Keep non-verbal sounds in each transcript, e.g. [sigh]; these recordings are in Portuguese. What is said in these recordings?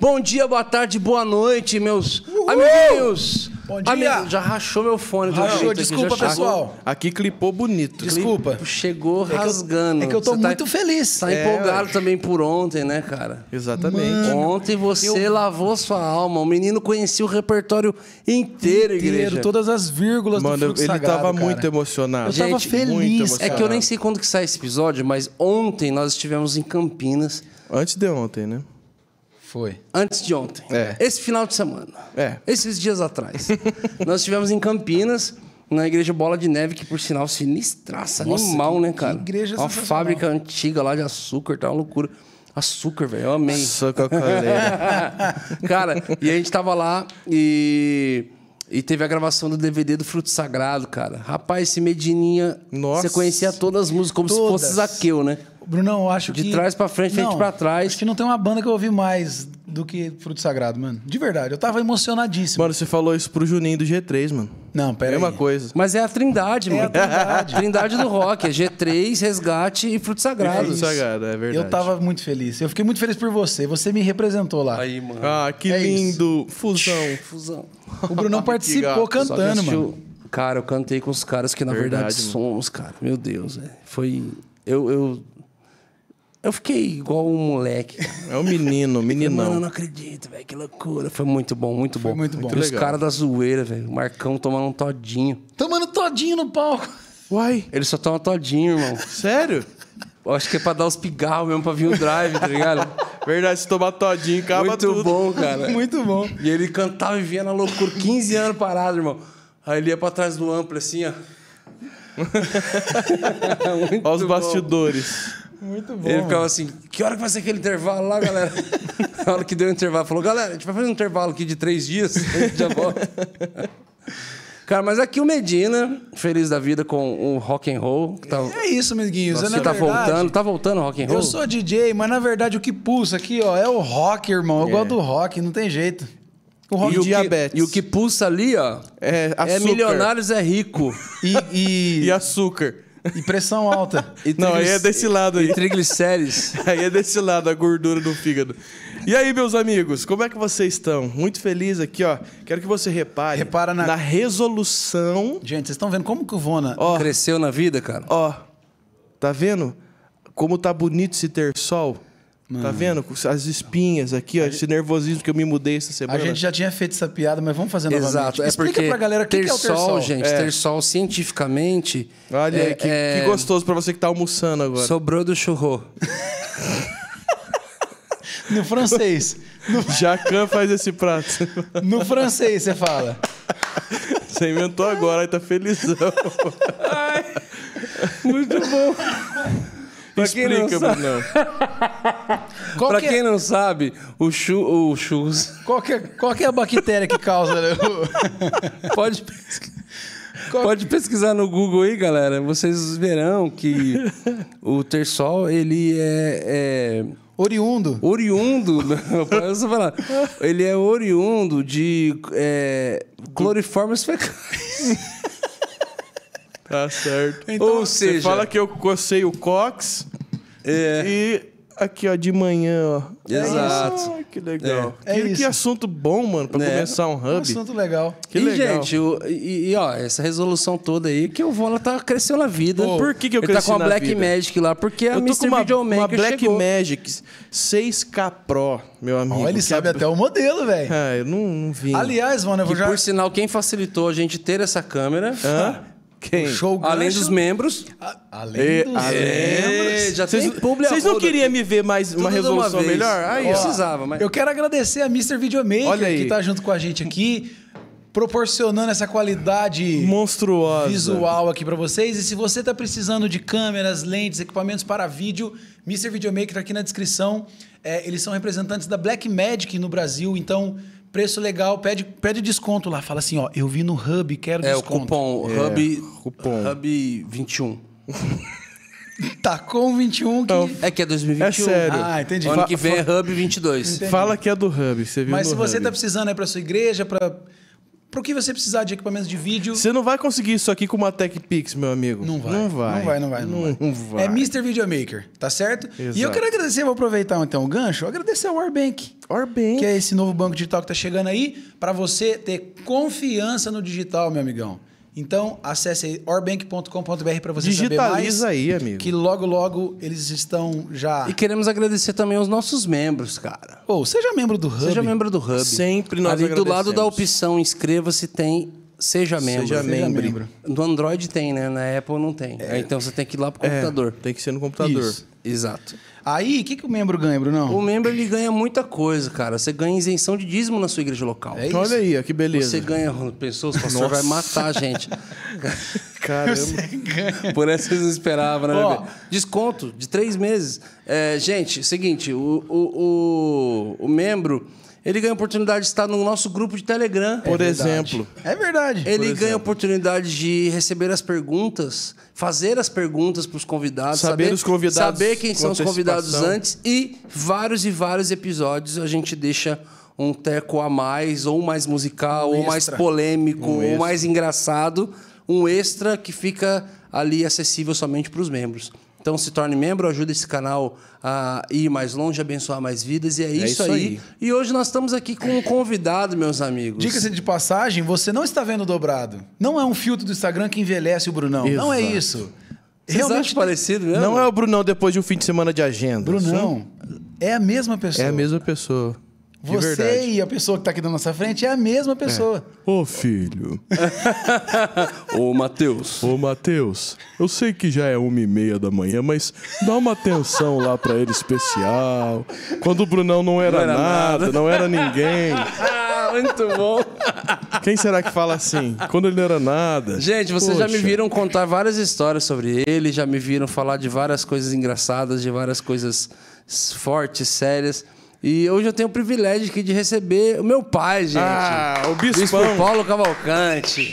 Bom dia, boa tarde, boa noite, meus Uhul! amigos. Bom dia. Amigo, já rachou meu fone. Rachou, jeito, desculpa, aqui, pessoal. Aqui clipou bonito. Desculpa. chegou é rasgando. Que eu, é que eu tô você tá muito tá, feliz. Tá é, empolgado também por ontem, né, cara? Exatamente. Mano, ontem você eu... lavou sua alma. O menino conhecia o repertório inteiro, inteiro igreja. todas as vírgulas Mano, do Mano, ele sagrado, tava cara. muito emocionado. Eu Gente, tava feliz. É que eu nem sei quando que sai esse episódio, mas ontem nós estivemos em Campinas. Antes de ontem, né? Foi. Antes de ontem. É. Esse final de semana. É. Esses dias atrás. [laughs] Nós estivemos em Campinas, na igreja Bola de Neve, que por sinal sinistraça, Nossa, animal, que, né, cara? Que igreja Uma fábrica antiga lá de açúcar, tá uma loucura. Açúcar, velho, eu amei. Açúcar [laughs] Cara, e a gente tava lá e. E teve a gravação do DVD do Fruto Sagrado, cara. Rapaz, esse Medininha. Nossa. Você conhecia todas as músicas como todas. se fosse Zaqueu, né? Brunão, eu acho de que. De trás pra frente, frente pra trás. Acho que não tem uma banda que eu ouvi mais do que Fruto Sagrado, mano. De verdade, eu tava emocionadíssimo. Mano, você falou isso pro Juninho do G3, mano. Não, pera Mesma aí. coisa. Mas é a trindade, é mano. É a trindade. [laughs] trindade do rock. É G3, Resgate e Fruto Sagrado. É Fruto Sagrado, é verdade. Eu tava muito feliz. Eu fiquei muito feliz por você. Você me representou lá. Aí, mano. Ah, que é lindo. Isso. Fusão. [laughs] Fusão. O Brunão [laughs] participou cantando, mano. Cara, eu cantei com os caras que, na verdade, verdade somos, cara. Meu Deus, é. Foi... Eu, eu eu fiquei igual um moleque. É um menino, um meninão. Mano, não acredito, velho. Que loucura. Foi muito bom, muito Foi bom. muito bom. os caras da zoeira, velho. O Marcão tomando um todinho. Tomando todinho no palco. Uai. Ele só toma todinho, irmão. Sério? Eu acho que é pra dar os pigarros mesmo pra vir o drive, tá ligado? Verdade, se tomar todinho, acaba muito tudo. Muito bom, cara. muito bom. E ele cantava e vinha na loucura, 15 anos parado, irmão. Aí ele ia pra trás do amplo, assim, ó. [laughs] Olha os bastidores. Muito bom. Ele ficava assim, que hora que vai ser aquele intervalo lá, galera? [laughs] a hora que deu o intervalo, falou, galera, a gente vai fazer um intervalo aqui de três dias, a gente já volta. [laughs] Cara, mas aqui o Medina, feliz da vida com o rock and roll. Tá... É isso, amiguinhos. Nossa, é, tá verdade, voltando, tá voltando o rock and roll? Eu sou DJ, mas na verdade o que pulsa aqui, ó, é o rock, irmão. Eu é. gosto do rock, não tem jeito. O rock e diabetes. O que, e o que pulsa ali, ó, é, é açúcar. é milionários é rico. [laughs] E, e... e açúcar. E pressão alta. E Não, aí é desse lado aí. E triglicérides. [laughs] Aí é desse lado, a gordura do fígado. E aí, meus amigos, como é que vocês estão? Muito feliz aqui, ó. Quero que você repare Repara na, na resolução. Gente, vocês estão vendo como que o Vona ó, cresceu na vida, cara? Ó, tá vendo como tá bonito se ter sol? Tá Mano. Tá vendo? As espinhas aqui, ó, esse nervosismo que eu me mudei essa semana. A gente já tinha feito essa piada, mas vamos fazer novamente. Exato. É Explica pra galera o que, é o ter sol. gente, é. ter sol cientificamente... Olha, é, que, é... que, gostoso pra você que tá almoçando agora. Sobrou do churro. no francês. No... [laughs] Jacan faz esse prato. no francês você fala. Você inventou agora, aí tá felizão. Ai, muito bom. Pra quem Explica, não [laughs] Qual pra que é? quem não sabe, o chu, o chus. Qual que, é, qual que é a bactéria que causa? né, [laughs] Pode, Qual- pode pesquisar no Google aí, galera. Vocês verão que o Tersol, ele é, é Oriundo. oriundo. [laughs] não, posso falar, ele é oriundo de é, cloriformes fecais. Tá certo. Então, Ou seja... Você fala que eu cocei o cox é. e aqui, ó, de manhã, ó. Exato. Ai, ah, que legal. É. Que, é que, assunto bom, mano, pra é. começar um hub. Um assunto legal. Que e, legal. gente, o, e, e, ó, essa resolução toda aí, que o Vola tá, cresceu na vida. Oh, Por que, que eu tá cresci tá com a Black vida? Magic lá, porque a eu Mr. Uma, uma Black chegou. Magic 6K Pro, meu amigo. Oh, ele sabe até o modelo, velho. Ah, eu não, não vi. Né? Aliás, mano, eu vou que, já... Por sinal, quem facilitou a gente ter essa câmera... Ah? Quem? Show além Gancho? dos membros. A, além é, dos é. membros. vocês, não queriam me ver mais uma resolução uma melhor? Aí, precisava, mas... Eu quero agradecer a Mr. Videomaker que está junto com a gente aqui proporcionando essa qualidade monstruosa visual aqui para vocês. E se você está precisando de câmeras, lentes, equipamentos para vídeo, Mr. Videomaker está aqui na descrição. É, eles são representantes da Black Magic no Brasil, então preço legal, pede, pede desconto lá. Fala assim, ó, eu vi no Hub, quero é, desconto. É, o cupom, é, Hub, cupom. Hub 21. Tacom 21 que... É que é 2021. É sério. Ah, entendi. O ano que vem é Hub 22. Entendi. Fala que é do Hub, você viu Mas se você hub. tá precisando é para sua igreja, para para o que você precisar de equipamentos de vídeo. Você não vai conseguir isso aqui com uma Tech Pix, meu amigo. Não vai. Não vai, não vai, não vai. Não Não vai. É Mr. Videomaker, tá certo? Exato. E eu quero agradecer, vou aproveitar então o gancho, agradecer ao Warbank. Warbank. Que é esse novo banco digital que tá chegando aí, para você ter confiança no digital, meu amigão. Então, acesse aí orbank.com.br para você Digitaliza saber mais. aí, amigo. Que logo, logo eles estão já... E queremos agradecer também os nossos membros, cara. Ou oh, seja membro do Hub. Seja membro do Hub. Sempre nós Ali do lado da opção inscreva-se tem Seja membro. Seja membro. No Android tem, né? Na Apple não tem. É. Então você tem que ir lá pro é, computador. É, tem que ser no computador. Isso. Exato. Aí, o que, que o membro ganha, Bruno? O membro ele ganha muita coisa, cara. Você ganha isenção de dízimo na sua igreja local. É isso. Olha aí, que beleza. Você ganha. Pessoas, o pastor Nossa. vai matar a gente. [laughs] Caramba. Por essa vocês não esperavam, né, Ó, Desconto de três meses. É, gente, seguinte, o, o, o, o membro ele ganha a oportunidade de estar no nosso grupo de Telegram. Por é exemplo. É verdade. Ele ganha a oportunidade de receber as perguntas, fazer as perguntas para os convidados. Saber, saber, os convidados. Saber quem são os convidados antes. E vários e vários episódios a gente deixa um teco a mais, ou mais musical, um ou extra. mais polêmico, um ou extra. mais engraçado. Um extra que fica ali acessível somente para os membros. Então se torne membro, ajuda esse canal a ir mais longe, abençoar mais vidas. E é, é isso, isso aí. aí. E hoje nós estamos aqui com um convidado, meus amigos. Dica-se de passagem, você não está vendo dobrado. Não é um filtro do Instagram que envelhece o Brunão. Exato. Não é isso. Vocês Realmente parecido mesmo? Não é o Brunão depois de um fim de semana de agenda. Brunão. Sim. É a mesma pessoa. É a mesma pessoa. Você e a pessoa que está aqui na nossa frente é a mesma pessoa. É. Ô filho. [laughs] Ô Matheus. Ô Matheus, eu sei que já é uma e meia da manhã, mas dá uma atenção lá para ele especial. Quando o Brunão não era, não era nada, nada, não era ninguém. Ah, muito bom. Quem será que fala assim? Quando ele não era nada. Gente, vocês Poxa. já me viram contar várias histórias sobre ele, já me viram falar de várias coisas engraçadas, de várias coisas fortes, sérias. E hoje eu tenho o privilégio aqui de receber o meu pai, gente. Ah, o bispão. Bispo Paulo Cavalcante.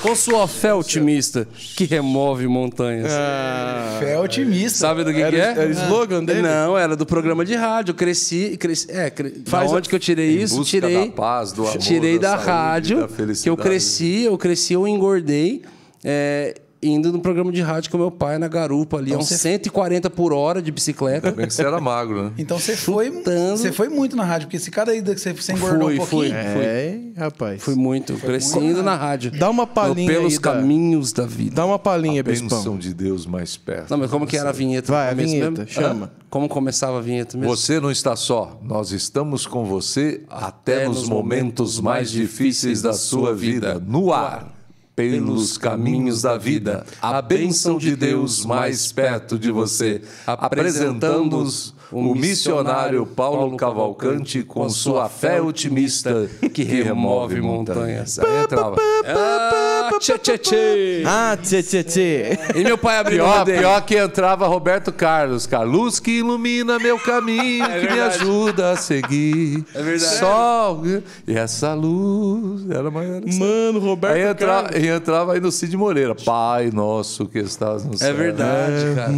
Com sua fé otimista, que remove montanhas. Ah, fé otimista. Sabe do que, era, que é? Era slogan dele? Não, era do programa de rádio. Eu cresci. cresci é, cre... Faz onde a... que eu tirei em isso? Tirei. Da paz, do amor, tirei da, da saúde, rádio. Da que eu cresci, eu cresci, eu engordei. É, indo no programa de rádio com meu pai na garupa ali, então, uns 140 por hora de bicicleta. Bem que você era magro, né? Então você foi, você foi muito na rádio, porque se cada ida que você engordou fui, um pouquinho. Fui, é, rapaz. Fui muito, foi cresci muito indo na rádio. Dá uma palhinha Pelos caminhos da vida. Dá uma palhinha, Bispão. bênção de Deus mais perto. Não, mas como que era a vinheta? Vai, a vinheta, mesmo? chama. Ah, como começava a vinheta mesmo? Você não está só, nós estamos com você até, até nos momentos, momentos mais difíceis da sua vida, no ar pelos caminhos da vida. A bênção de Deus mais perto de você. apresentando os o missionário Paulo Cavalcante, com sua fé otimista, que remove montanhas. Aí entrava. É ah, tchê, tchê, tchê. Ah, tchê, tchê, tchê. E meu pai abriu pior, pior que entrava Roberto Carlos, cara. Luz que ilumina meu caminho, [laughs] é que me ajuda a seguir. É verdade. Sol. E essa luz. Era mais. Mano, Roberto aí entrava, Carlos. E entrava aí no Cid Moreira. Pai nosso que estás no céu. É verdade, cara.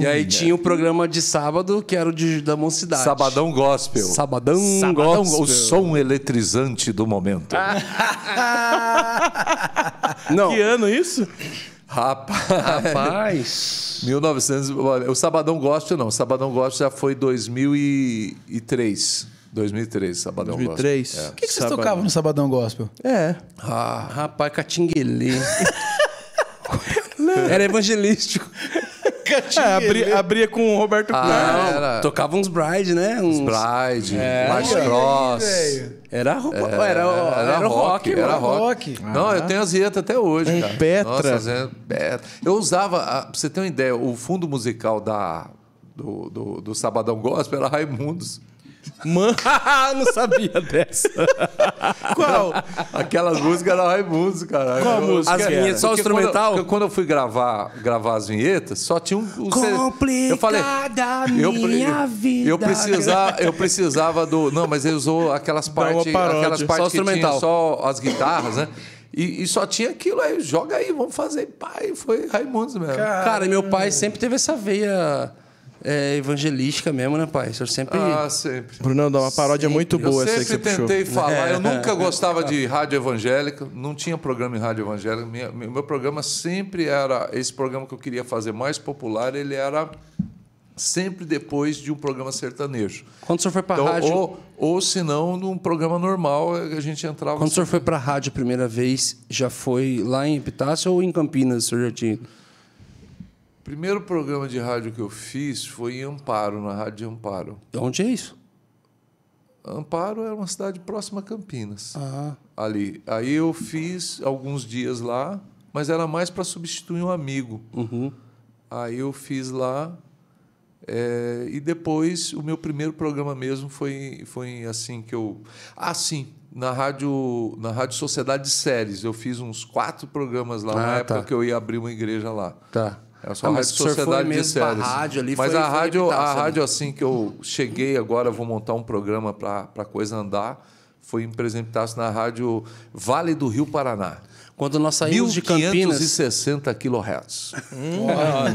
E aí tinha o programa de sábado sábado, que era o de, da mocidade. Sabadão gospel. Sabadão, Sabadão gospel. O som eletrizante do momento. Ah. [laughs] Não. Que ano isso? Rapaz. Rapaz. 1900. O Sabadão Gospel não. O Sabadão Gospel já foi 2003. 2003, Sabadão 2003. Gospel. É. O que, que vocês tocavam no Sabadão Gospel? É. Ah, rapaz, catinguelê. [laughs] Era evangelístico. [laughs] Catinguele. É, abria, abria com o Roberto ah, Carlos. Era... Tocava uns Bride, né? Uns, Bride, é, cross. Aí, era, é, era, era, era, rock, rock era rock. rock. Não, eu ah. tenho as vietas até hoje, um cara. Petra. Nossa, eu usava, pra você ter uma ideia, o fundo musical da, do, do, do Sabadão Gospel era Raimundos. Mano, [laughs] não sabia dessa. Qual? Aquelas músicas da Raimundo, caralho. Qual música? As vinhetas, só instrumental? Quando eu, quando eu, fui gravar, gravar as vinhetas, só tinha um. Complicada eu falei, eu, minha vida. Eu, precisava, eu precisava do. Não, mas ele usou aquelas partes. Aquelas partes só que tinha só as guitarras, né? E, e, só tinha aquilo aí, joga aí, vamos fazer. Pai, foi Raimundo mesmo. Cara, Cara meu pai sempre teve essa veia é, evangelística mesmo, né, pai? O senhor sempre. Ah, sempre. Brunão, dá uma paródia sempre. muito boa eu essa que você puxou. Eu sempre tentei falar, é. eu nunca gostava de rádio evangélica, não tinha programa em rádio evangélica. meu programa sempre era. Esse programa que eu queria fazer mais popular, ele era sempre depois de um programa sertanejo. Quando o senhor foi para então, rádio. Ou, ou se não, num programa normal, a gente entrava. Quando assim. o senhor assim. foi para rádio a primeira vez, já foi lá em Epitácio ou em Campinas, o senhor já tinha? primeiro programa de rádio que eu fiz foi em Amparo, na Rádio Amparo. Onde é isso? Amparo é uma cidade próxima a Campinas. Ah. Ali. Aí eu fiz alguns dias lá, mas era mais para substituir um amigo. Uhum. Aí eu fiz lá. É, e depois o meu primeiro programa mesmo foi, foi assim que eu. Ah, sim, na rádio, na rádio Sociedade de Séries. Eu fiz uns quatro programas lá ah, na época tá. que eu ia abrir uma igreja lá. Tá. É só não, a Rádio Sociedade de Séries. Rádio ali mas foi, a, rádio, a rádio, né? assim que eu cheguei agora, vou montar um programa para a coisa andar, foi em Presentaço na Rádio Vale do Rio Paraná. Quando nós saímos de Campinas... 1.560 kHz. Hum.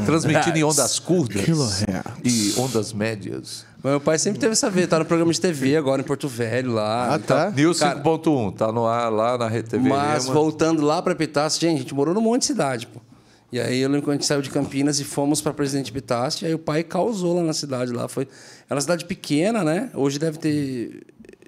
Transmitindo em ondas curtas kilohertz. e ondas médias. Meu pai sempre teve essa veia. Está no programa de TV agora em Porto Velho lá. Ah, tá. tá. News 5.1, tá no ar lá na Rtv. TV. Mas Lema. voltando lá para Pitácio, gente, a gente morou num monte de cidade, pô. E aí eu lembro que a gente saiu de Campinas e fomos para Presidente Bitácio, e aí o pai causou lá na cidade. Lá foi... Era uma cidade pequena, né? Hoje deve ter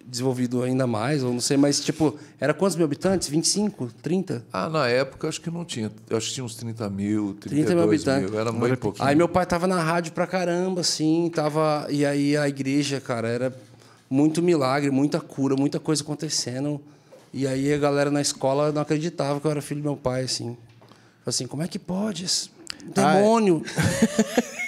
desenvolvido ainda mais, ou não sei, mas tipo, era quantos mil habitantes? 25, 30? Ah, na época acho que não tinha. Acho que tinha uns 30 mil, 30 mil habitantes. Mil, era não, pouquinho. Aí meu pai tava na rádio pra caramba, assim, tava. E aí a igreja, cara, era muito milagre, muita cura, muita coisa acontecendo. E aí a galera na escola não acreditava que eu era filho do meu pai, assim. Assim, como é que pode? demônio!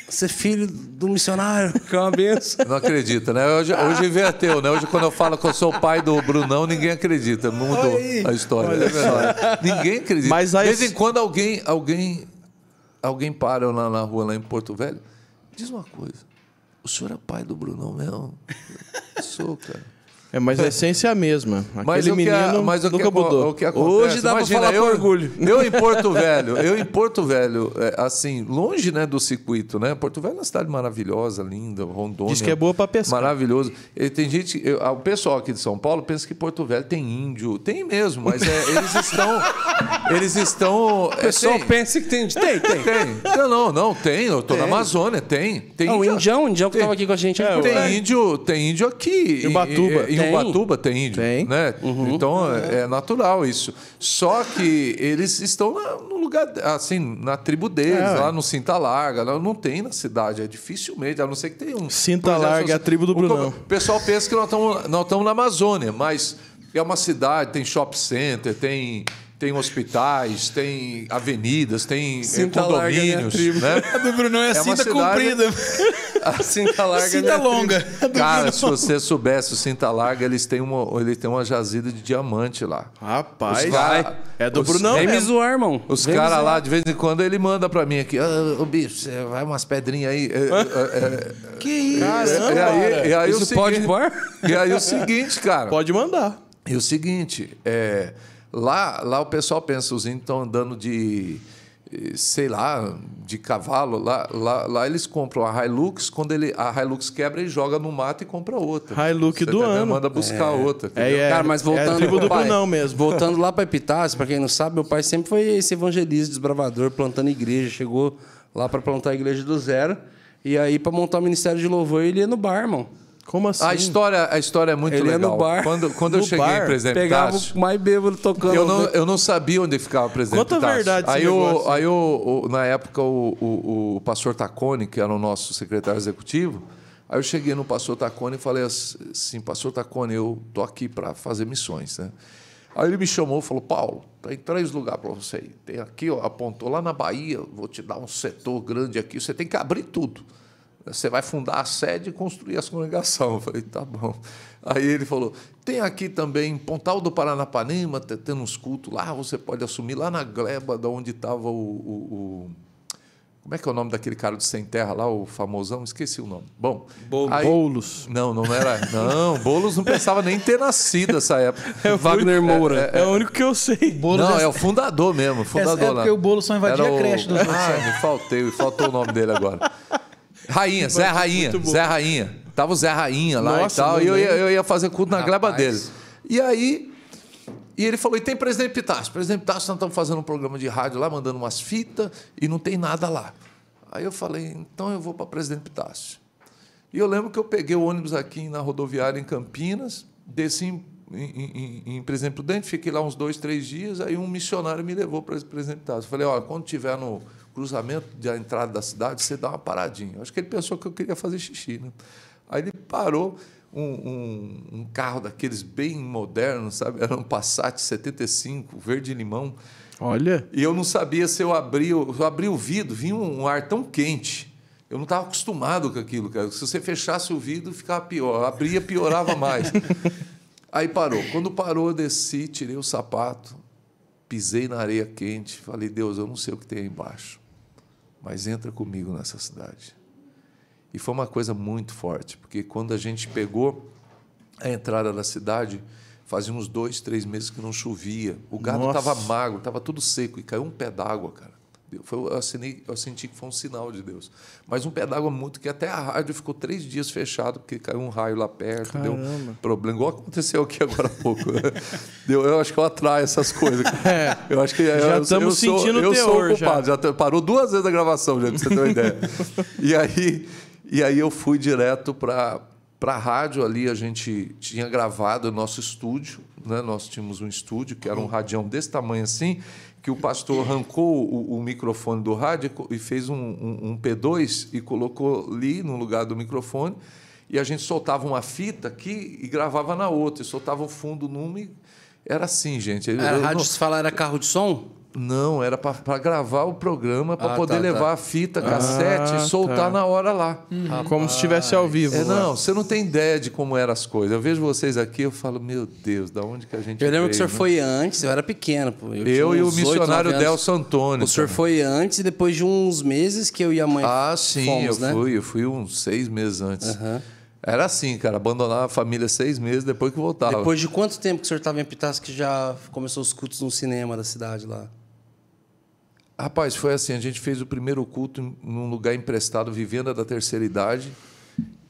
ser filho do missionário, [laughs] que é uma benção. Não acredita, né? Hoje, hoje inverteu, né? Hoje, quando eu falo que eu sou o pai do Brunão, ninguém acredita. Mudou Oi. a história. Olha, é ninguém acredita. Mas aí... De vez em quando alguém, alguém, alguém para lá na rua, lá em Porto Velho. Diz uma coisa. O senhor é pai do Brunão mesmo? Eu sou, cara. É, mas a essência é a mesma. [laughs] Aquele mas o é- menino a, mas nunca que, mudou. O, o que Hoje dá Imagina, falar eu, com orgulho. Eu em [laughs] Porto Velho, eu em Porto Velho, assim, longe né, do circuito, né? Porto Velho é uma cidade maravilhosa, linda, Rondônia. Diz que é boa para pescar. Maravilhoso. E tem gente, eu, o pessoal aqui de São Paulo pensa que Porto Velho tem índio. Tem mesmo, mas é, [laughs] eles estão... eles estão... O é, pessoal pensa que tem Tem, tem. tem. Não, não, não, tem. Eu tô tem. na Amazônia, tem. tem índio, o indião, o indião que tava aqui com a gente. É, tem, índio, tem índio aqui. Em Batuba. Em, em Ubatuba tem índio, tem. né? Uhum. Então é. é. natural isso. Só que eles estão no lugar, assim, na tribo deles, é. lá no Cinta Larga, não tem na cidade, é dificilmente, a não ser que tenha um. Cinta exemplo, Larga, é a tribo do um, Brunão. O pessoal pensa que nós estamos na Amazônia, mas é uma cidade, tem shopping center, tem tem hospitais, tem avenidas, tem eh, né, condomínios. Né? [laughs] A do Brunão é, é cinta cidade... comprida. [laughs] A cinta larga. Cinta né? longa. [laughs] Cara, é se você soubesse o cinta larga, eles têm uma, ele tem uma jazida de diamante lá. Rapaz, é do os, Brunão. Vem me zoar, irmão. Os caras lá, de vez em quando, ele manda pra mim aqui: ah, Ô oh, bicho, vai umas pedrinhas aí. É, é, é, é que isso, E, Aí, aí, isso seguinte, pode pôr? E aí o seguinte, cara. Pode mandar. E o seguinte, é. Lá, lá o pessoal pensa, os índios estão andando de, sei lá, de cavalo. Lá, lá, lá eles compram a Hilux, quando ele, a Hilux quebra, ele joga no mato e compra outra. Hilux do tá ano. Manda buscar é. outra. É, é, Cara, mas é voltando... É do pai, não mesmo. Voltando lá para Epitácio, para quem não sabe, meu pai sempre foi esse evangelista, desbravador, plantando igreja. Chegou lá para plantar a igreja do zero. E aí, para montar o ministério de louvor, ele ia no bar, irmão. Como assim? A história, a história é muito ele legal. no bar. Quando, quando no eu cheguei bar, em Presidente pegava Tássio, mais bêbado tocando. Eu não, eu não sabia onde ficava o Presidente Conta Tássio. a verdade Aí, o, aí o, o, na época, o, o, o pastor Tacone, que era o nosso secretário executivo, aí eu cheguei no pastor Tacone e falei assim, pastor Tacone, eu tô aqui para fazer missões, né? Aí ele me chamou e falou, Paulo, tem tá três lugares para você ir. Tem aqui, ó, apontou lá na Bahia, vou te dar um setor grande aqui, você tem que abrir tudo. Você vai fundar a sede e construir as congregações. Eu falei, tá bom. Aí ele falou, tem aqui também em Pontal do Paranapanema, tendo uns cultos lá, você pode assumir lá na gleba da onde estava o, o, o, Como é que é o nome daquele cara de Sem Terra lá, o famosão? Esqueci o nome. Bom. Bo aí... Boulos. Não, não era. Não, Boulos não pensava nem ter nascido nessa época. É o Wagner é, Moura. É, é, é, o único que eu sei. Boulos não, é... é o fundador mesmo, fundador é, é porque lá. o Boulos só invadia era a creche o... dos Ah, me faltei, faltou o nome dele agora. Rainha, Zé Rainha, Zé Rainha. Tava o Zé Rainha lá Nossa, e tal. E eu ia, eu ia fazer culto na gleba dele. E aí, e ele falou: e tem presidente Pitácio? Presidente Pitácio, nós estamos fazendo um programa de rádio lá, mandando umas fitas e não tem nada lá. Aí eu falei: então eu vou para presidente Pitácio. E eu lembro que eu peguei o ônibus aqui na rodoviária em Campinas, desci em, em, em, em Presidente Prudente, fiquei lá uns dois, três dias. Aí um missionário me levou para presidente Pitácio. Eu falei: olha, quando tiver no cruzamento da entrada da cidade, você dá uma paradinha. Acho que ele pensou que eu queria fazer xixi. Né? Aí ele parou um, um, um carro daqueles bem modernos, sabe? Era um Passat 75, verde limão. Olha. E eu não sabia se eu abri, eu abri o vidro, vinha um ar tão quente. Eu não estava acostumado com aquilo, cara. Se você fechasse o vidro, ficava pior. Abria, piorava mais. [laughs] Aí parou. Quando parou, eu desci, tirei o sapato, pisei na areia quente. Falei, Deus, eu não sei o que tem aí embaixo mas entra comigo nessa cidade. E foi uma coisa muito forte, porque quando a gente pegou a entrada da cidade, fazia uns dois, três meses que não chovia. O gado estava magro, estava tudo seco e caiu um pé d'água, cara. Foi, eu, assinei, eu senti que foi um sinal de Deus. Mas um pedágio muito que até a rádio ficou três dias fechado porque caiu um raio lá perto, Caramba. deu um problema. Igual aconteceu aqui agora há pouco. Né? [laughs] eu, eu acho que eu atraio essas coisas. [laughs] É. eu acho que já estamos sentindo eu teor, eu sou ocupado. Já. já. parou duas vezes a gravação, gente, pra você ter uma ideia. [laughs] e, aí, e aí eu fui direto para para a rádio ali a gente tinha gravado o nosso estúdio, né? Nós tínhamos um estúdio que era um uhum. radião desse tamanho assim que o pastor arrancou o, o microfone do rádio e fez um, um, um P2 e colocou ali no lugar do microfone. E a gente soltava uma fita aqui e gravava na outra, e soltava o fundo numa e era assim, gente. era rádio, não... se falar era carro de som? Não, era para gravar o programa, para ah, poder tá, tá. levar tá. a fita, ah, cassete ah, e soltar tá. na hora lá. Uhum. como se estivesse ao vivo. É, não, né? você não tem ideia de como eram as coisas. Eu vejo vocês aqui, eu falo, meu Deus, da onde que a gente. Eu lembro veio, que o senhor né? foi antes, eu era pequeno. Pô. Eu, eu e o missionário Delso Antônio. O senhor foi antes e depois de uns meses que eu e a mãe. Ah, sim, fomos, eu né? fui, eu fui uns seis meses antes. Uhum. Era assim, cara, abandonar a família seis meses depois que voltava. Depois de quanto tempo que o senhor estava em Pitas que já começou os cultos no cinema da cidade lá? Rapaz, foi assim: a gente fez o primeiro culto num lugar emprestado, vivenda da terceira idade,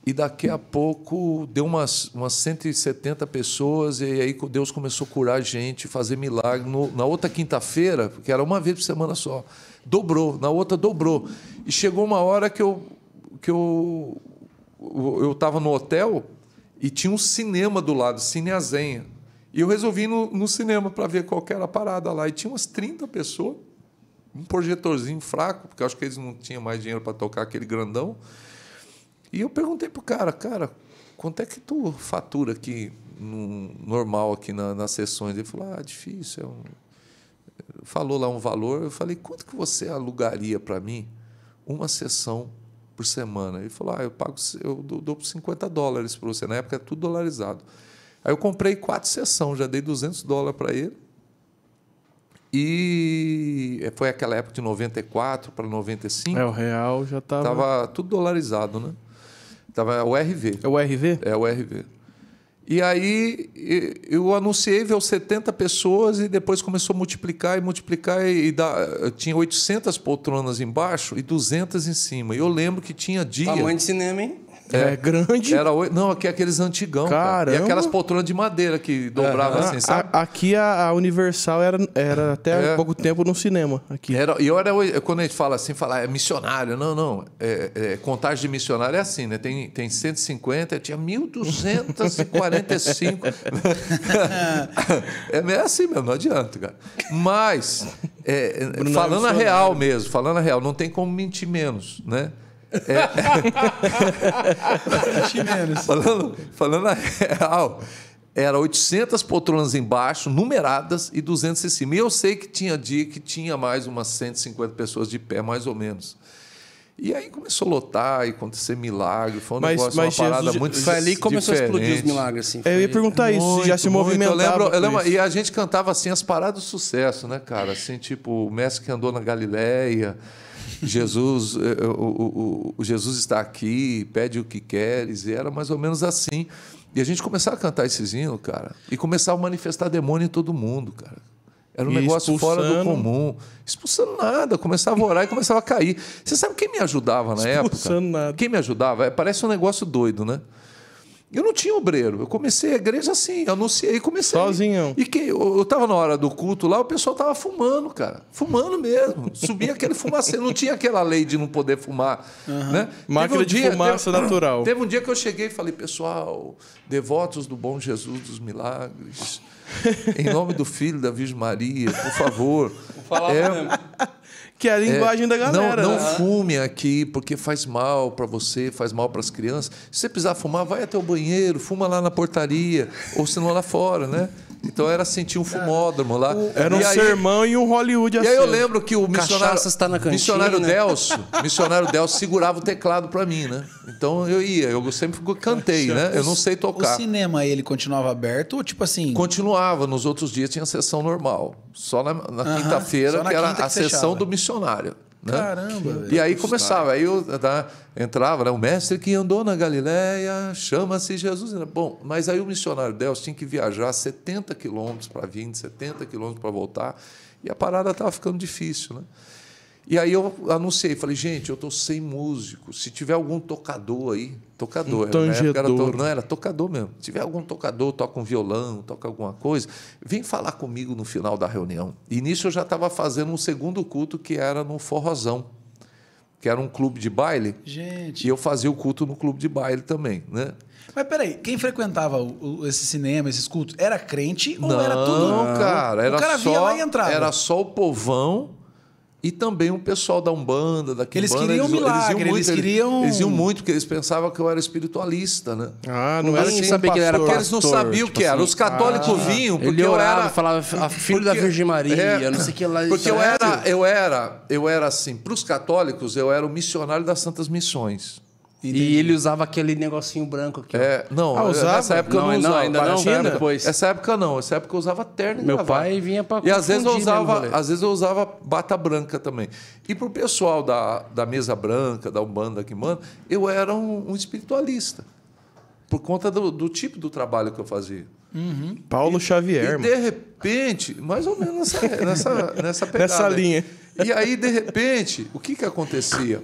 e daqui a pouco deu umas, umas 170 pessoas, e aí Deus começou a curar a gente, fazer milagre. No, na outra quinta-feira, que era uma vez por semana só, dobrou, na outra dobrou. E chegou uma hora que eu que eu eu estava no hotel e tinha um cinema do lado, Cine Azenha. E eu resolvi ir no, no cinema para ver qual era a parada lá. E tinha umas 30 pessoas um projetorzinho fraco, porque acho que eles não tinham mais dinheiro para tocar aquele grandão. E eu perguntei pro cara, cara, quanto é que tu fatura aqui no, normal aqui na, nas sessões? Ele falou, ah, difícil. É um... Falou lá um valor, eu falei, quanto que você alugaria para mim uma sessão por semana? Ele falou, ah, eu pago, eu dou por 50 dólares para você. Na época era tudo dolarizado. Aí eu comprei quatro sessões, já dei 200 dólares para ele. E eh, foi aquela época de 94 para 95. É, o real já estava. Estava tudo dolarizado, né? Tava o RV. É o RV? É o RV. É e aí eu anunciei, veio 70 pessoas e depois começou a multiplicar e multiplicar. E, dá, eh, tinha 800 poltronas embaixo e 200 em cima. E eu lembro que tinha dia... Tamanho de cinema, hein? É, é grande. Era oito. Não, aqui é aqueles antigão. Cara. E aquelas poltronas de madeira que dobrava é, assim, sabe? A, aqui a, a, Universal era, era é. até é. pouco tempo no cinema. Aqui. Era, e eu era, quando a gente fala assim, falar ah, é missionário. Não, não. É, contagem de missionário é assim, né? Tem, tem 150, tinha 1.245. [laughs] é assim mesmo, não adianta, cara. Mas, falando a real mesmo, falando a real, não tem como mentir menos, né? É... [laughs] falando, falando a real, era 800 poltronas embaixo, numeradas, e 200 em cima. E eu sei que tinha dia que tinha mais umas 150 pessoas de pé, mais ou menos. E aí começou a lotar e acontecer milagre. Foi um mas, negócio, mas uma Jesus, parada muito Foi ali que começou a explodir os milagres, assim. Eu ia perguntar muito, isso, já se movimentava. Eu lembro, eu lembro e a gente cantava assim as paradas do sucesso, né, cara? Assim, tipo, o mestre que andou na Galileia. Jesus, é, é, o, o, o, Jesus está aqui, pede o que queres, e era mais ou menos assim. E a gente começava a cantar esses hinos, cara, e começava a manifestar demônio em todo mundo, cara. Era um e negócio expulsando. fora do comum. Expulsando nada. Começava a orar e começava a cair. Você sabe quem me ajudava na expulsando época? Expulsando nada. Quem me ajudava? É, parece um negócio doido, né? Eu não tinha obreiro. Eu comecei a igreja assim, anunciei e comecei. Sozinho. E que eu, eu tava na hora do culto lá, o pessoal tava fumando, cara. Fumando mesmo. Subia aquele fumacê. Não tinha aquela lei de não poder fumar. Uhum. Né? Máquina um de dia, fumaça teve, natural. Teve um dia que eu cheguei e falei, pessoal, devotos do bom Jesus dos milagres. em nome do Filho da Virgem Maria, por favor. Vou falar é, mesmo que é a é, linguagem é, da galera. Não, não né? fume aqui, porque faz mal para você, faz mal para as crianças. Se você precisar fumar, vai até o banheiro, fuma lá na portaria, ou se não lá fora, né? Então era sentir um fumódromo lá. era um aí, sermão e um Hollywood assim. E aí eu lembro que o missionário, está na cantina, missionário né? Delcio, missionário Delcio segurava o teclado para mim, né? Então eu ia, eu sempre cantei, né? Eu não sei tocar. O cinema ele continuava aberto ou tipo assim? Continuava, nos outros dias tinha sessão normal. Só na, na uh -huh. quinta-feira que era que a fechava. sessão do missionário. Né? Caramba! E aí começava, aí eu tá, entrava, né? o mestre que andou na Galiléia chama-se Jesus. Bom, mas aí o missionário Deus tinha que viajar 70 quilômetros para vir, 70 quilômetros para voltar, e a parada estava ficando difícil. Né? E aí eu anunciei, falei, gente, eu estou sem músico. Se tiver algum tocador aí, tocador, um né? tangedor. Era, to... não era tocador mesmo. Se tiver algum tocador, toca um violão, toca alguma coisa, vem falar comigo no final da reunião. E nisso eu já estava fazendo um segundo culto que era no Forrozão, que era um clube de baile. Gente. E eu fazia o culto no clube de baile também, né? Mas peraí, quem frequentava o, o, esse cinema, esses cultos, era crente ou não, era tudo? Não, cara. Era o cara só, lá e entrava. Era só o povão e também o pessoal da Umbanda, da Quimbanda. Eles queriam eles, milagre, eles, iam muito, eles queriam... Eles, iam muito, porque eles pensavam que eu era espiritualista, né? Ah, não, era assim, saber que era Porque eles não sabiam o tipo que era. Os assim, ah, católicos ah, vinham porque eu era... falava ah, filho porque, da Virgem Maria, é, não sei o que lá. Porque eu é era, eu era, eu era assim, para os católicos, eu era o missionário das Santas Missões. Entendi. E ele usava aquele negocinho branco aqui. É, não, ah, usava? nessa época não, eu não, usava. Ainda não, ainda não, depois. Essa época não, essa época eu usava terno Meu gravata. pai vinha para E às vezes eu usava, às vezes eu usava bata branca também. E pro pessoal da, da mesa branca, da Umbanda que manda, eu era um, um espiritualista. Por conta do, do, tipo do trabalho que eu fazia. Uhum. Paulo e, Xavier. E de repente, mais ou menos nessa, nessa, [laughs] nessa pegada. Nessa linha. E aí, de repente, o que que acontecia?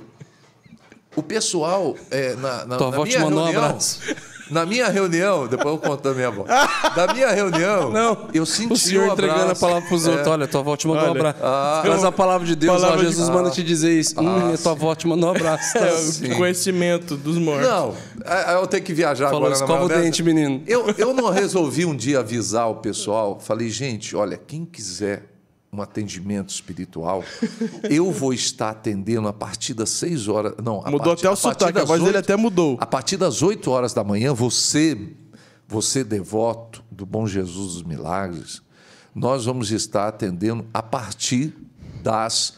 O pessoal. É, na, na, Tua na avó minha te mandou reunião, um abraço. [laughs] Na minha reunião, depois eu conto da minha avó. [laughs] Da minha reunião, não, eu senti. O senhor um entregando a palavra para os é. outros. É. Olha, tua avó te mandou Olha, um abraço. Ah, Mas a palavra de Deus, palavra ó, Jesus de... manda te ah. dizer isso. Ah, hum, tua avó te mandou um abraço. É, tá? É, conhecimento dos mortos. Não, é, eu tenho que viajar Falou, agora. Escova o dente, menino. Eu, eu não resolvi um dia avisar o pessoal. Falei, gente, olha, quem quiser um atendimento espiritual. Eu vou estar atendendo a partir das 6 horas. Não, mudou partir, até o a sotaque, a voz 8, dele até mudou. A partir das 8 horas da manhã, você, você devoto do Bom Jesus dos Milagres, nós vamos estar atendendo a partir das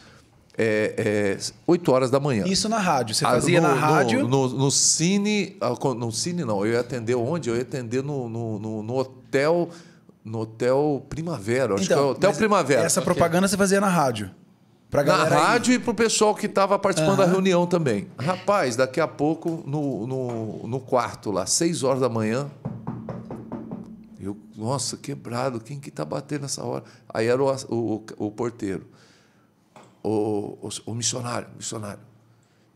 é, é, 8 horas da manhã. Isso na rádio. Você ah, fazia ah, no, na rádio? No, no, no, Cine. Ah, no Cine, não. Eu ia atender onde? Eu ia atender no, no, no, no hotel no Hotel Primavera. Acho então, que é o então, Hotel Primavera. Essa okay. propaganda você fazia na rádio. Pra na rádio e para o pessoal que estava participando uhum. da reunião também. Rapaz, daqui a pouco, no, no, no quarto lá, seis horas da manhã. Eu, nossa, quebrado, quem que tá batendo nessa hora? Aí era o, o, o porteiro. O, o, o, missionário, missionário.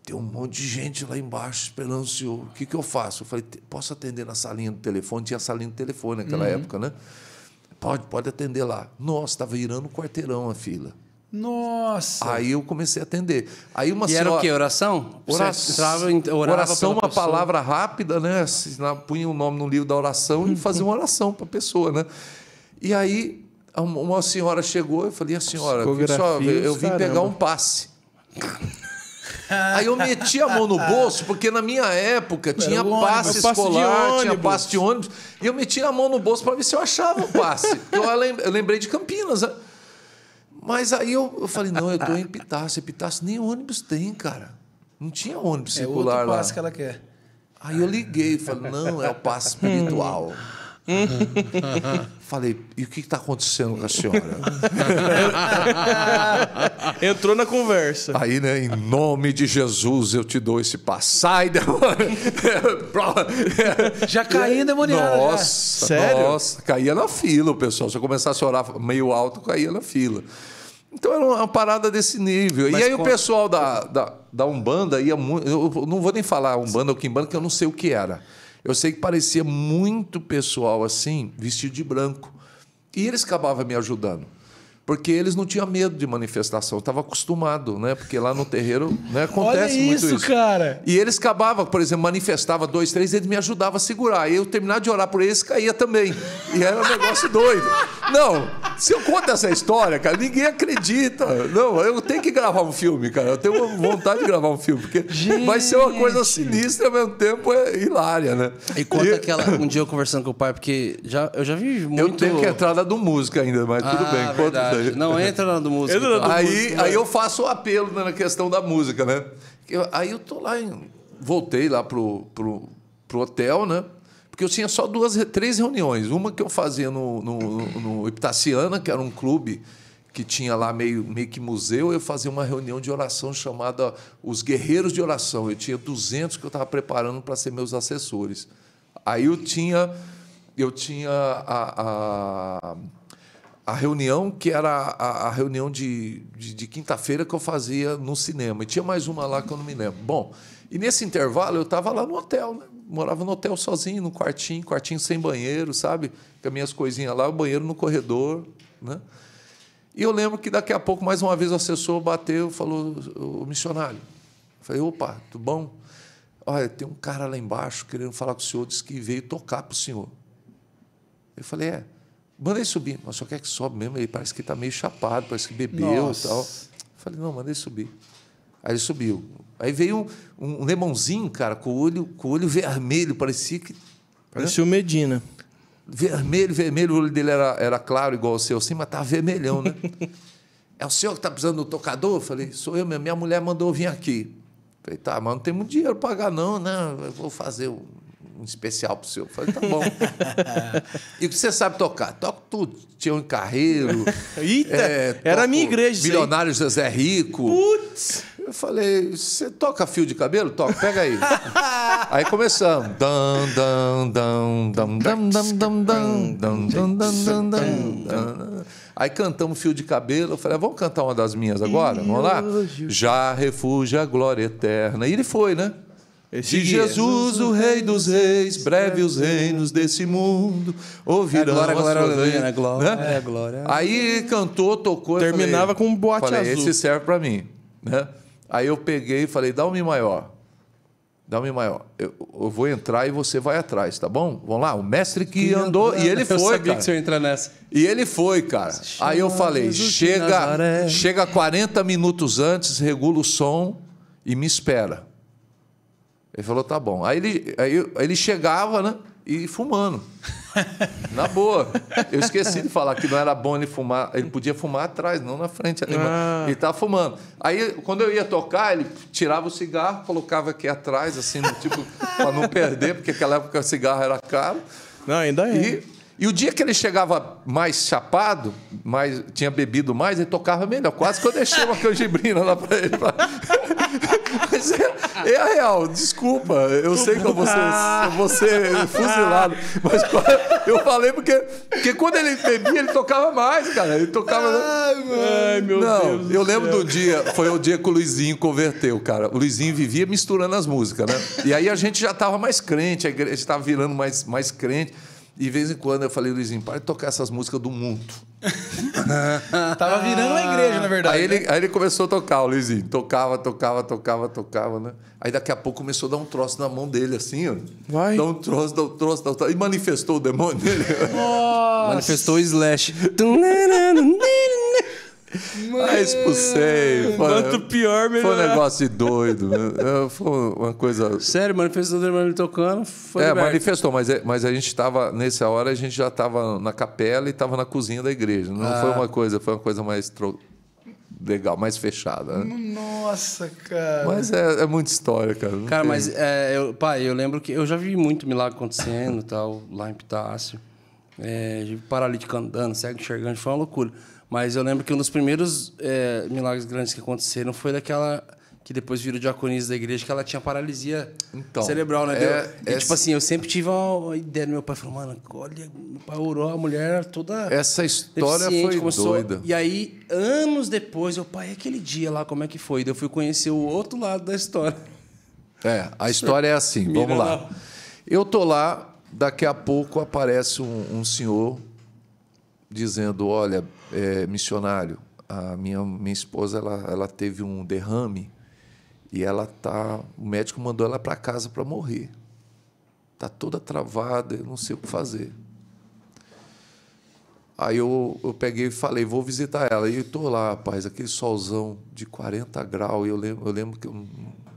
Tem um monte de gente lá embaixo esperando o senhor. O que, que eu faço? Eu falei, posso atender na salinha do telefone? Tinha salinha do telefone naquela uhum. época, né? Pode, pode atender lá. Nossa, estava virando um quarteirão a fila. Nossa! Aí eu comecei a atender. Aí uma e senhora... era o quê? Oração? Oração, oração uma pessoa. palavra rápida, né? Assim, punha o um nome no livro da oração e fazia uma oração para a pessoa, né? E aí uma senhora chegou, eu falei, a senhora, senhora eu vim caramba. pegar um passe. [laughs] Aí eu meti a mão no bolso, porque na minha época tinha passe escolar, passe tinha passe de ônibus. E eu meti a mão no bolso para ver se eu achava o passe. [laughs] eu lembrei de Campinas. Né? Mas aí eu, falei, não, eu tô em Pitácio. Pitácio nem ônibus tem, cara. Não tinha ônibus é circular lá. É o passe que ela quer. Aí eu liguei, e falei, não, é o passe [laughs] espiritual. Uhum. Falei, e o que está acontecendo com a senhora? [laughs] Entrou na conversa. Aí, né, em nome de Jesus, eu te dou esse demônio! já caí demoniado. Nossa, Sério? nossa, caía na fila o pessoal. Se eu começasse a orar meio alto, caía na fila. Então era uma parada desse nível. Mas e aí qual... o pessoal da, da, da Umbanda ia muito. Eu não vou nem falar Umbanda ou Kimbanda, que eu não sei o que era. Eu sei que parecia muito pessoal assim, vestido de branco. E eles acabavam me ajudando. Porque eles não tinham medo de manifestação, estava acostumado, né? Porque lá no terreiro né, acontece Olha muito isso, isso. cara! E eles acabavam, por exemplo, manifestava dois, três, eles me ajudavam a segurar. E eu terminava de orar por eles, caía também. E era um negócio doido. Não, se eu conto essa história, cara, ninguém acredita. Não, eu tenho que gravar um filme, cara. Eu tenho vontade de gravar um filme, porque Gente. vai ser uma coisa sinistra ao mesmo tempo é hilária, né? E conta e... aquela. Um dia eu conversando com o pai, porque já, eu já vi muito. Eu tenho que entrar na do música ainda, mas ah, tudo bem. Verdade. Não, entra na do música. Então. Do aí, música. aí né? eu faço o apelo né, na questão da música, né? Eu, aí eu tô lá, voltei lá pro, pro, pro hotel, né? Porque eu tinha só duas, três reuniões. Uma que eu fazia no, no, no Iptaciana, que era um clube que tinha lá meio, meio que museu, eu fazia uma reunião de oração chamada Os Guerreiros de Oração. Eu tinha 200 que eu estava preparando para ser meus assessores. Aí eu tinha, eu tinha a, a, a reunião que era a, a reunião de, de, de quinta-feira que eu fazia no cinema. E tinha mais uma lá que eu não me lembro. Bom, e nesse intervalo eu estava lá no hotel, né? morava no hotel sozinho, no quartinho, quartinho sem banheiro, sabe? Com as minhas coisinhas lá, o banheiro no corredor, né? E eu lembro que daqui a pouco, mais uma vez, o assessor bateu e falou, o missionário. Eu falei, opa, tudo bom? Olha, tem um cara lá embaixo querendo falar com o senhor, disse que veio tocar para o senhor. Eu falei, é, mandei subir, mas só quer que sobe mesmo, ele parece que está meio chapado, parece que bebeu Nossa. e tal. Eu falei, não, mandei subir. Aí ele subiu, Aí veio um, um lemãozinho, cara, com o olho, com o olho vermelho, parecia que. Parecia né? o Medina. Vermelho, vermelho, o olho dele era, era claro, igual o seu, assim, mas estava tá vermelhão, né? é o senhor que está precisando do tocador? Eu falei, sou eu mesmo, minha mulher mandou vir aqui. falei, tá, mas não tem muito dinheiro para pagar, não, né? Eu vou fazer o um especial para o seu. Eu falei, tá bom. e o que você sabe tocar? Toco tudo. Tinha um carreiro. Eita, é, era a minha igreja. Milionário José Rico. Putz! Eu falei, você toca fio de cabelo? Toca, pega aí. aí começamos. dan dan dan dan dan dan dan dan dan dan dan Aí cantamos fio de cabelo. Eu falei, ah, vamos cantar uma das minhas agora? Vamos lá? Já refúgio a glória eterna. E ele foi, né? Este de é Jesus, o Rei dos Reis, breve os reinos desse mundo, ouvirão é, glória, a glória, glória, glória, né? é, glória. Aí cantou, tocou. Terminava falei, com um boate falei, azul. Esse serve para mim. Né? Aí eu peguei e falei, dá um mi maior. Dá um mi maior. Eu, eu, vou entrar e você vai atrás, tá bom? Vamos lá, o mestre que, que andou, E ele eu foi, sabia cara. que você entrar nessa. E ele foi, cara. Aí eu falei, Jesus chega, chega 40 minutos antes, regula o som e me espera. Ele falou, tá bom. Aí ele, aí, aí ele chegava, né? E fumando. [laughs] na boa. Eu esqueci de falar que não era bom ele fumar. Ele podia fumar atrás, não na frente. Ah. Ele estava fumando. Aí, quando eu ia tocar, ele tirava o cigarro, colocava aqui atrás, assim, no, tipo, [laughs] para não perder, porque naquela época o cigarro era caro. Não, ainda é. E, e o dia que ele chegava mais chapado, mais, tinha bebido mais, ele tocava melhor. Quase que eu deixei uma canjibrina lá para ele. Pra... Mas é, é a real, desculpa. Eu sei que eu vou ser, eu vou ser fuzilado. Mas é, eu falei porque, porque quando ele bebia, ele tocava mais, cara. Ele tocava. Ai, Ai meu Não, Deus. Eu lembro do dia, foi o dia que o Luizinho converteu, cara. O Luizinho vivia misturando as músicas, né? E aí a gente já tava mais crente, a igreja tava virando mais, mais crente. E de vez em quando eu falei, Luizinho, para de tocar essas músicas do mundo. [laughs] Tava virando uma igreja, na verdade. Aí, né? ele, aí ele começou a tocar, o Luizinho. Tocava, tocava, tocava, tocava, né? Aí daqui a pouco começou a dar um troço na mão dele, assim, ó. Vai. Dá um troço, dá um troço, dá um troço. E manifestou o demônio dele. Nossa. manifestou o slash. [laughs] Ah, mas Aí Quanto pior, melhor. Foi um negócio de doido. foi uma coisa. Sério, manifestou do tocando. Foi é, liberto. manifestou, mas, é, mas a gente estava, nessa hora, a gente já estava na capela e estava na cozinha da igreja. Não ah. foi uma coisa, foi uma coisa mais tro... legal, mais fechada. Né? Nossa, cara. Mas é, é muita história, cara. cara, tem... mas, é, eu, pai, eu lembro que eu já vi muito milagre acontecendo tal, lá em Pitácio. É, paralítico andando, cego enxergando, foi uma loucura. Mas eu lembro que um dos primeiros é, milagres grandes que aconteceram foi daquela que depois virou diaconisa da igreja, que ela tinha paralisia então, cerebral, né? É, e, é tipo assim, eu sempre tive uma ideia do meu pai, falou, mano, olha, meu pai orou, a mulher toda... Essa história foi começou... doida. E aí, anos depois, eu, pai, aquele dia lá, como é que foi? eu fui conhecer o outro lado da história. É, a história é assim, [laughs] vamos lá. Eu tô lá, daqui a pouco aparece um, um senhor dizendo, olha, é, missionário. A minha, minha esposa ela, ela teve um derrame e ela tá, o médico mandou ela para casa para morrer. Tá toda travada, eu não sei o que fazer. Aí eu, eu peguei e falei, vou visitar ela. E eu lá, rapaz, aquele solzão de 40 graus. E eu lembro, eu lembro que eu,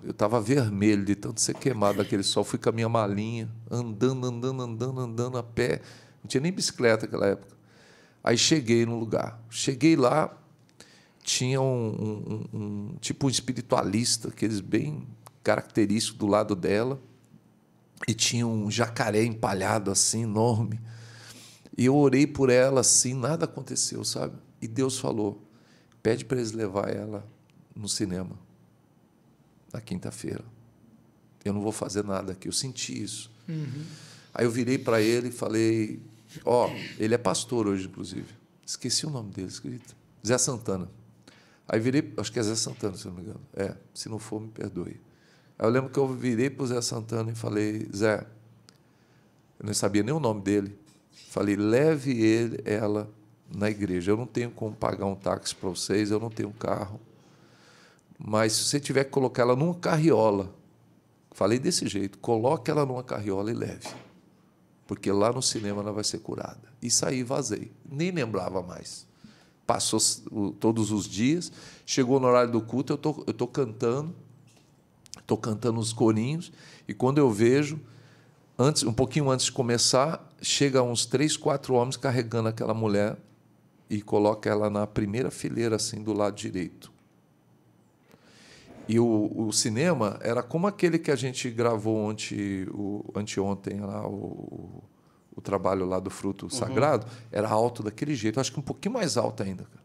eu tava vermelho de tanto ser queimado aquele sol. Fui com a minha malinha, andando, andando, andando, andando a pé. Não tinha nem bicicleta naquela época. Aí cheguei no lugar. Cheguei lá, tinha um, um, um tipo um espiritualista, aqueles bem característico do lado dela, e tinha um jacaré empalhado assim, enorme. E eu orei por ela assim, nada aconteceu, sabe? E Deus falou: pede para eles levar ela no cinema na quinta-feira. Eu não vou fazer nada aqui. Eu senti isso. Uhum. Aí eu virei para ele e falei: Ó, ele é pastor hoje, inclusive. Esqueci o nome dele, acredita? Zé Santana. Aí virei, acho que é Zé Santana, se não me engano. É, se não for, me perdoe. Aí eu lembro que eu virei para o Zé Santana e falei, Zé, eu não sabia nem o nome dele. Falei, leve ele, ela na igreja. Eu não tenho como pagar um táxi para vocês, eu não tenho carro. Mas se você tiver que colocar ela numa carriola, falei desse jeito, coloque ela numa carriola e leve porque lá no cinema ela vai ser curada. E saí, vazei. Nem lembrava mais. Passou todos os dias, chegou no horário do culto, eu tô, eu tô cantando, tô cantando os corinhos, e quando eu vejo, antes, um pouquinho antes de começar, chega uns três, quatro homens carregando aquela mulher e coloca ela na primeira fileira, assim, do lado direito. E o, o, cinema era como aquele que a gente gravou ontem, o, anteontem, lá, o, o trabalho lá do fruto uhum. sagrado, era alto daquele jeito, acho que um pouquinho mais alto ainda. Cara.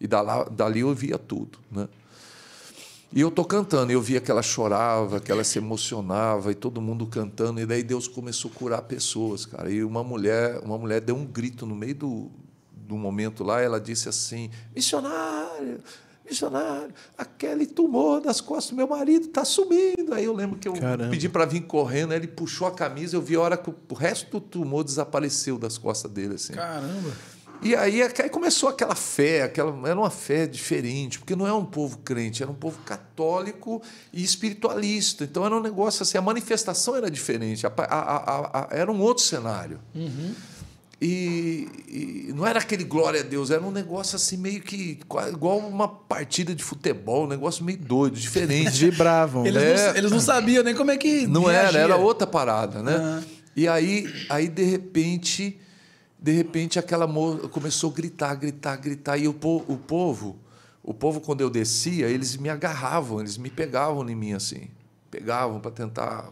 E dali, dali eu via tudo. Né? E eu tô cantando, eu via que ela chorava, que ela se emocionava, e todo mundo cantando, e daí Deus começou a curar pessoas, cara. E uma mulher, uma mulher deu um grito no meio do, do momento lá, ela disse assim, missionário missionário, aquele tumor nas costas do meu marido está sumindo. Aí eu lembro que eu Caramba. pedi para vir correndo, ele puxou a camisa, eu vi a hora que o resto do tumor desapareceu das costas dele. Assim. Caramba! E aí, é aí começou aquela fé, aquela, era uma fé diferente, porque não é um povo crente, era um povo católico e espiritualista. Então era um negócio assim, a manifestação era diferente, a, a, a, era um outro cenário. Uhum. E, e, não era aquele glória a Deus, era um negócio assim meio que igual uma partida de futebol, um negócio meio doido, diferente. [laughs] Vibravam. eles, né? não, eles não sabiam nem como é que. Não reagia. era, era outra parada, né? Uhum. E aí, aí de repente, de repente aquela moça começou a gritar, gritar, gritar e o, po o povo, o povo quando eu descia, eles me agarravam, eles me pegavam em mim assim, pegavam para tentar.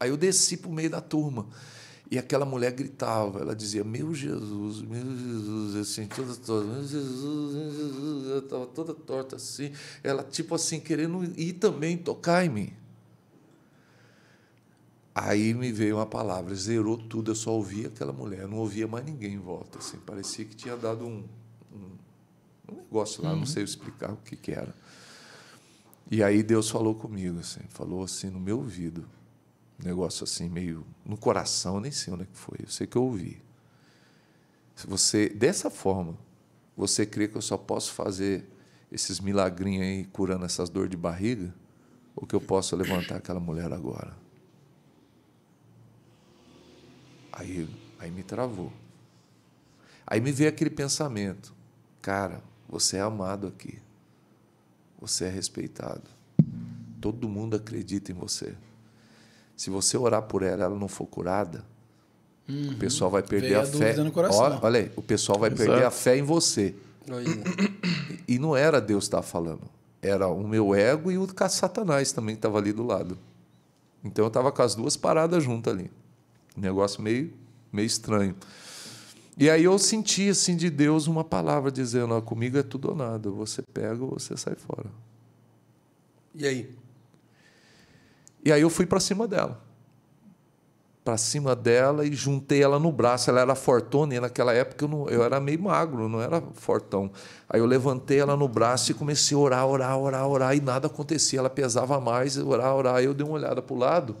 Aí eu desci pro meio da turma. E aquela mulher gritava, ela dizia, meu Jesus, meu Jesus, assim, toda torta, meu Jesus, meu Jesus, eu estava toda torta assim, ela tipo assim, querendo ir também tocar em mim. Aí me veio uma palavra, zerou tudo, eu só ouvia aquela mulher, eu não ouvia mais ninguém em volta, assim, parecia que tinha dado um, um, um negócio lá, uhum. não sei explicar o que, que era. E aí Deus falou comigo, assim, falou assim no meu ouvido, um negócio assim, meio no coração, nem sei onde é que foi, eu sei que eu ouvi. Se você, dessa forma, você crê que eu só posso fazer esses milagrinhos aí curando essas dores de barriga? Ou que eu posso levantar aquela mulher agora? Aí, aí me travou. Aí me veio aquele pensamento: cara, você é amado aqui. Você é respeitado. Todo mundo acredita em você. Se você orar por ela, ela não for curada, uhum. o pessoal vai perder Veio a, a fé. Olha, olha, aí, o pessoal vai Exato. perder a fé em você. E, e não era Deus que estava falando. Era o meu ego e o Satanás também que estava ali do lado. Então eu estava com as duas paradas juntas ali. negócio meio, meio estranho. E aí eu senti assim de Deus uma palavra dizendo: Ah, comigo é tudo ou nada. Você pega ou você sai fora. E aí? E aí eu fui para cima dela. Para cima dela e juntei ela no braço. Ela era fortona e naquela época eu, não, eu era meio magro, não era fortão. Aí eu levantei ela no braço e comecei a orar, orar, orar, orar e nada acontecia. Ela pesava mais, orar, orar. Aí eu dei uma olhada para o lado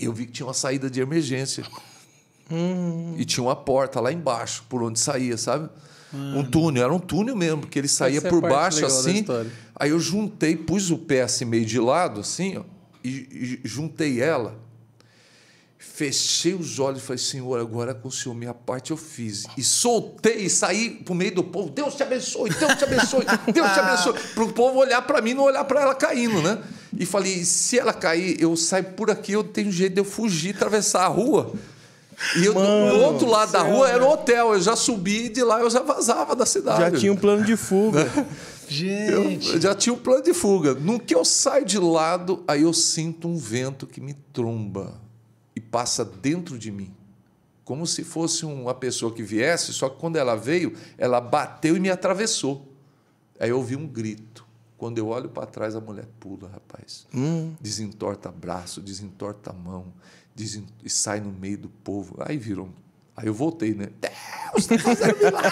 e eu vi que tinha uma saída de emergência. Hum. E tinha uma porta lá embaixo por onde saía, sabe? Um túnel, era um túnel mesmo, porque ele saía é por baixo assim. Aí eu juntei, pus o pé assim meio de lado, assim, ó e, e juntei ela, fechei os olhos e falei, Senhor, agora com o Senhor minha parte eu fiz. E soltei e saí para o meio do povo, Deus te abençoe, Deus te abençoe, Deus te abençoe. [laughs] Para o povo olhar para mim, não olhar para ela caindo, né? E falei, se ela cair, eu saio por aqui, eu tenho jeito de eu fugir, atravessar a rua. E eu, Mano, do outro lado da rua era um hotel. Eu já subi e de lá eu já vazava da cidade. Já tinha um plano de fuga. [laughs] Né? Gente. Eu já tinha um plano de fuga. No que eu saio de lado, aí eu sinto um vento que me tromba e passa dentro de mim. Como se fosse uma pessoa que viesse, só que quando ela veio, ela bateu e me atravessou. Aí eu ouvi um grito. Quando eu olho para trás, a mulher pula, rapaz. Hum. Desentorta braço, desentorta mão, desent... e sai no meio do povo. Aí virou um Aí eu voltei, né? [laughs] Deus, tá fazendo milagre!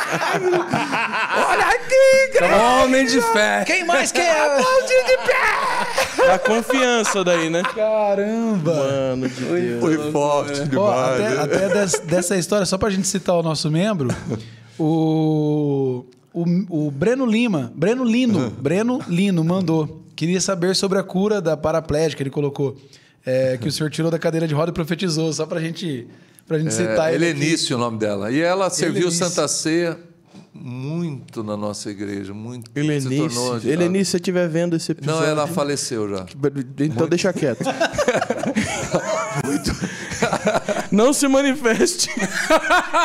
Olha aqui, tá cara! Homem de fé! Quem mais quem é? Aplaudir de pé! A confiança daí, né? Caramba! Mano de Foi, Deus. Foi forte demais. Ó, até, né? até des, dessa história, só pra gente citar o nosso membro, o, o, o Breno Lima, Breno Lino, Breno Lino mandou. Queria saber sobre a cura da paraplégica, ele colocou. É, que o senhor tirou da cadeira de roda e profetizou, só pra gente para a gente é, citar ele. Helenice, o nome dela. E ela serviu Helenice. Santa Ceia muito na nossa igreja, muito. Helenice, se tornou Helenice, tá. se você estiver vendo esse episódio. Não, ela faleceu já. Então muito. deixa quieto. [laughs] [laughs] muito. [laughs] Não se manifeste.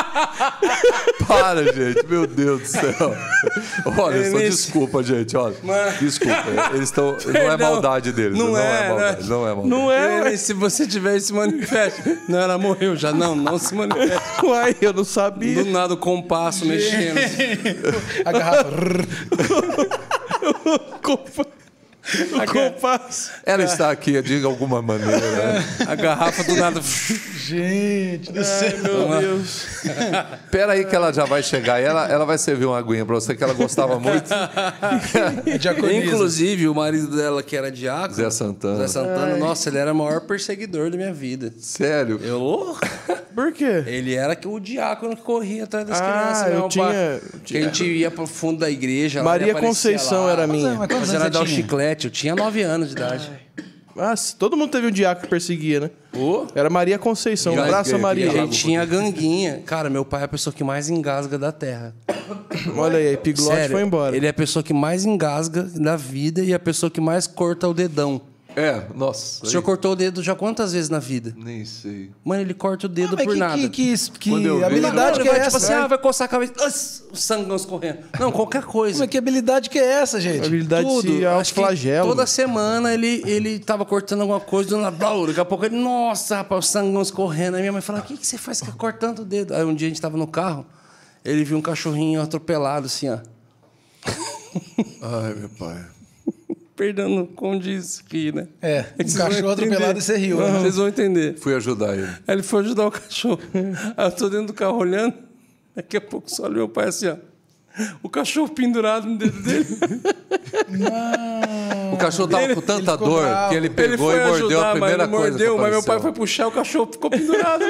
[laughs] Para, gente. Meu Deus do céu. Olha, só desculpa, gente. Olha, desculpa. Eles estão. Não é [laughs] maldade deles. Não, não é, é, né? maldade. Não é maldade. Não é. se você tiver se manifeste. Não, ela morreu já. Não, não se manifeste. Uai, eu não sabia. Do nada o compasso mexendo. A garrafa o compasso. Ela está aqui de alguma maneira. A garrafa do nada. Gente do céu. Meu Deus. Pera aí que ela já vai chegar. Ela, ela vai servir uma aguinha para você que ela gostava muito. É Inclusive, o marido dela, que era diácono. Zé Santana. Zé Santana, Ai. nossa, ele era o maior perseguidor da minha vida. Sério? Eu. louco. Por quê? Ele era o diácono que corria atrás das ah, crianças. Né? Eu não, tinha, pra... eu tinha... Que a gente ia para o fundo da igreja. Maria Conceição lá. era minha. Mas, mas, mas ela chiclete eu tinha nove anos de idade. Mas ah, todo mundo teve um diabo que perseguia, né? Era Maria Conceição. Um abraço, a Maria. A gente tinha ganguinha. Cara, meu pai é a pessoa que mais engasga da terra. Olha aí, Piglote Sério, foi embora. Ele é a pessoa que mais engasga na vida e a pessoa que mais corta o dedão. É, nossa. O senhor aí... cortou o dedo já quantas vezes na vida? Nem sei. Mano, ele corta o dedo ah, por que, nada. Que, que, que habilidade vejo... que é tipo essa? Tipo assim, é. ah, vai coçar a cabeça. Nossa, o sangue escorrendo. Não, qualquer coisa. Mas é que habilidade que é essa, gente? A habilidade Tudo. de é Acho flagelo. Toda semana ele, ele tava cortando alguma coisa, do blá, daqui a pouco ele, nossa, rapaz, o sangue escorrendo. Aí minha mãe falou: o que, que você faz que cortando o dedo? Aí um dia a gente tava no carro, ele viu um cachorrinho atropelado assim, ó. Ai, meu pai perdendo com disque, né? É, é um cachorro atropelado e você riu. Né? Vocês vão entender. Fui ajudar ele. Aí ele foi ajudar o cachorro. Aí [laughs] eu tô dentro do carro olhando, daqui a pouco só olha meu pai assim, ó. O cachorro pendurado no dedo dele. Não. O cachorro tava ele, com tanta dor bravo. que ele pegou ele e mordeu ajudar, a primeira mas coisa. Mordeu, mas meu pai foi puxar, o cachorro ficou pendurado.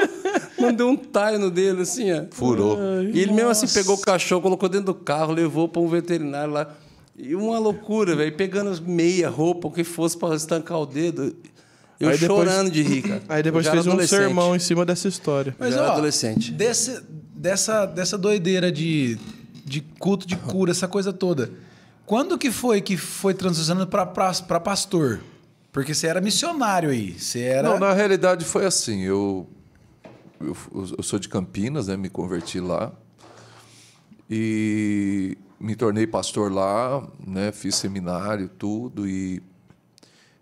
mandou um taio no dedo, assim, ó. Furou. Ai, e ele nossa. mesmo assim pegou o cachorro, colocou dentro do carro, levou para um veterinário lá. E uma loucura, velho. Pegando as meia, roupa, o que fosse para estancar o dedo. Eu aí chorando depois, de rica. [laughs] Aí depois fez um sermão em cima dessa história. Mas, ó, adolescente. Desse, dessa, dessa doideira de, de culto de cura, essa coisa toda. Quando que foi que foi transicionando para pastor? Porque você era missionário aí. Você era... Não, na realidade foi assim. Eu, eu, eu sou de Campinas, né? Me converti lá. E me tornei pastor lá, né? fiz seminário, tudo, e,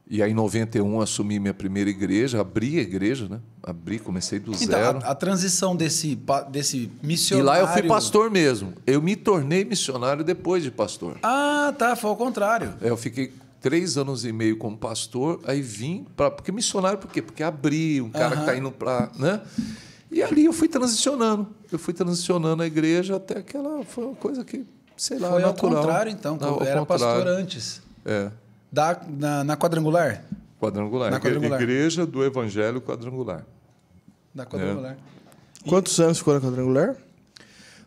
e aí em 91 assumi minha primeira igreja, abri a igreja, né? Abri, comecei do então, zero. A, a transição desse, desse missionário. E lá eu fui pastor mesmo. Eu me tornei missionário depois de pastor. Ah, tá, foi ao contrário. É, eu fiquei três anos e meio como pastor, aí vim para. Porque missionário por quê? Porque abri, um cara uhum. que indo para. Né? E ali eu fui transicionando. Eu fui transicionando a igreja até que ela foi uma coisa que sei lá, Foi é natural. ao contrário, então. Não, era pastor antes. É. Da, na, na quadrangular? Quadrangular. Na quadrangular. Igreja do Evangelho Quadrangular. Na quadrangular. É. Quantos anos ficou na quadrangular?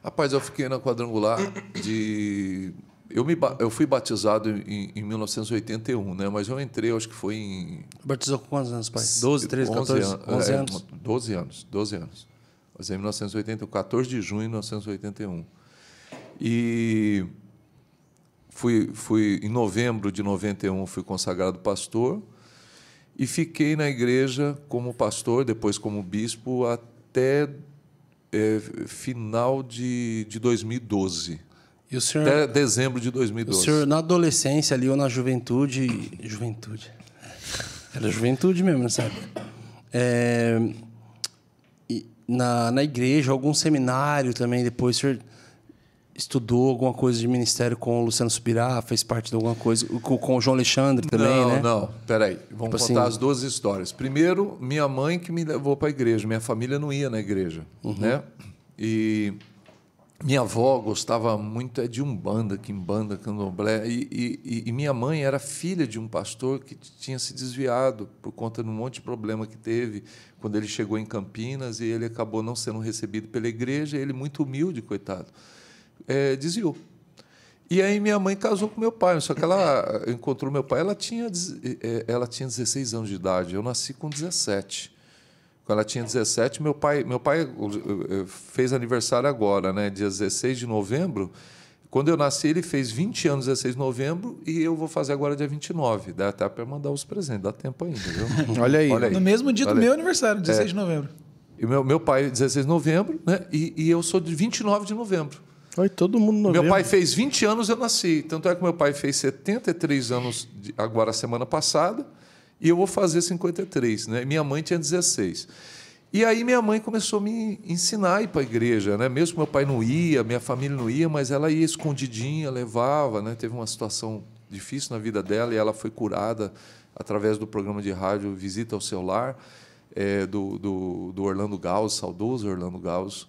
Rapaz, eu fiquei na quadrangular de. Eu, me, eu fui batizado em, em 1981, né? Mas eu entrei, acho que foi em. Batizou com quantos anos, pai? 12, 13, 14? 11 anos. É, 12 anos, 12 anos. Mas em 1980, 14 de junho de 1981. E fui, fui em novembro de 91 fui consagrado pastor e fiquei na igreja como pastor, depois como bispo até é, final de, de 2012. E o senhor, até dezembro de 2012. O senhor, na adolescência ali ou na juventude. Juventude. Era juventude mesmo, sabe? É, na, na igreja, algum seminário também depois, o senhor estudou alguma coisa de ministério com o Luciano Subirá, fez parte de alguma coisa com, com o João Alexandre também, não, né? Não, não. Peraí, vamos tipo contar assim... as duas histórias. Primeiro, minha mãe que me levou para a igreja. Minha família não ia na igreja, uhum. né? E minha avó gostava muito é de umbanda, quimbanda, candomblé. E, e, e minha mãe era filha de um pastor que tinha se desviado por conta de um monte de problema que teve quando ele chegou em Campinas e ele acabou não sendo recebido pela igreja. Ele muito humilde, coitado é, desviou. E aí minha mãe casou com meu pai, só que ela encontrou meu pai, ela tinha, é, ela tinha 16 anos de idade, eu nasci com 17. Quando ela tinha 17, meu pai, meu pai eh, eh, fez aniversário agora, né, dia 16 de novembro. Quando eu nasci, ele fez 20 anos, 16 de novembro, e eu vou fazer agora dia 29. Dá até para mandar os presentes, dá tempo ainda, viu? [laughs] Olha, aí. Olha aí. No mesmo dia Olha do aí. meu aniversário, 16 é. de novembro. E meu, meu pai, 16 de novembro, né? E, e eu sou de 29 de novembro. Oi, todo mundo novembro. Meu pai fez 20 anos, eu nasci. Tanto é que meu pai fez 73 anos agora, semana passada, e eu vou fazer 53. Né? Minha mãe tinha 16. E aí minha mãe começou a me ensinar a ir para a igreja, né? Mesmo meu pai não ia, minha família não ia, mas ela ia escondidinha, levava, né? Teve uma situação difícil na vida dela e ela foi curada através do programa de rádio Visita ao Seu Lar, é, do, do, do Orlando Gauss, saudoso Orlando Gauss.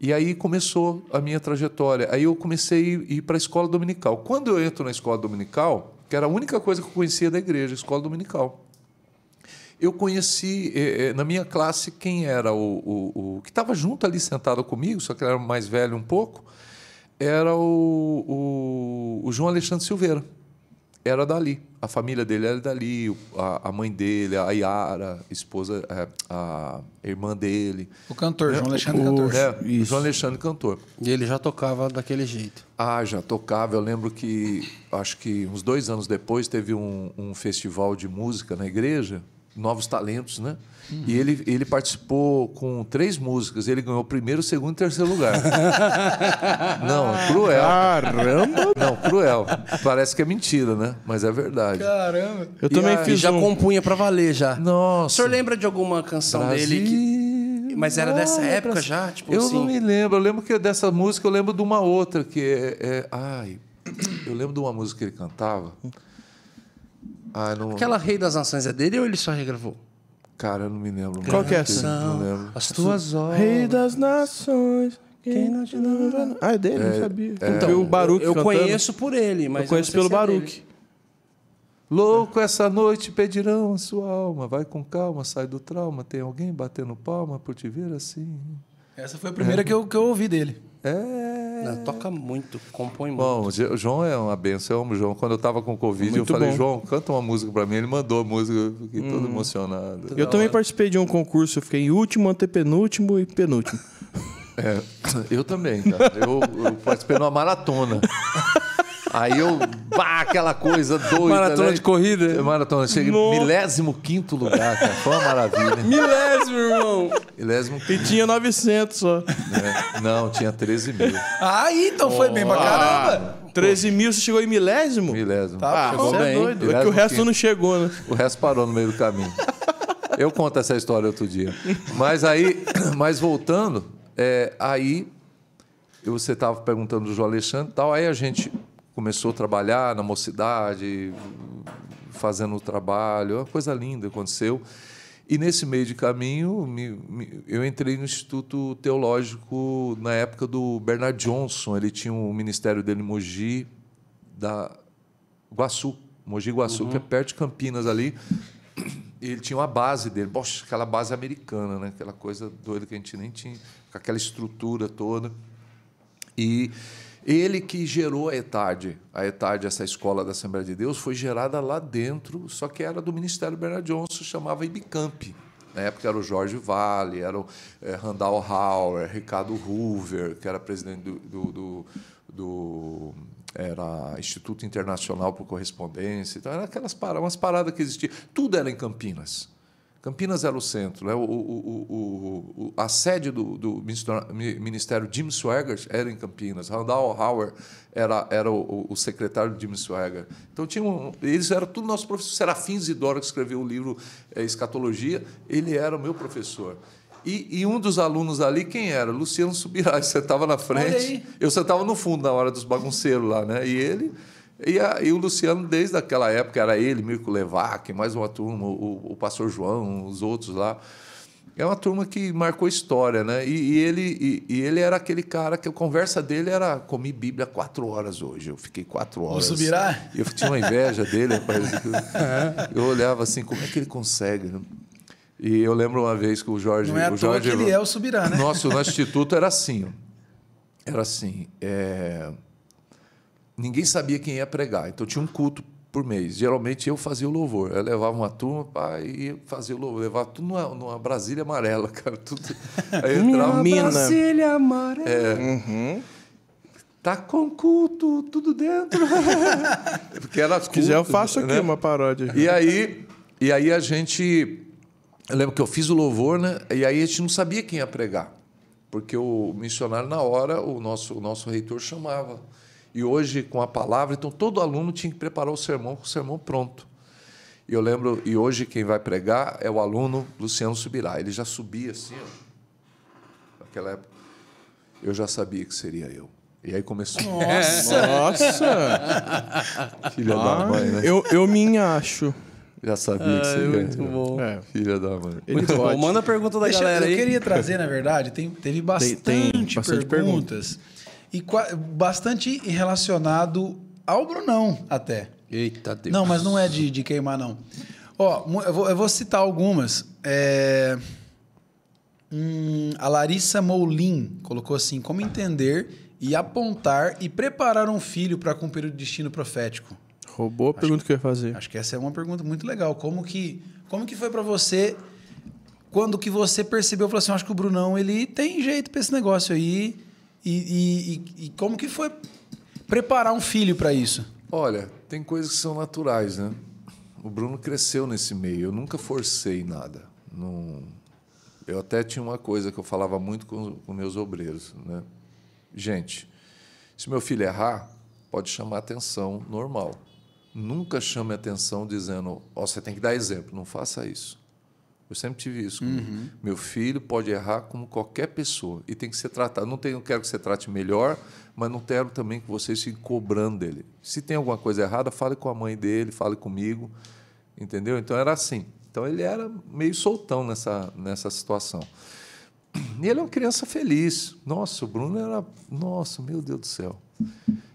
E aí começou a minha trajetória. Aí eu comecei a ir para a escola dominical. Quando eu entro na escola dominical, que era a única coisa que eu conhecia da igreja, a escola dominical, eu conheci eh, eh, na minha classe quem era o, o, o que estava junto ali sentado comigo, só que ele era mais velho um pouco, era o, o João Alexandre Silveira era dali. A família dele era dali, a, a mãe dele, a Yara, a esposa, a, é, a irmã dele. O cantor, João né? Alexandre o, Cantor. É, João Alexandre Cantor. E ele já tocava daquele jeito. Ah, já tocava. Eu lembro que, acho que uns dois anos depois, teve um, um festival de música na igreja novos talentos, né? E ele, ele participou com três músicas. Ele ganhou primeiro, segundo e terceiro lugar. [laughs] não, cruel. Caramba! Não, cruel. Parece que é mentira, né? Mas é verdade. Caramba! Eu e também a... fiz. Já um... compunha para valer já. Nossa. O senhor lembra de alguma canção Brasil. dele que. Mas era ah, dessa época pra... já? Tipo, eu assim... não me lembro. Eu lembro que dessa música eu lembro de uma outra que é. é... Ai. Eu lembro de uma música que ele cantava. Ah, não... Aquela Rei das Nações é dele ou ele só regravou? Cara, eu não me lembro. Qual que é essa? As tuas horas. Rei das Nações. Quem não te dá Ah, é dele? É, não sabia. É, então, o Baruch eu, eu conheço por ele, mas. Eu conheço pelo Baruch. É Louco essa noite pedirão a sua alma. Vai com calma, sai do trauma. Tem alguém batendo palma por te ver assim. Essa foi a primeira é. que, eu, que eu ouvi dele. É. Não, toca muito, compõe muito. Bom, o João é uma benção. Eu João. Quando eu estava com Covid, muito eu falei, bom. João, canta uma música para mim. Ele mandou a música, eu fiquei hum. todo emocionado. Eu também participei de um concurso, eu fiquei em último, antepenúltimo e penúltimo. [laughs] É, eu também, cara. Eu, eu participei de uma maratona. [laughs] Aí eu, pá, aquela coisa doida. Maratona né? de corrida? Maratona. Cheguei no... milésimo quinto lugar, cara. Foi uma maravilha. Milésimo, irmão. Milésimo quinto. E tinha 900 só. É. Não, tinha 13 mil. Ah, então oh, foi bem pra ah, caramba. 13 mil, você chegou em milésimo? Milésimo. Tá, ah, chegou é bem. É, doido. é que o resto quinto. não chegou, né? O resto parou no meio do caminho. Eu conto essa história outro dia. Mas aí, [coughs] mas voltando, é, aí você estava perguntando do João Alexandre e tal, aí a gente começou a trabalhar na mocidade, fazendo o trabalho, é uma coisa linda aconteceu. E nesse meio de caminho, me, me, eu entrei no Instituto Teológico na época do Bernard Johnson. Ele tinha o um ministério dele em Mogi, da Guaçu, Mogi Guaçu, uhum. que é perto de Campinas ali. E ele tinha uma base dele, poxa, aquela base americana, né? aquela coisa doida que a gente nem tinha, com aquela estrutura toda. E ele que gerou a ETAD. A etade essa escola da Assembleia de Deus, foi gerada lá dentro, só que era do Ministério Bernard Johnson, chamava IBICAMP. Na época era o Jorge Vale, era o eh, Randall Hauer, Ricardo Hoover, que era presidente do, do, do, do era Instituto Internacional por Correspondência. Então, eram aquelas paradas, umas paradas que existiam. Tudo era em Campinas. Campinas era é o centro. Né? O, o, o, a sede do, do Ministério Jim Swaggart era em Campinas. Randall Howard era, era o, secretário de Jim Swaggart. Então, tinha um, eles eram tudo nosso professor. Serafim Zidoro, que escreveu o livro é, Escatologia, ele era o meu professor. E, e, um dos alunos ali, quem era? Luciano Subirá. [laughs] Você estava na frente. Eu sentava no fundo na hora dos bagunceiros lá. Né? E ele e, a, e o Luciano, desde aquela época, era ele, Mirko Levac, mais uma turma, o, o pastor João, os outros lá. É uma turma que marcou história, né? E, e ele, e, e, ele era aquele cara que a conversa dele era comi Bíblia quatro horas hoje. Eu fiquei quatro horas. Subirá? Eu tinha uma inveja dele, rapaz. [laughs] Eu, eu olhava assim, como é que ele consegue? E eu lembro uma vez que o Jorge. Não é o Jorge, que ele é o Subirá, né? Nosso, nosso instituto era assim. Era assim. É ninguém sabia quem ia pregar. Então tinha um culto por mês. Geralmente eu fazia o louvor. Eu levava uma turma para e fazia o louvor. Eu levava tudo numa, numa Brasília amarela, [laughs] cara. Tudo... Aí entrava. Minha Brasília amarela. É. Uhum. Tá com culto, tudo dentro. [laughs] Porque era culto, Se quiser, eu faço aqui né? uma paródia. E aí, e aí a gente. Eu lembro que eu fiz o louvor, né? E aí a gente não sabia quem ia pregar. Porque o missionário, na hora, o nosso, o nosso reitor chamava e hoje com a palavra. Então, todo aluno tinha que preparar o sermão com o sermão pronto. E eu lembro, e hoje quem vai pregar é o aluno Luciano Subirá. Ele já subia assim, ó. naquela época. Eu já sabia que seria eu. E aí começou. Nossa! Nossa. [laughs] Filha ah, da mãe, né? Eu, eu me acho. Já sabia ah, que seria. Muito né? bom. É. Filha da mãe. Ele muito bom. Manda a pergunta da Deixa, galera aí. Eu queria trazer, na verdade, tem, teve bastante, tem, tem bastante perguntas. perguntas e bastante relacionado ao Brunão até. Eita Deus. Não, mas não é de, de queimar, não. Ó, eu, eu vou, citar algumas. É... Hum, a Larissa Moulin colocou assim: como entender e apontar e preparar um filho para cumprir o destino profético? Roubou a acho pergunta que, que eu ia fazer. Acho que essa é uma pergunta muito legal. Como que, como que foi para você quando que você percebeu, falou assim, acho que o Brunão ele tem jeito para esse negócio aí, e, e, e como que foi preparar um filho para isso? Olha, tem coisas que são naturais, né? O Bruno cresceu nesse meio. Eu nunca forcei nada. Não... Eu até tinha uma coisa que eu falava muito com, com meus obreiros, né? Gente, se meu filho errar, pode chamar atenção normal. Nunca chame atenção dizendo, ó, oh, você tem que dar exemplo. Não faça isso. Eu sempre tive isso. Uhum. Meu filho pode errar como qualquer pessoa e tem que ser tratado. Não, tenho quero que você trate melhor, mas não quero também que vocês se cobrando dele. Se tem alguma coisa errada, fale com a mãe dele, fale comigo, entendeu? Então era assim. Então ele era meio soltão nessa, nessa situação. E ele é uma criança feliz. Nossa, o Bruno era. Nossa, meu Deus do céu.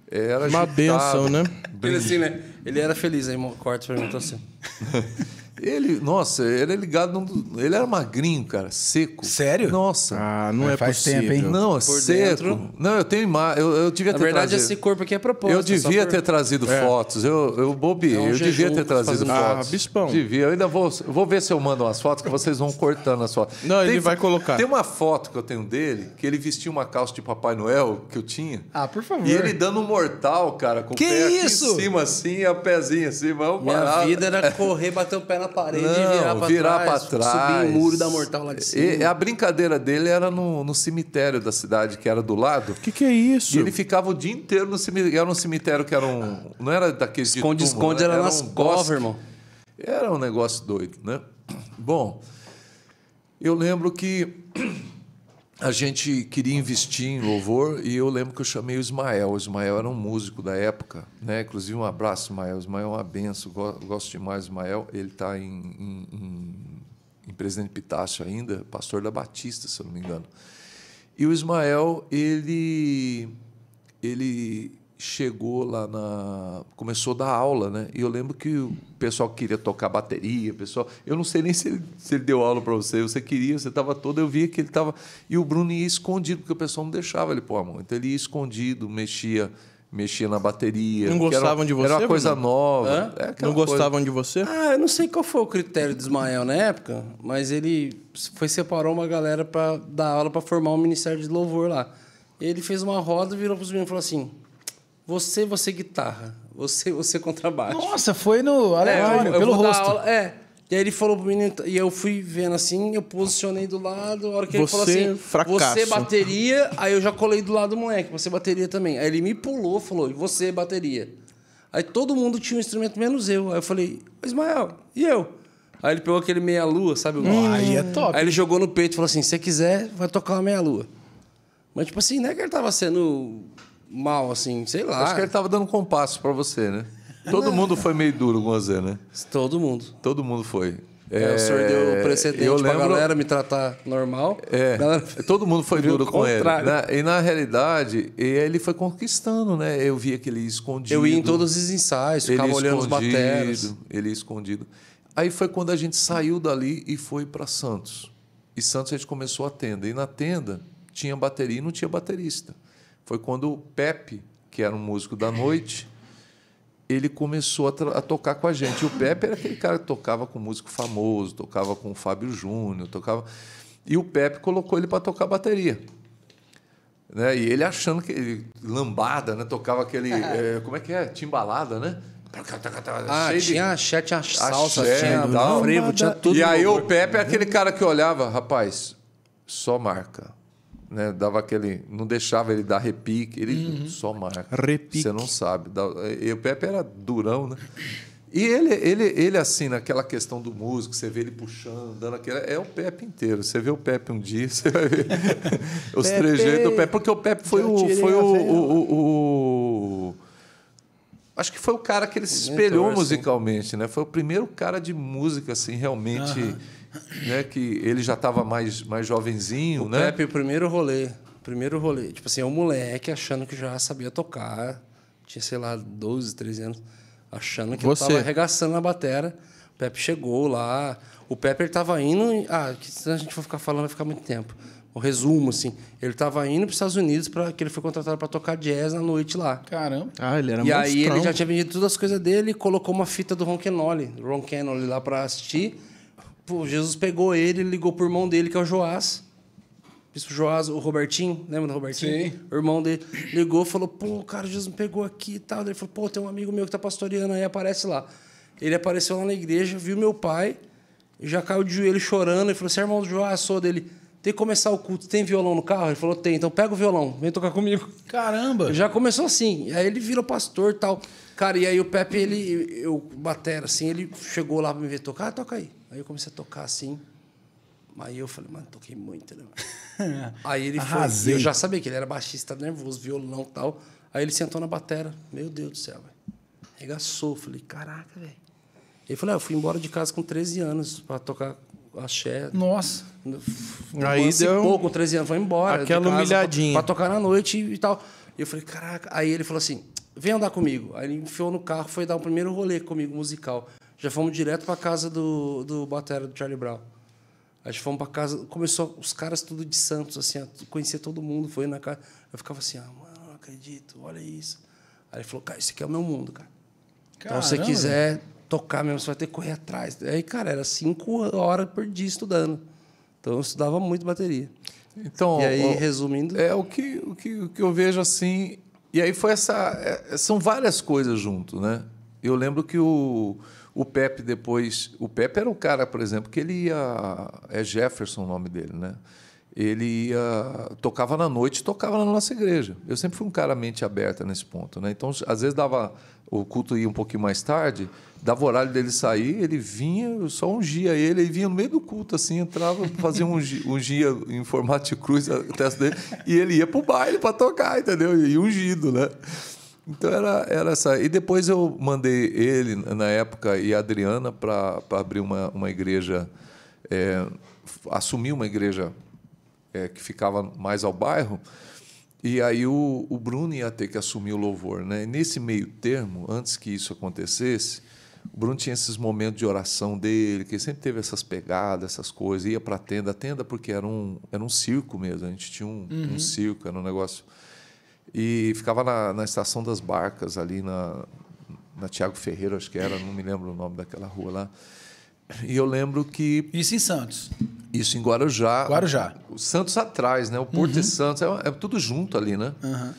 Era uma agitado. benção, né? Ele, assim, né? ele era feliz, aí corte perguntou assim. [laughs] Ele, nossa, ele é ligado. Num, ele era magrinho, cara, seco. Sério? Nossa. Ah, não é, é faz possível. tempo, hein? Não, é Por seco. Dentro. Não, eu tenho imagem. Eu, eu devia Na ter verdade, trazido. esse corpo aqui é proposto. Eu é devia ter trazido é. fotos. Eu, eu é eu devia ter trazido fotos. Ah, bispão. Devia. Eu ainda vou, vou ver se eu mando umas fotos que vocês vão cortando as fotos. Não, tem, ele vai colocar. Tem uma foto que eu tenho dele que ele vestiu uma calça de Papai Noel que eu tinha. Ah, por favor. E ele dando um mortal, cara, com que o pé isso? aqui em cima, assim, a pezinha assim, vamos Minha parar. vida era [laughs] correr, bater o pé na parede, não, virar para trás, trás, subir o muro da mortal lá de cima. E a brincadeira dele era no, no cemitério da cidade, que era do lado. O que, que é isso? E ele ficava o dia inteiro no cemitério. Era um cemitério que era um. Não era daqueles esconde, Esconde, esconde, né? era, era nas um covas, irmão. Era um negócio doido, né? Bom, eu lembro que a gente queria investir em louvor e eu lembro que eu chamei o Ismael. O Ismael era um músico da época, né? Inclusive um abraço, Ismael. O Ismael é uma benção, gosto demais do Ismael. Ele está em, em, em, em, Presidente Pitácio ainda, pastor da Batista, se eu não me engano. E o Ismael, ele, ele chegou lá na. começou a dar aula, né? E eu lembro que o pessoal queria tocar bateria, pessoal. Eu não sei nem se ele, se ele deu aula para você, você queria, você estava todo, eu via que ele estava. E o Bruno ia escondido, porque o pessoal não deixava ele pôr a mão. Então ele ia escondido, mexia. Mexia na bateria. Não gostavam era, de você? Era uma coisa nova. É? É não gostavam coisa... de você? Ah, eu não sei qual foi o critério de Ismael na época, mas ele foi separou uma galera para dar aula para formar um ministério de louvor lá. Ele fez uma roda, virou para os meninos e falou assim: você, você guitarra. Você, você contrabaixo. Nossa, foi no aleatório, é, pelo rosto. Aula, é. E aí ele falou pro menino, e eu fui vendo assim, eu posicionei do lado, a hora que você, ele falou assim, fracasso. você bateria, aí eu já colei do lado do moleque, você bateria também. Aí ele me pulou, falou, e você bateria. Aí todo mundo tinha um instrumento, menos eu. Aí eu falei, Ismael, e eu? Aí ele pegou aquele meia-lua, sabe? Hum, aí é top. Aí ele jogou no peito e falou assim: se você quiser, vai tocar uma meia-lua. Mas, tipo assim, não é que ele tava sendo mal, assim, sei lá. Acho que ele tava dando compasso para você, né? Todo não. mundo foi meio duro com você, né? Todo mundo. Todo mundo foi. É, o senhor é, deu precedente eu lembro, pra galera me tratar normal. É, galera... todo mundo foi duro com contrário. ele. Né? E na realidade, ele foi conquistando, né? Eu via que ele escondido. Eu ia em todos os ensaios, ficava olhando os bateros. Ele escondido. Aí foi quando a gente saiu dali e foi para Santos. E Santos a gente começou a tenda. E na tenda tinha bateria e não tinha baterista foi quando o Pepe, que era um músico da noite, ele começou a, a, tocar com a gente. E o Pepe era aquele cara que tocava com músico famoso, tocava com o Fábio Júnior, tocava. E o Pepe colocou ele para tocar bateria. Né? E ele achando que ele, lambada, né? Tocava aquele. [laughs] É. é, como é que é? Timbalada, né? Ah, tinha a axé, tinha a salsa, tinha tal, frevo, tinha tudo. E aí o Pepe é aquele cara que olhava, rapaz, só marca né, dava aquele, não deixava ele dar repique, ele uhum. só marca. Repique. Você não sabe. E o Pepe era durão, né? E ele, ele, ele assim, naquela questão do músico, você vê ele puxando, dando aquele É o Pepe inteiro. Você vê o Pepe um dia, [laughs] você vai ver os trejeitos do Pepe. Porque o Pepe foi, o, foi o, o, o, Acho que foi o cara que ele se então, espelhou é mentor, musicalmente, assim. né? Foi o primeiro cara de música, assim, realmente né? Que ele já estava mais, mais jovenzinho, o né? Pepe, o primeiro rolê. Primeiro rolê. Tipo assim, é um moleque achando que já sabia tocar. Tinha, sei lá, 12, 13 anos. Achando que Você. eu tava arregaçando na batera. O Pepe chegou lá. O Pepe estava indo. Ah, senão a gente vai ficar falando, vai ficar muito tempo. O resumo, assim. Ele estava indo para os Estados Unidos para que ele foi contratado para tocar jazz na noite lá. Caramba. Ah, ele era E monstrão. aí ele já tinha vendido todas as coisas dele e colocou uma fita do Ron Kennolly, Ron Kennolly lá para assistir. Pô, Jesus pegou ele e ligou pro irmão dele, que é o Joás. Bispo Joás, o Robertinho, lembra do Robertinho? Sim. O irmão dele ligou falou: pô, cara, Jesus me pegou aqui e tal. Ele falou: pô, tem um amigo meu que tá pastoreando aí, aparece lá. Ele apareceu lá na igreja, viu meu pai, já caiu de joelho chorando. Ele falou: você é irmão do Joás, sou dele tem que começar o culto. Tem violão no carro? Ele falou, tem. Então pega o violão, vem tocar comigo. Caramba! Já começou assim. Aí ele virou pastor e tal. Cara, e aí o Pepe, ele, eu batera assim, ele chegou lá pra me ver tocar, ah, toca aí. Aí eu comecei a tocar assim. Aí eu falei, mano, toquei muito, né? [laughs] Aí ele foi. Eu já sabia que ele era baixista nervoso, violão e tal. Aí ele sentou na batera. Meu Deus do céu, velho. Arregaçou. Falei, caraca, velho. Ele falou, ah, eu fui embora de casa com 13 anos para tocar axé. Nossa. Aí deu... pouco, com 13 anos, foi embora. Aquela humilhadinha. Pra, pra, tocar na noite e, e tal. E eu falei, caraca. Aí ele falou assim, vem andar comigo. Aí ele enfiou no carro, foi dar o um primeiro rolê comigo, musical já fomos direto para casa do, do batera do Charlie Brown. A gente fomos para casa, começou os caras tudo de Santos, assim, conhecia todo mundo, foi na casa. Eu ficava assim, ah, mano, não acredito, olha isso. Aí ele falou, cara, esse aqui é o meu mundo, cara. Caramba. Então, se você quiser tocar mesmo, você vai ter que correr atrás. Aí, cara, era cinco horas por dia estudando. Então, eu estudava muito bateria. Então, e aí, o, resumindo... É o que, o, que, o que eu vejo, assim... E aí foi essa... É, são várias coisas junto, né? Eu lembro que o... O Pepe depois. O Pepe era um cara, por exemplo, que ele ia. É Jefferson o nome dele, né? Ele ia, tocava na noite tocava na nossa igreja. Eu sempre fui um cara mente aberta nesse ponto. Né? Então, às vezes dava. O culto ia um pouquinho mais tarde, dava horário dele sair, ele vinha, eu só ungia ele, ele vinha no meio do culto, assim, entrava, fazia um, ungia em formato de cruz, a testa dele, e ele ia pro baile para tocar, entendeu? E ungido, né? Então era, era essa. E depois eu mandei ele, na época, e a Adriana para abrir uma, uma igreja, é, assumir uma igreja é, que ficava mais ao bairro. E aí o, o Bruno ia ter que assumir o louvor. Né? E nesse meio termo, antes que isso acontecesse, o Bruno tinha esses momentos de oração dele, que ele sempre teve essas pegadas, essas coisas, ia para a tenda, tenda porque era um, era um circo mesmo, a gente tinha um, uhum. um circo, era um negócio e ficava na, na estação das barcas, ali na, na Tiago Ferreira, acho que era, não me lembro o nome daquela rua lá. E eu lembro que. Isso em Santos. Isso em Guarujá. Guarujá. O Santos atrás, né? O Porto uhum. Santos, é, é, tudo junto ali, né? Uhum.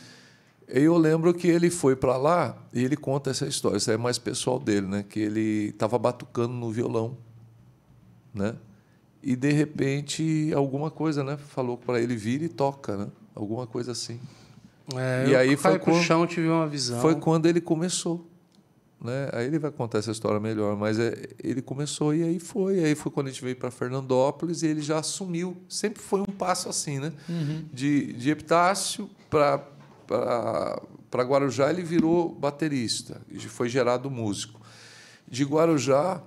E eu lembro que ele foi para lá e ele conta essa história, isso é mais pessoal dele, né? Que ele estava batucando no violão, né? E de repente alguma coisa, né? Falou para ele vir e toca, né? Alguma coisa assim. É, e aí foi quando chão tive uma visão. Foi quando ele começou. Né? Aí ele vai contar essa história melhor, mas é, ele começou e aí foi. Aí foi quando a gente veio para Fernandópolis e ele já assumiu. Sempre foi um passo assim, né? Uhum. De, de Epitácio para Guarujá, ele virou baterista e foi gerado músico. De Guarujá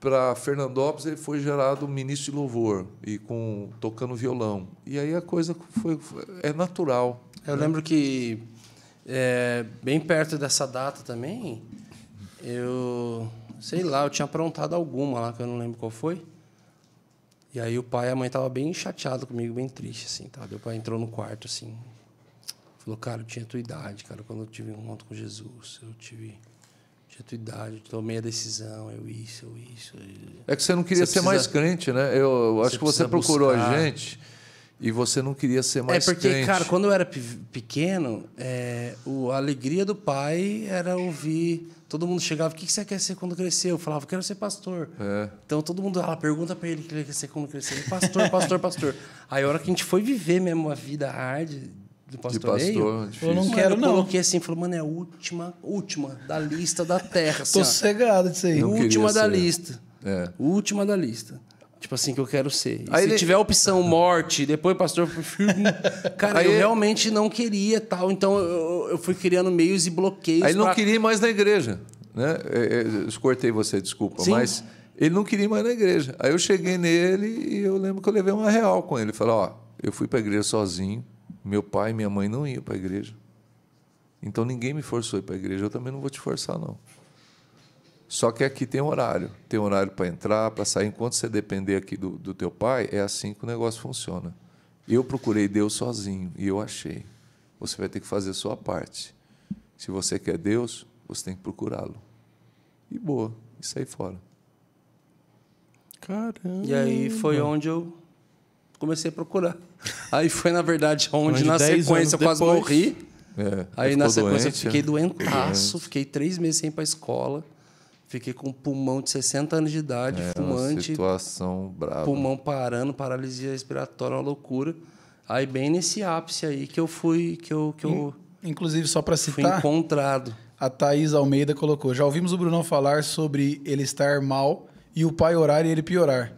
para Fernandópolis, ele foi gerado ministro de louvor e com tocando violão. E aí a coisa foi, foi é natural. Eu né? lembro que, é, bem perto dessa data também, eu sei lá, eu tinha aprontado alguma lá, que eu não lembro qual foi. E aí o pai e a mãe estavam bem chateados comigo, bem triste, assim, tá? Meu pai entrou no quarto, assim, falou, cara, eu tinha tua idade, cara, quando eu tive um encontro com Jesus, eu tive... Tinha tua idade, eu tomei a decisão, eu isso, eu isso. Eu... É que você não queria você ser precisa... mais crente, né? Eu, eu acho você que você procurou buscar. a gente e você não queria ser é, mais crente. É porque, crente. cara, quando eu era pequeno, é, o, a alegria do pai era ouvir. Todo mundo chegava, o que você quer ser quando crescer? Eu falava, quero ser pastor. É. Então todo mundo ela pergunta para ele o que ele quer ser quando crescer. É pastor, pastor, pastor. [laughs] Aí a hora que a gente foi viver mesmo a vida hard do pastoreio, de pastor, difícil. eu não quero, não. coloquei assim, falou, mano, é a última, última da lista da terra. Tô assim, cegado disso aí. Última da ser. lista. É. Última da lista. Tipo assim, que eu quero ser. se ele... tiver opção morte, depois pastor. [laughs] Cara, aí eu realmente não queria tal. Então eu, eu fui criando meios e bloqueios. Aí ele pra... não queria ir mais na igreja. Né? É, é, eu escortei você, desculpa. Sim. Mas ele não queria ir mais na igreja. Aí eu cheguei nele e eu lembro que eu levei uma real com ele. Falei: Ó, eu fui para a igreja sozinho. Meu pai e minha mãe não iam para a igreja. Então ninguém me forçou a ir para a igreja. Eu também não vou te forçar, não. Só que aqui tem horário, tem horário para entrar, para sair. Enquanto você depender aqui do, do teu pai, é assim que o negócio funciona. Eu procurei Deus sozinho e eu achei. Você vai ter que fazer a sua parte. Se você quer Deus, você tem que procurá-lo. E boa, e sair fora. Caramba. E aí foi onde eu comecei a procurar. [laughs] Aí foi, na verdade, onde, onde na sequência eu quase depois. morri. É, aí na sequência doente, eu fiquei né? doentaço, é. fiquei três meses sem ir para a escola. Fiquei com um pulmão de 60 anos de idade, é, fumante. situação brava. Pulmão parando, paralisia respiratória, uma loucura. Aí bem nesse ápice aí que eu fui, que eu, que eu inclusive só para citar, fui encontrado. A Thaís Almeida colocou: "Já ouvimos o Brunão falar sobre ele estar mal e o pai orar e ele piorar.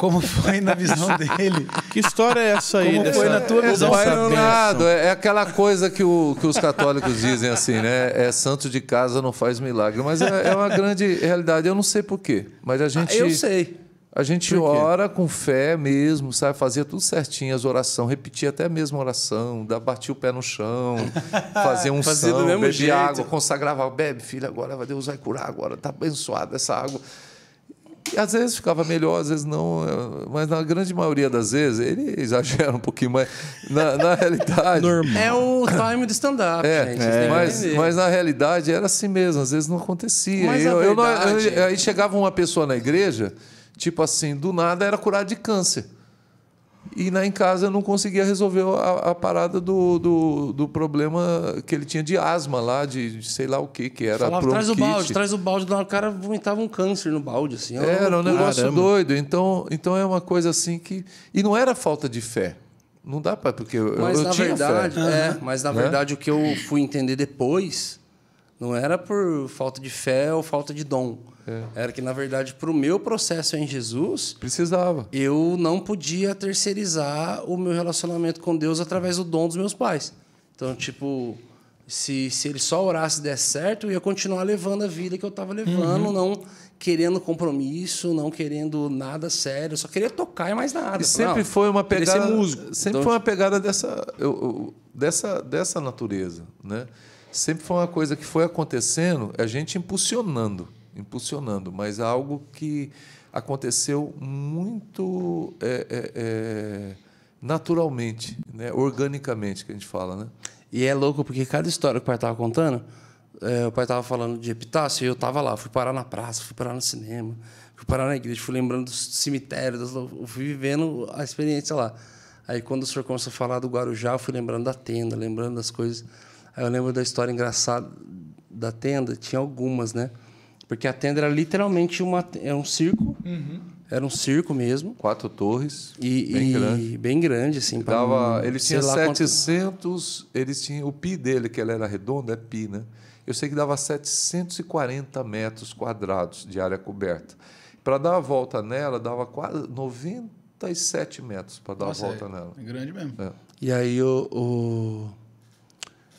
Como foi na visão dele? Que história é essa aí? Como dessa, foi na tua visão? Não é, é aquela coisa que, o, que os católicos dizem assim, né? É santo de casa não faz milagre. Mas é, é uma grande realidade. Eu não sei por quê, mas a ah, gente... Ah, eu sei. A gente ora com fé mesmo, sabe? Fazia tudo certinho, as orações, repetia até mesmo mesma oração, batia o pé no chão, [laughs] fazia um Fazia são, bebia água, consagrava, bebe, filho, agora Deus vai curar agora, está abençoada essa água. E às vezes ficava melhor, às vezes não, eh, mas na grande maioria das vezes ele exagera um pouquinho, mas na, na realidade. Normal. É o time do stand-up, é, gente. É. Mas, mas na realidade era assim mesmo, às vezes não acontecia. Mas eu, verdade... eu, eu, é aí chegava uma pessoa na igreja, tipo assim, do nada era curado de câncer. E lá em casa não conseguia resolver a, a parada do, do, do, problema que ele tinha de asma lá, de, de sei lá o que, que era Falava, traz o balde, traz o balde. O cara vomitava um câncer no balde, assim. Era, era um negócio Caramba. doido. Então, então é uma coisa assim que... E não era falta de fé. Não dá para porque eu, mas, eu na tinha verdade, fé. É, mas na né? verdade o que eu fui entender depois não era por falta de fé ou falta de dom. É. Era que, na verdade, para o meu processo em Jesus. Precisava. Eu não podia terceirizar o meu relacionamento com Deus através do dom dos meus pais. Então, tipo, se, se ele só orasse e der certo, eu ia continuar levando a vida que eu estava levando, uhum. não querendo compromisso, não querendo nada sério, só queria tocar e mais nada. E sempre não, foi uma pegada. Sempre então, foi uma tipo pegada dessa, eu, eu, dessa, dessa natureza, né? sempre foi uma coisa que foi acontecendo, a gente impulsionando, impulsionando, mas é algo que aconteceu muito é, é, é, naturalmente, né? organicamente, que a gente fala. Né? E é louco, porque cada história que o pai estava contando, é, o pai estava falando de Epitácio e eu estava lá, fui parar na praça, fui parar no cinema, fui parar na igreja, fui lembrando cemitérios das fui vivendo a experiência lá. Aí, quando o senhor começou a falar do Guarujá, eu fui lembrando da tenda, lembrando das coisas. Aí eu lembro da história engraçada da tenda, tinha algumas, né? Porque a tenda era literalmente uma, era um circo. Uhum. Era um circo mesmo. Quatro torres. E, bem e, grande. Bem grande, assim. Dava, um, ele tinha 700... Quanto... Eles tinham, o pi dele, que ele era redondo, é pi, né? Eu sei que dava 740 metros quadrados de área coberta. Para dar a volta nela, dava quase 97 metros para dar Nossa, a volta é nela. É grande mesmo. É. E aí o, o,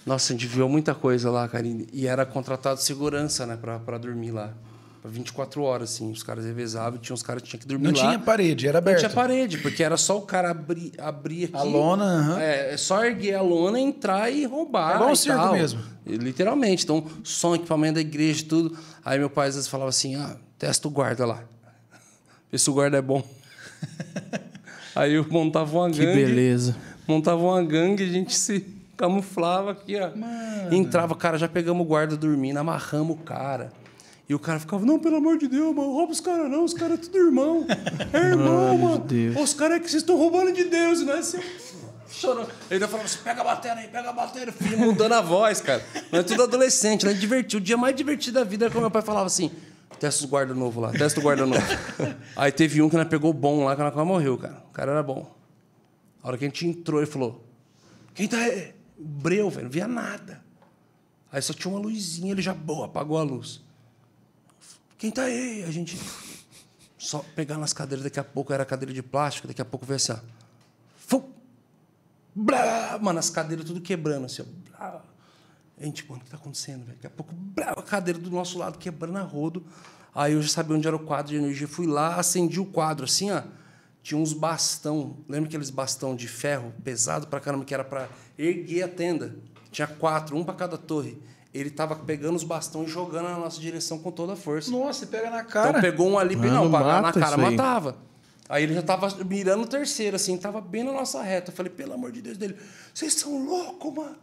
nossa, a gente viu muita coisa lá, Karine. E era contratado segurança, né, para dormir lá. 24 horas, assim. Os caras revezavam, tinha uns caras que tinham que dormir não lá. Não tinha parede, era aberto. Não tinha parede, porque era só o cara abrir, abrir aqui. A lona, uhum. é, é só erguer a lona, entrar e roubar. É igual um circo tal. mesmo. E, literalmente. Então, som, equipamento da igreja, tudo. Aí meu pai às vezes falava assim: ah, testa o guarda lá. Vê se o guarda é bom. [laughs] Aí eu montava uma gangue. Que beleza. Montava uma gangue, e a gente se camuflava aqui, ó. Mano. Entrava, cara, já pegamos o guarda dormindo, amarramos o cara. E o cara ficava, não, pelo amor de Deus, mano, rouba os caras não, os caras é tudo irmão. [laughs] É irmão, mano. Os caras é que vocês estão roubando de Deus, não é assim, Chorando. Ele falou assim: pega a bateria aí, pega a bateria, filho, mudando a voz, cara. Mas é tudo adolescente, né? Divertido. O dia mais divertido da vida era é quando meu pai falava assim: testa os guarda novo lá, testa o guarda novo. [laughs] aí teve um que nós pegou bom lá, que nós quase morreu, cara. O cara era bom. A hora que a gente entrou, ele falou: quem tá aí? breu, velho, não via nada. Aí só tinha uma luzinha, ele já boa, apagou a luz. Quem tá aí? A gente só pegar nas cadeiras, daqui a pouco era cadeira de plástico, daqui a pouco veio assim, ó. Fum! Blá! Mano, as cadeiras tudo quebrando, assim, ó. Blá. A gente, mano, o que tá acontecendo, velho? Daqui a pouco, blá, a cadeira do nosso lado quebrando a rodo. Aí eu já sabia onde era o quadro de energia, fui lá, acendi o quadro, assim, ó tinha uns bastão, lembra aqueles bastão de ferro pesado pra caramba que era para erguer a tenda? Tinha quatro, um para cada torre. Ele tava pegando os bastões e jogando na nossa direção com toda a força. Nossa, pega na então cara. Então pegou um ali, Mano, não, na cara, matava. Aí ele já tava mirando o terceiro, assim, tava bem na nossa reta. Eu falei, pelo amor de Deus dele, vocês são loucos, mano.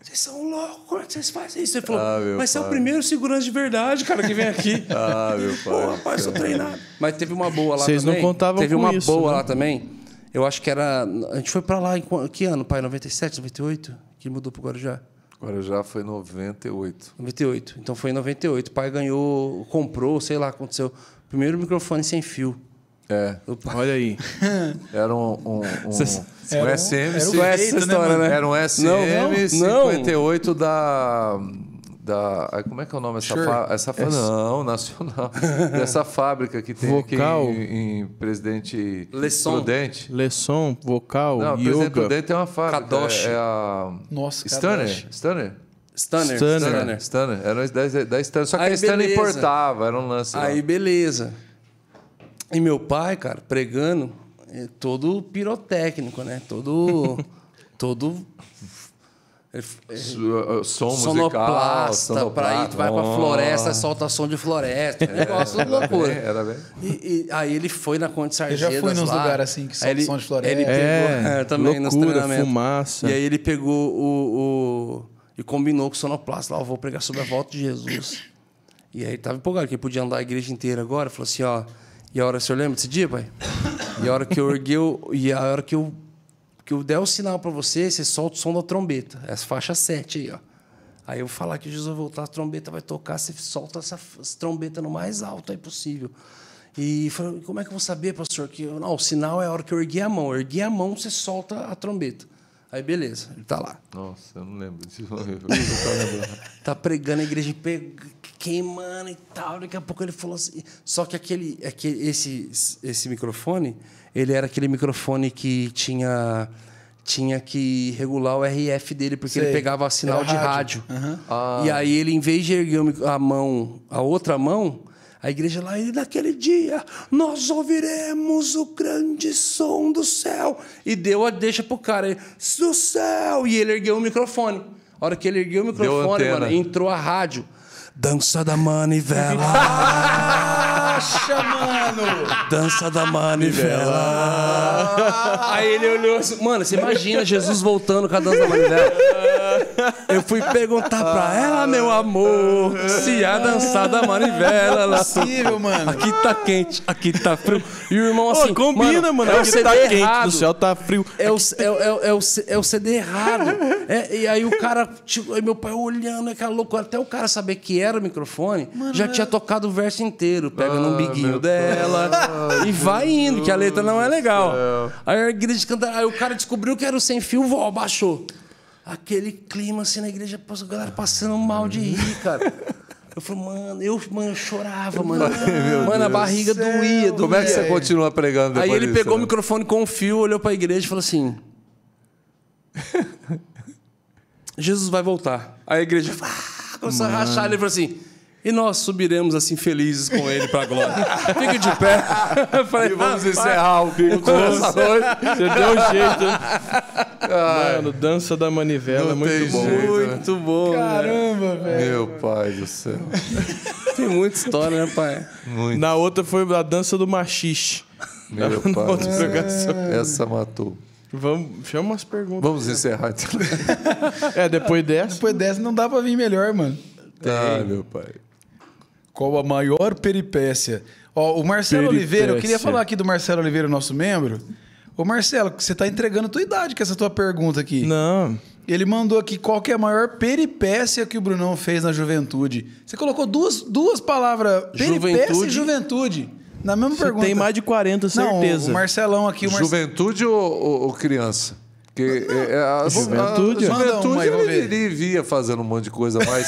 Vocês são loucos, como é que vocês fazem isso? Ele falou, ah, mas você é o primeiro segurança de verdade, cara, que vem aqui. [laughs] ah, meu pai. Pô, rapaz, sou treinado. Mas teve uma boa lá vocês também. Vocês não contavam teve com isso. Teve uma boa né? lá também. Eu acho que era. A gente foi pra lá em que ano, pai? 97, 98? Que mudou pro Guarujá? Guarujá foi 98. 98. Então foi em 98. O pai ganhou, comprou, sei lá, aconteceu. Primeiro microfone sem fio. É. Opa. Olha aí. [laughs] Era um. um, um... Era um SM. Era um, né, história, né? Era um SM58 não, não. da. Da, ah, como é que é o nome dessa sure. fábrica? Essa, fa... Não, nacional. [laughs] Dessa fábrica que tem aqui em, em Presidente Lesson. Prudente. Lesson, vocal, Não, yoga. Presidente Prudente é uma fábrica. Kadosh. É, é a... Nossa, Stunner. Kadosh. Stunner? Stunner. Stunner. Stunner. Stunner. Era da, da Stunner. Só que Aí, a Stunner beleza. importava, era um lance. Aí, lá. beleza. E meu pai, cara, pregando, é todo pirotécnico, né? Todo. [laughs] todo. É, é som musical, sonoplasta, pra ir, tu vai pra floresta, solta som de floresta. Negócio é, de loucura. era bem. E, e, aí ele foi na Conde Sargento. Ele já foi nos lugares assim que solta ele, som de floresta. Ele pegou, é, [laughs] também loucura, nos fumaça. E aí ele pegou o, o e combinou com o sonoplasta lá, vou pregar sobre a volta de Jesus. E aí ele tava empolgado, que ele podia andar a igreja inteira agora. Falou assim: ó, e a hora, o senhor lembra desse dia, pai? E a hora que eu ergui, e a hora que eu, que eu der o sinal para você, você solta o som da trombeta. Essa é faixa 7 aí, ó. Aí eu vou falar que Jesus vai voltar, a trombeta vai tocar, você solta essa, essa trombeta no mais alto aí possível. E falou, como é que eu vou saber, pastor? Que, não, o sinal é a hora que eu ergui a mão. ergui a mão, você solta a trombeta. Aí beleza, ele tá lá. Nossa, eu não lembro [laughs] tá pregando, a igreja queimando e tal. Daqui a pouco ele falou assim. Só que aquele, aquele esse, esse microfone, ele era aquele microfone que tinha tinha que regular o RF dele, porque Sei. ele pegava sinal de rádio. rádio. Uhum. Ah. E aí ele, em vez de erguer a mão, a outra mão, a igreja lá, e naquele dia nós ouviremos o grande som do céu. E deu a deixa pro cara, do céu! E ele ergueu o microfone. A hora que ele ergueu o microfone, mano, entrou a rádio. Dança da manivela. mano! Dança da manivela. Aí ele olhou assim, mano, você imagina Jesus voltando com a dança da manivela. Eu fui perguntar pra ela, meu amor, se a dançada manivela. Ela possível, mano. Aqui tá quente, aqui tá frio. E o irmão assim. Ô, combina, mano. É o é CD tá errado. quente, do céu tá frio. É o, é, é, é, o, é o é CD é errado. [laughs] É, e aí o cara, tipo, aí meu pai olhando, aquela loucura. Até o cara saber que era o microfone, mano, já tinha tocado o verso inteiro. Pega ah, no biguinho dela e vai indo, que a letra não é legal. Aí a igreja cantar. Aí o cara descobriu que era o sem fio, vó, baixou aquele clima assim na igreja, a galera passando mal de rir, cara. Eu falei, mano, eu, mano, eu chorava, mano. mano, a barriga doía, doía. Como é que você continua pregando depois Aí ele disso, pegou né? o microfone com o um fio, olhou para a igreja e falou assim... [laughs] Jesus vai voltar. Aí a igreja ah, começou mano. a rachar. Ele falou assim: e nós subiremos assim felizes com ele para a glória. Fique de pé. [laughs] Falei, e vamos encerrar o bico com essa Você deu um jeito. Mano, dança da manivela, é né? Né? muito bom. Jeito, muito né? bom. Caramba, velho. Meu pai do céu. [laughs] Tem muita história, né, pai? Muito. Na outra foi a dança do machixe. Meu Na pai. Outra é... Essa matou. Vamos, chama umas perguntas. Vamos né? encerrar então. [laughs] é, depois dessa. Depois dessa não dá pra vir melhor, mano. Tá, meu pai. Qual a maior peripécia? Ó, o Marcelo peripécia. Oliveira, eu queria falar aqui do Marcelo Oliveira, nosso membro. Ô Marcelo, você tá entregando a tua idade com essa tua pergunta aqui. Não. Ele mandou aqui qual que é a maior peripécia que o Brunão fez na juventude. Você colocou duas, duas palavras, peripécia juventude. e juventude. Na mesma você pergunta. Tem mais de 40, certeza. Não, o Marcelão aqui. O Juventude ou, ou, ou criança? Porque é, é, a, é juventude, a, juventude ele via fazendo um monte de coisa, mas.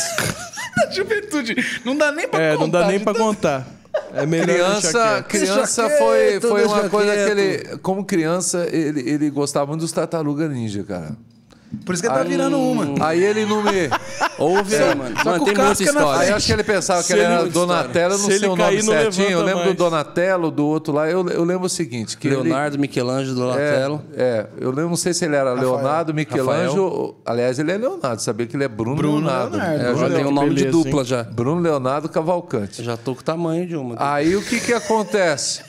[laughs] juventude, não dá nem pra é, contar. É, não dá nem pra contar. É melhor criança, [laughs] criança foi, foi uma coisa que ele, como criança, ele, ele gostava muito dos Tartaruga Ninja, cara. Por isso que ele tá virando uma. Aí ele não me. Ouve mano. Só mano, tem muita história. Aí acho que ele pensava que ele era Donatello, eu não se sei o nome cair, não certinho. Eu lembro mais. do Donatello, do outro lá. Eu, eu lembro o seguinte: que ele- Leonardo, Michelangelo, é, Donatello. É, é, eu lembro- não sei se ele era Leonardo, Michelangelo. Aliás, ele é Leonardo, sabia que ele é Bruno, Leonardo. Leonardo. É, eu já Olha o um nome beleza, de dupla já. Bruno Leonardo Cavalcante. Eu já tô com o tamanho de uma. Aí o que, que acontece?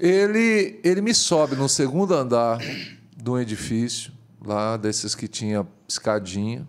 Ele, ele me sobe no segundo andar de um edifício, lá desses que tinha escadinha.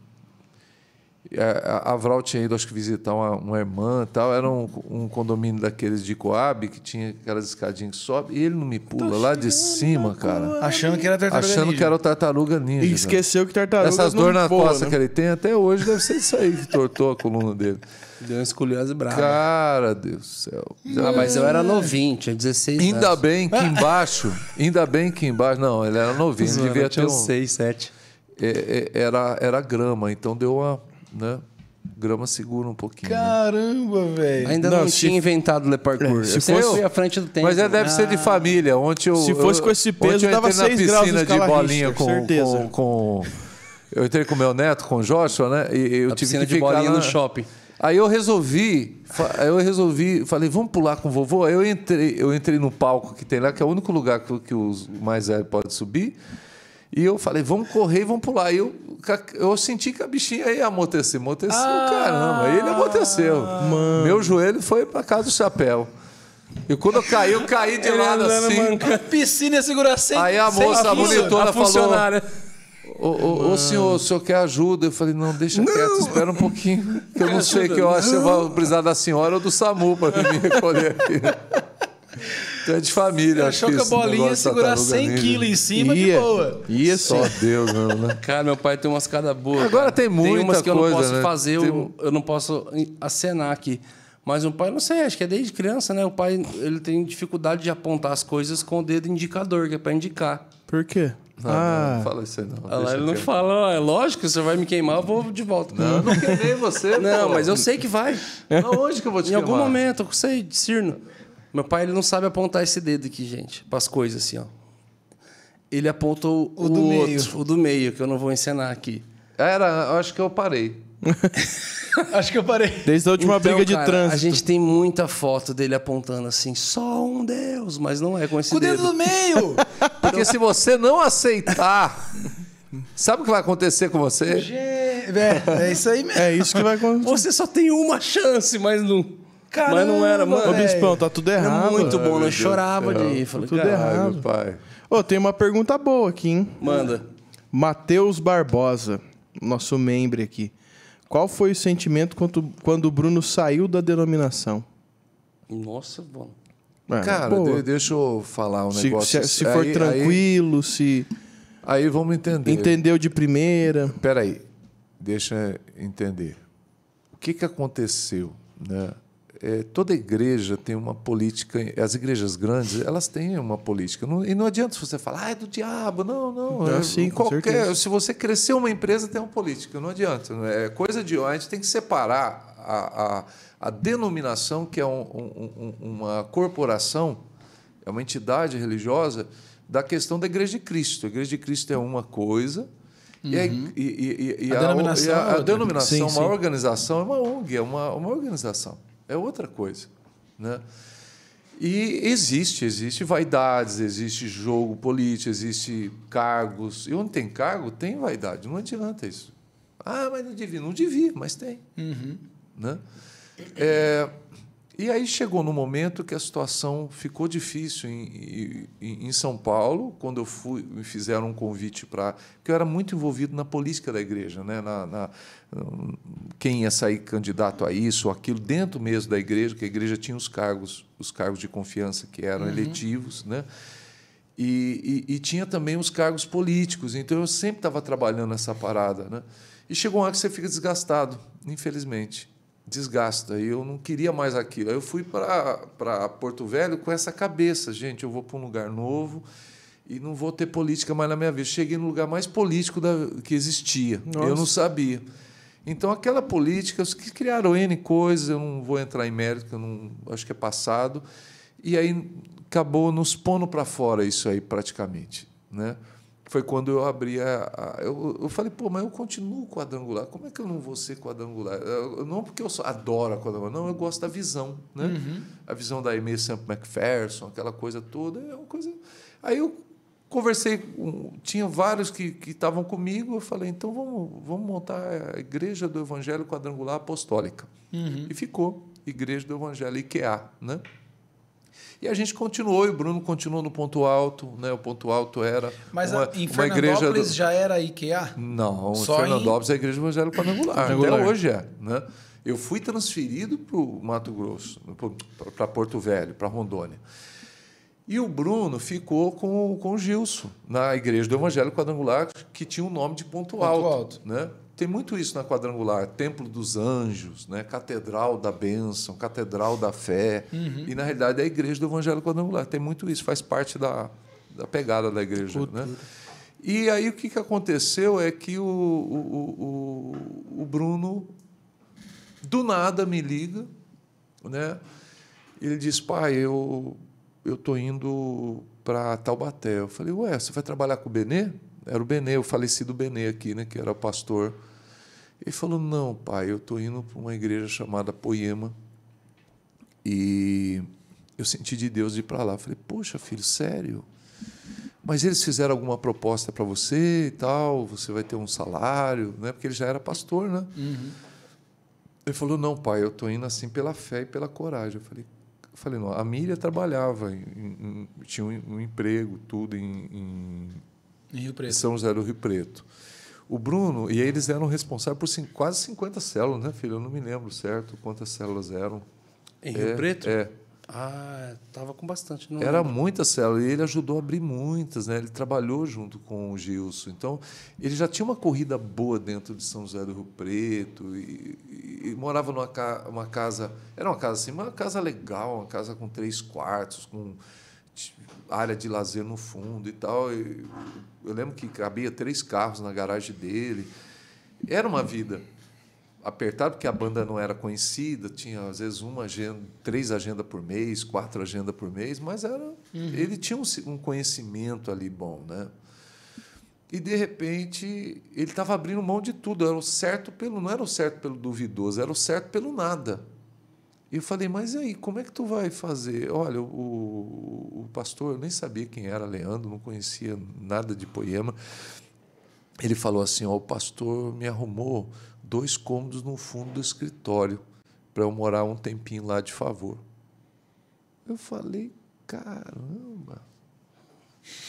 É, a, a Vral tinha ido, acho que, visitar uma, uma irmã tal. Era um, um, condomínio daqueles de Coab, que tinha aquelas escadinhas que sobe. E ele não me pula lá de cima, cara. Achando que era tartaruga Achando ninja. que era o tartaruga ninja. E esqueceu cara. que tartaruga Essas dores na voa, costa né? que ele tem, até hoje deve ser isso aí que tortou a coluna dele. Deu uma escolhiosa brava. Cara, Deus do céu. Ah, mas eu era novinho, tinha 16 ainda anos. Ainda bem que embaixo, ainda bem que embaixo, não, ele era novinho, ele devia ter um... 6, 7. É, é, era, era grama, então deu uma, né? grama segura um pouquinho. Né? Caramba, velho. Ainda não, não tinha inventado le parkour. É, se eu fosse... a à frente do tempo. Mas é, deve ah. ser de ah. família. Ontem eu, se fosse com esse peso, eu dava 6 graus piscina de bolinha com, certeza. Com, com, Eu entrei com meu neto, com o Joshua, né? E eu a tive que de ficar bolinha na... no shopping. Aí eu resolvi, eu resolvi, falei, vamos pular com o vovô. Aí eu entrei, eu entrei no palco que tem lá, que é o único lugar que, que os mais velhos podem subir. E eu falei, vamos correr e vamos pular. Aí eu, eu senti que a bichinha ia amortecer. Amorteceu, ah, caramba. Ele amorteceu. Mano. Meu joelho foi para casa do chapéu. E quando eu caí, eu caí de lado assim. Piscina ia segurar sem Aí a moça sem a bonitona a falou. Ô, ô, ô, senhor, o senhor quer ajuda? Eu falei, não, deixa não. quieto, espera um pouquinho. Que eu não sei que eu acho que eu vou precisar da senhora ou do SAMU para me recolher aqui. é de família. Achou que, que a bolinha ia tá segurar 100 quilos em cima ia, de boa. Ia só Deus mesmo, né? Cara, meu pai tem umas cada boa. Agora cara. tem muita coisa, Tem umas que eu não posso né? fazer, tem... eu, eu não posso acenar aqui. Mas o pai, não sei, acho que é desde criança, né? O pai ele tem dificuldade de apontar as coisas com o dedo indicador, que é para indicar. Por quê? Ah, não, ah. não fala isso aí, não. ele não fala, é lógico, você vai me queimar, eu vou de volta. Não, não queimei você. não, pô. mas eu sei que vai. É onde que eu vou te em queimar? Em algum momento, eu sei, de cirno. Meu pai, ele não sabe apontar esse dedo aqui, gente, para as coisas assim, ó. Ele apontou o, o do outro, meio. o do meio, que eu não vou encenar aqui. Era, acho que eu parei. [laughs] [laughs] Acho que eu parei. Desde a última então, briga de cara, trânsito. A gente tem muita foto dele apontando assim, só um Deus, mas não é com esse com dedo. Com o dedo do meio! [laughs] Porque se você não aceitar, sabe o que vai acontecer com você? É, é isso aí mesmo. É isso que vai acontecer. Você só tem uma chance, mas não... Caramba, mas não era, mano. Ô, Bispão, tá tudo errado. muito bom, né? eu chorava de ir. Falei, tá tudo errado. pai. Ô, tem uma pergunta boa aqui, hein? Manda. Matheus Barbosa, nosso membro aqui. Qual foi o sentimento quando, quando o Bruno saiu da denominação? Nossa, bom. É, Cara, de, deixa eu falar um se, negócio. Se, se assim. for tranquilo, aí, se. Aí vamos entender. Entendeu de primeira. Peraí, deixa eu entender. O que, que aconteceu? Né? é, toda igreja tem uma política, as igrejas grandes, elas têm uma política. Não, e não adianta você falar, ah, é do diabo. Não, não. Ah, é, sim, qualquer, se você crescer uma empresa, tem uma política. Não adianta. Né? É coisa de. A gente tem que separar a, a, a denominação, que é um, um, uma corporação, é uma entidade religiosa, da questão da Igreja de Cristo. A Igreja de Cristo é uma coisa. E, uhum. e, e, e a, a, denominação, a, a, denominação é é sim, uma sim. organização, é uma ONG, é uma, uma organização. É outra coisa. Né? E existe, existe vaidades, existe jogo político, existe cargos. E onde tem cargo, tem vaidade. Não adianta isso. Ah, mas não devia. Não devia, mas tem. Uhum. Né? É, e aí chegou no momento que a situação ficou difícil em, em, em São Paulo, quando eu fui, me fizeram um convite para. Porque eu era muito envolvido na política da igreja, né? na, na quem ia sair candidato a isso ou aquilo, dentro mesmo da igreja, que a igreja tinha os cargos, os cargos de confiança que eram uhum. eletivos, né? E, e, e, tinha também os cargos políticos, então eu sempre estava trabalhando essa parada. Né? E chegou uma hora que você fica desgastado, infelizmente desgasta. E eu não queria mais aquilo. Aí eu fui para Porto Velho com essa cabeça, gente, eu vou para um lugar novo e não vou ter política mais na minha vida. Cheguei no lugar mais político da, que existia. Nossa. Eu não sabia. Então, aquela política, os que criaram N coisas, eu não vou entrar em mérito, eu não, acho que é passado. E aí acabou nos pondo para fora isso aí, praticamente. Né? foi quando eu abri a. a eu, eu, falei, pô, mas eu continuo quadrangular, como é que eu não vou ser quadrangular? Eu, não porque eu só adoro quadrangular, não, eu gosto da visão, né? Uhum. A visão da Aimee Sam McPherson, aquela coisa toda, é uma coisa. Aí eu conversei, tinha vários que estavam comigo, eu falei, então vamos, vamos montar a Igreja do Evangelho Quadrangular Apostólica. Uhum. E ficou, Igreja do Evangelho IKEA, né? E a gente continuou, e o Bruno continuou no ponto alto, né? O ponto alto era. Mas uma, em uma igreja do... já era IKEA? Não, Só Fernandópolis em... é a igreja evangélica quadrangular. Até hoje é. Né? Eu fui transferido para o Mato Grosso, para Porto Velho, para Rondônia. E o Bruno ficou com, com o Gilson, na igreja do Evangelho Quadrangular, que tinha o um nome de Ponto, Alto. Ponto alto. Né? Tem muito isso na quadrangular, templo dos anjos, né? catedral da bênção, catedral da fé. Uhum. E, na realidade, é a igreja do evangelho quadrangular. Tem muito isso, faz parte da, da pegada da igreja. Né? E aí o que, que aconteceu é que o, o, o, o Bruno, do nada, me liga. Né? Ele diz, pai, eu eu tô indo para Taubaté. Eu falei, ué, você vai trabalhar com o Benê? Era o Benê, o falecido Benê aqui, né, que era pastor. Ele falou: Não, pai, eu estou indo para uma igreja chamada Poema e eu senti de Deus de ir para lá. falei: Poxa, filho, sério? Mas eles fizeram alguma proposta para você e tal? Você vai ter um salário? Né? Porque ele já era pastor, né? Uhum. Ele falou: Não, pai, eu estou indo assim pela fé e pela coragem. Eu falei: eu falei, não, a Miriam trabalhava, em, em, tinha um, um, emprego, tudo em, em Rio Preto. São José do Rio Preto. O Bruno, e eles eram responsáveis por cinco, quase 50 células, né, filho? Eu não me lembro certo quantas células eram. Em Rio é, Preto? É. Ah, estava com bastante. Não Era lembro. muitas células e ele ajudou a abrir muitas, né? Ele trabalhou junto com o Gilson. Então, ele já tinha uma corrida boa dentro de São José do Rio Preto e, e, e morava numa ca, uma casa... Era uma casa assim, uma casa legal, uma casa com três quartos, com área de lazer no fundo e tal. E eu lembro que cabia três carros na garagem dele. Era uma vida apertada, porque a banda não era conhecida, tinha às vezes uma agenda, três agendas por mês, quatro agendas por mês, mas era uhum. ele tinha um, um conhecimento ali bom, né? E de repente ele estava abrindo mão de tudo. Era o certo pelo não era o certo pelo duvidoso, era o certo pelo nada. E eu falei, mas aí, como é que tu vai fazer? Olha, o, o pastor, eu nem sabia quem era Leandro, não conhecia nada de poema. Ele falou assim: ó, o pastor me arrumou dois cômodos no fundo do escritório para eu morar um tempinho lá de favor. Eu falei, caramba.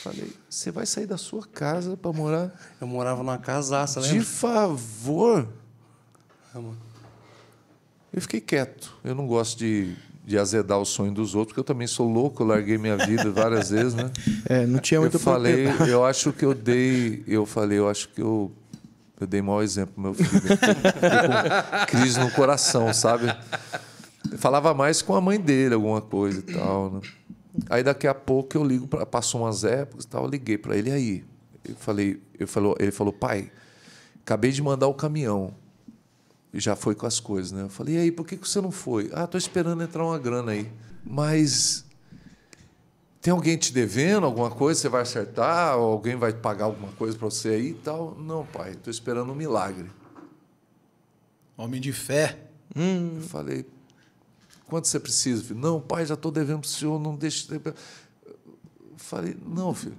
Falei, você vai sair da sua casa para morar? Eu morava numa casaça, né? De favor. É, mano. Eu fiquei quieto. Eu não gosto de, de azedar o sonho dos outros, porque eu também sou louco, eu larguei minha vida várias vezes, né? [laughs] É, não tinha muito Eu falei, eu acho que eu dei, eu falei, eu acho que eu eu dei mau exemplo meu filho. com crise no coração, sabe? Eu falava mais com a mãe dele alguma coisa e tal, né? Aí daqui a pouco eu ligo para passou umas épocas e tal, eu liguei para ele aí. Eu falei, eu falou, ele falou: "Pai, acabei de mandar o caminhão e já foi com as coisas, né? Eu falei, e aí, por que você não foi? Ah, estou esperando entrar uma grana aí. Mas tem alguém te devendo alguma coisa, você vai acertar, alguém vai pagar alguma coisa para você aí e tal. Não, pai, estou esperando um milagre. Homem de fé. Hum. Eu falei, quanto você precisa? Filho? Não, pai, já estou devendo para o senhor, não deixe... Eu falei, não, filho.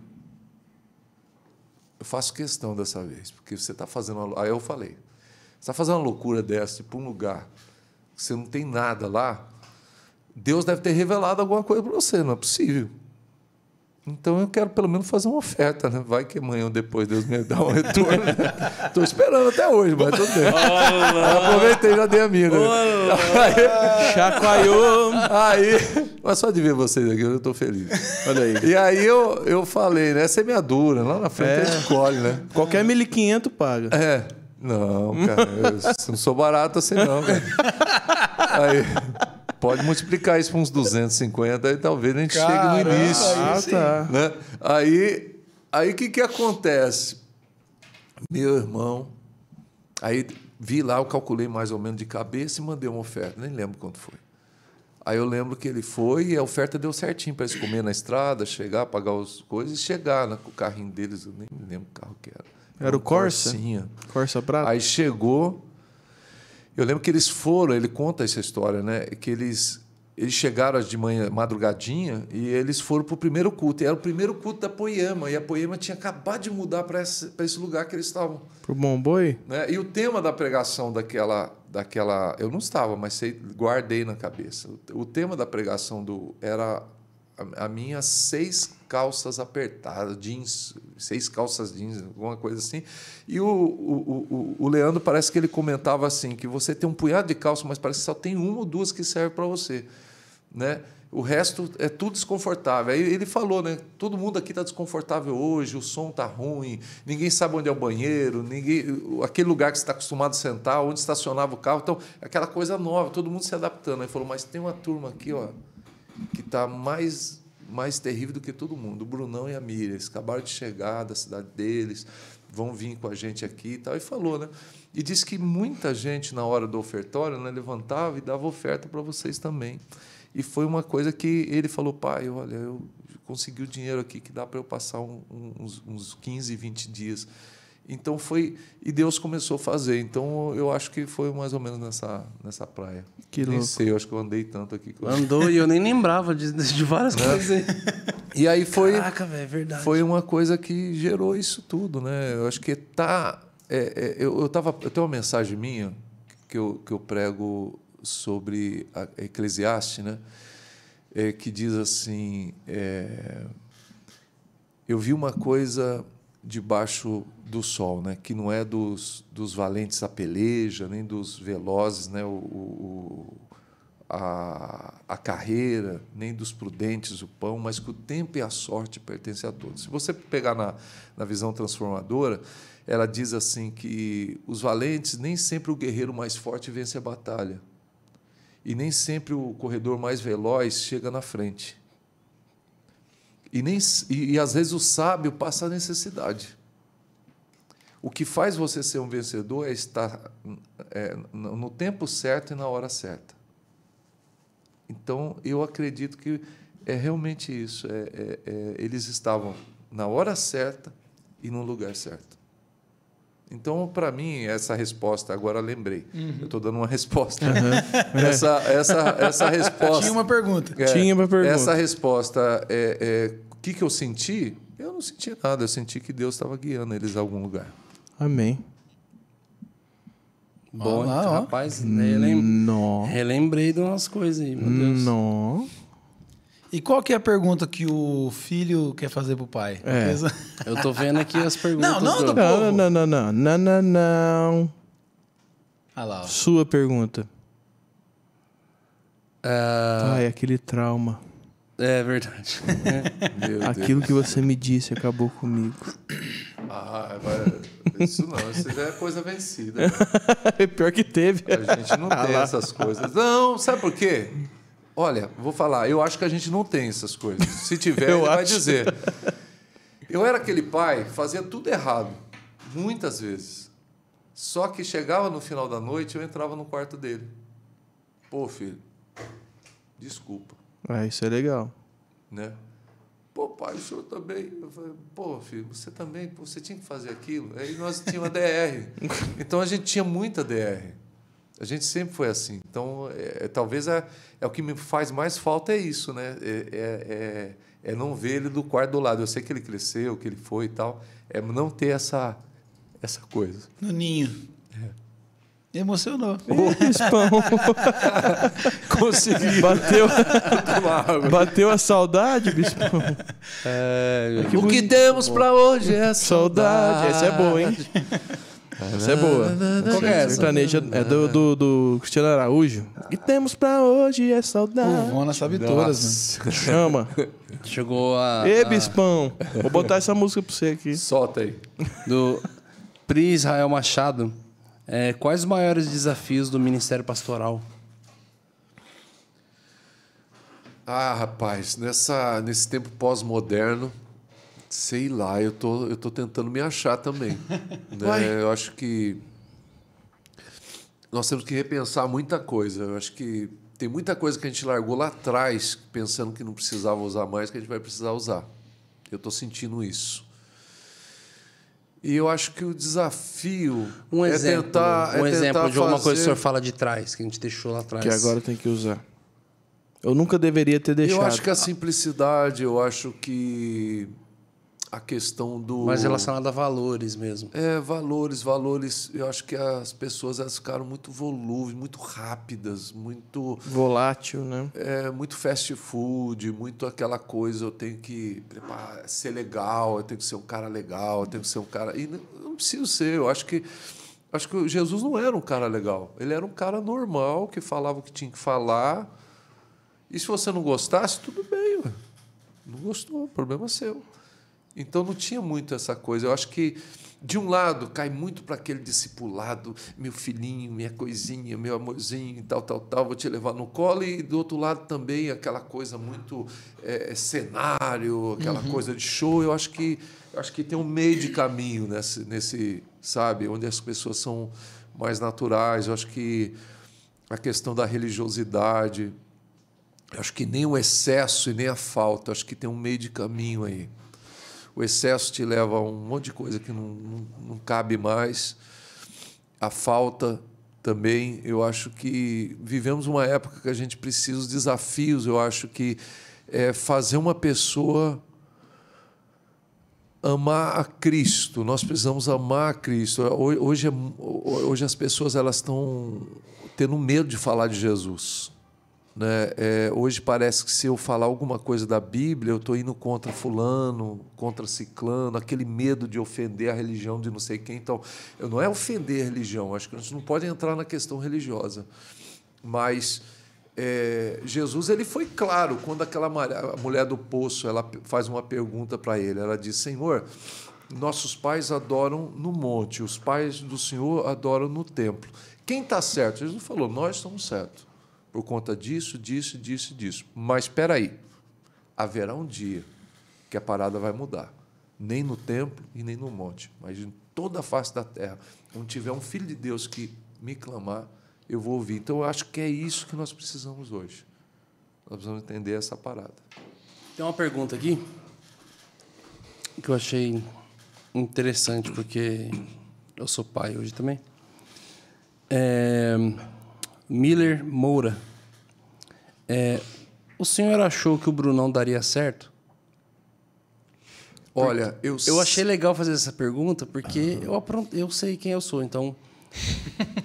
Eu faço questão dessa vez, porque você está fazendo... Aí eu falei, está fazendo uma loucura dessa, para um lugar que você não tem nada lá, Deus deve ter revelado alguma coisa para você, não é possível. Então eu quero pelo menos fazer uma oferta, né? Vai que amanhã ou depois Deus me dá um [laughs] retorno. Estou né? esperando até hoje, mas tudo bem. Olá. Aproveitei já dei a minha. Né? Aí, Chacoalhou. Aí, mas só de ver vocês aqui, eu estou feliz. Olha aí. E aí eu, eu falei, né? Semeadura, é lá na frente é. escolhe, né? Qualquer 1.500 paga. É. Não, cara, eu não sou barato assim, não, cara. Aí, pode multiplicar isso por uns 250 e talvez a gente Caramba, chegue no início. Ah, tá. Né? Aí aí o que, que acontece? Meu irmão, aí vi lá, eu calculei mais ou menos de cabeça e mandei uma oferta, nem lembro quanto foi. Aí eu lembro que ele foi e a oferta deu certinho para eles comer na estrada, chegar, pagar as coisas e chegar né, com o carrinho deles, eu nem me lembro o carro que era. Era o Corsa? Corsinha. Corsa Prata. Aí chegou. Eu lembro que eles foram, ele conta essa história, né? Que eles eles chegaram de manhã, madrugadinha, e eles foram para o primeiro culto. E era o primeiro culto da Poema. E a Poema tinha acabado de mudar para esse, esse lugar que eles estavam. Para o Bomboi? Né? E o tema da pregação daquela, daquela. Eu não estava, mas guardei na cabeça. O, o tema da pregação do era a, a minha seis calças apertadas, jeans, seis calças jeans, alguma coisa assim. E o, o, o, o Leandro parece que ele comentava assim, que você tem um punhado de calças, mas parece que só tem uma ou duas que serve para você. Né? O resto é tudo desconfortável. Aí ele falou, né? Todo mundo aqui está desconfortável hoje, o som está ruim, ninguém sabe onde é o banheiro, ninguém, aquele lugar que você está acostumado a sentar, onde estacionava o carro. Então, é aquela coisa nova, todo mundo se adaptando. Ele falou, mas tem uma turma aqui ó, que está mais mais terrível do que todo mundo. O Brunão e a Miriam, eles acabaram de chegar da cidade deles, vão vir com a gente aqui e tal. E falou, né? E disse que muita gente, na hora do ofertório, né, levantava e dava oferta para vocês também. E foi uma coisa que ele falou, pai, olha, eu consegui o dinheiro aqui que dá para eu passar um, uns, uns 15, 20 dias então foi e Deus começou a fazer. Então eu acho que foi mais ou menos nessa nessa praia. Que nem louco. sei, eu acho que eu andei tanto aqui. Eu... Andou e eu nem lembrava de, de várias né? coisas. E aí foi Caraca, véio, é verdade. Foi uma coisa que gerou isso tudo, né? Eu acho que tá é, é, eu, eu tava eu tenho uma mensagem minha que eu, que eu prego sobre a Eclesiastes, né? É, que diz assim, é, eu vi uma coisa debaixo do sol, né? que não é dos, dos valentes a peleja, nem dos velozes né? o, o a, a carreira, nem dos prudentes o pão, mas que o tempo e a sorte pertencem a todos. Se você pegar na, na visão transformadora, ela diz assim que os valentes, nem sempre o guerreiro mais forte vence a batalha. E nem sempre o corredor mais veloz chega na frente. E, nem, e, e às vezes o sábio passa a necessidade. O que faz você ser um vencedor é estar é, no tempo certo e na hora certa. Então, eu acredito que é realmente isso. É, é, é eles estavam na hora certa e no lugar certo. Então, para mim, essa resposta, agora lembrei, uhum. eu estou dando uma resposta. Uhum. [laughs] essa, essa, essa [laughs] resposta. Tinha uma pergunta. É, Tinha uma pergunta. Essa resposta, é, é, o que, que eu senti? Eu não senti nada, eu senti que Deus estava guiando eles a algum lugar. Amém. Bom, Olá, rapaz, relem... Relembrei de umas coisas aí, meu Deus. Não. E qual que é a pergunta que o filho quer fazer pro pai? É. Eu tô vendo aqui as [laughs] perguntas. Não, não, do... não, não, não, não, não, não, não. Ah lá, ó. Sua pergunta. Uh... Ai, aquele trauma. É verdade. [laughs] Aquilo que você me disse acabou comigo. Ah, agora. Isso não, isso é coisa vencida. [laughs] É pior que teve. A gente não ah tem essas coisas. Não, sabe por quê? Olha, vou falar, eu acho que a gente não tem essas coisas. Se tiver, [laughs] ele acho. vai dizer. Eu era aquele pai, fazia tudo errado, muitas vezes. Só que chegava no final da noite, eu entrava no quarto dele. Pô, filho, desculpa. É, isso é legal. Né? Pô, pai, o senhor também. Eu falei, pô, filho, você também, pô, você tinha que fazer aquilo. Aí nós tínhamos a DR. [laughs] Então a gente tinha muita DR. A gente sempre foi assim. Então, é, é talvez é, é o que me faz mais falta é isso, né? É, é, é, é, não ver ele do quarto do lado. Eu sei que ele cresceu, que ele foi e tal. É não ter essa, essa coisa. No ninho. É. Emocionou. Bispão. [laughs] Oh, [laughs] Consegui. Bateu, [laughs] bateu a saudade, Bispão. É, é, que o bonito. que temos para hoje é saudade. saudade. Essa é boa, hein? Essa é boa. É Qual é essa? Sertaneja é do, do, do Cristiano Araújo. O ah. que temos pra hoje é saudade. O Vona sabe todas, né? [laughs] Chama. Chegou a... Ê, Bispão. Vou botar essa música pra você aqui. Solta aí. Do Pri Israel Machado. É, quais os maiores desafios do Ministério Pastoral? Ah, rapaz, nessa, nesse tempo pós-moderno, Sei lá, eu tô, eu tô tentando me achar também. [laughs] né? Eu acho que nós temos que repensar muita coisa. Eu acho que tem muita coisa que a gente largou lá atrás, pensando que não precisava usar mais, que a gente vai precisar usar. Eu estou sentindo isso. E eu acho que o desafio um é exemplo, tentar. É um é exemplo tentar de alguma fazer... coisa que o senhor fala de trás, que a gente deixou lá atrás. Que agora tem que usar. Eu nunca deveria ter deixado. Eu acho que a simplicidade, eu acho que a questão do. Mais relacionada a valores mesmo. É, valores, valores. Eu acho que as pessoas elas ficaram muito volúveis, muito rápidas, muito. Volátil, né? É, muito fast food, muito aquela coisa, eu tenho que ser legal, eu tenho que ser um cara legal, eu tenho que ser um cara. E não, não preciso ser, eu acho que. Acho que Jesus não era um cara legal. Ele era um cara normal que falava o que tinha que falar. E se você não gostasse, tudo bem. Ué. Não gostou, problema seu. Então não tinha muito essa coisa. Eu acho que de um lado cai muito para aquele discipulado, meu filhinho, minha coisinha, meu amorzinho, tal, tal, tal, vou te levar no colo, e do outro lado também aquela coisa muito é, é, cenário, aquela uhum. coisa de show. Eu acho que eu acho que tem um meio de caminho nesse, nesse, sabe, onde as pessoas são mais naturais. Eu acho que a questão da religiosidade, acho que nem o excesso e nem a falta, acho que tem um meio de caminho aí o excesso te leva a um monte de coisa que não, não, não cabe mais. A falta também, eu acho que vivemos uma época que a gente precisa dos desafios. Eu acho que é fazer uma pessoa amar a Cristo. Nós precisamos amar a Cristo. É, hoje, é, hoje as pessoas elas estão tendo medo de falar de Jesus. Né? É, hoje parece que se eu falar alguma coisa da Bíblia, eu estou indo contra fulano, contra ciclano, aquele medo de ofender a religião de não sei quem. Então, eu não é ofender a religião, acho que a gente não pode entrar na questão religiosa. Mas é, Jesus ele foi claro quando aquela mulher do poço ela faz uma pergunta para ele. Ela diz: Senhor, nossos pais adoram no monte, os pais do Senhor adoram no templo. Quem está certo? Jesus falou, nós estamos certos por conta disso, disso, disso, disso. Mas espera aí, haverá um dia que a parada vai mudar. Nem no templo e nem no monte, mas em toda a face da terra. quando tiver um filho de Deus que me clamar, eu vou ouvir. Então, eu acho que é isso que nós precisamos hoje. Nós precisamos entender essa parada. Tem uma pergunta aqui que eu achei interessante, porque eu sou pai hoje também. É... Miller Moura. É, o senhor achou que o Brunão daria certo? Olha, eu... eu achei legal fazer essa pergunta porque eu, apronto, eu sei quem eu sou, então.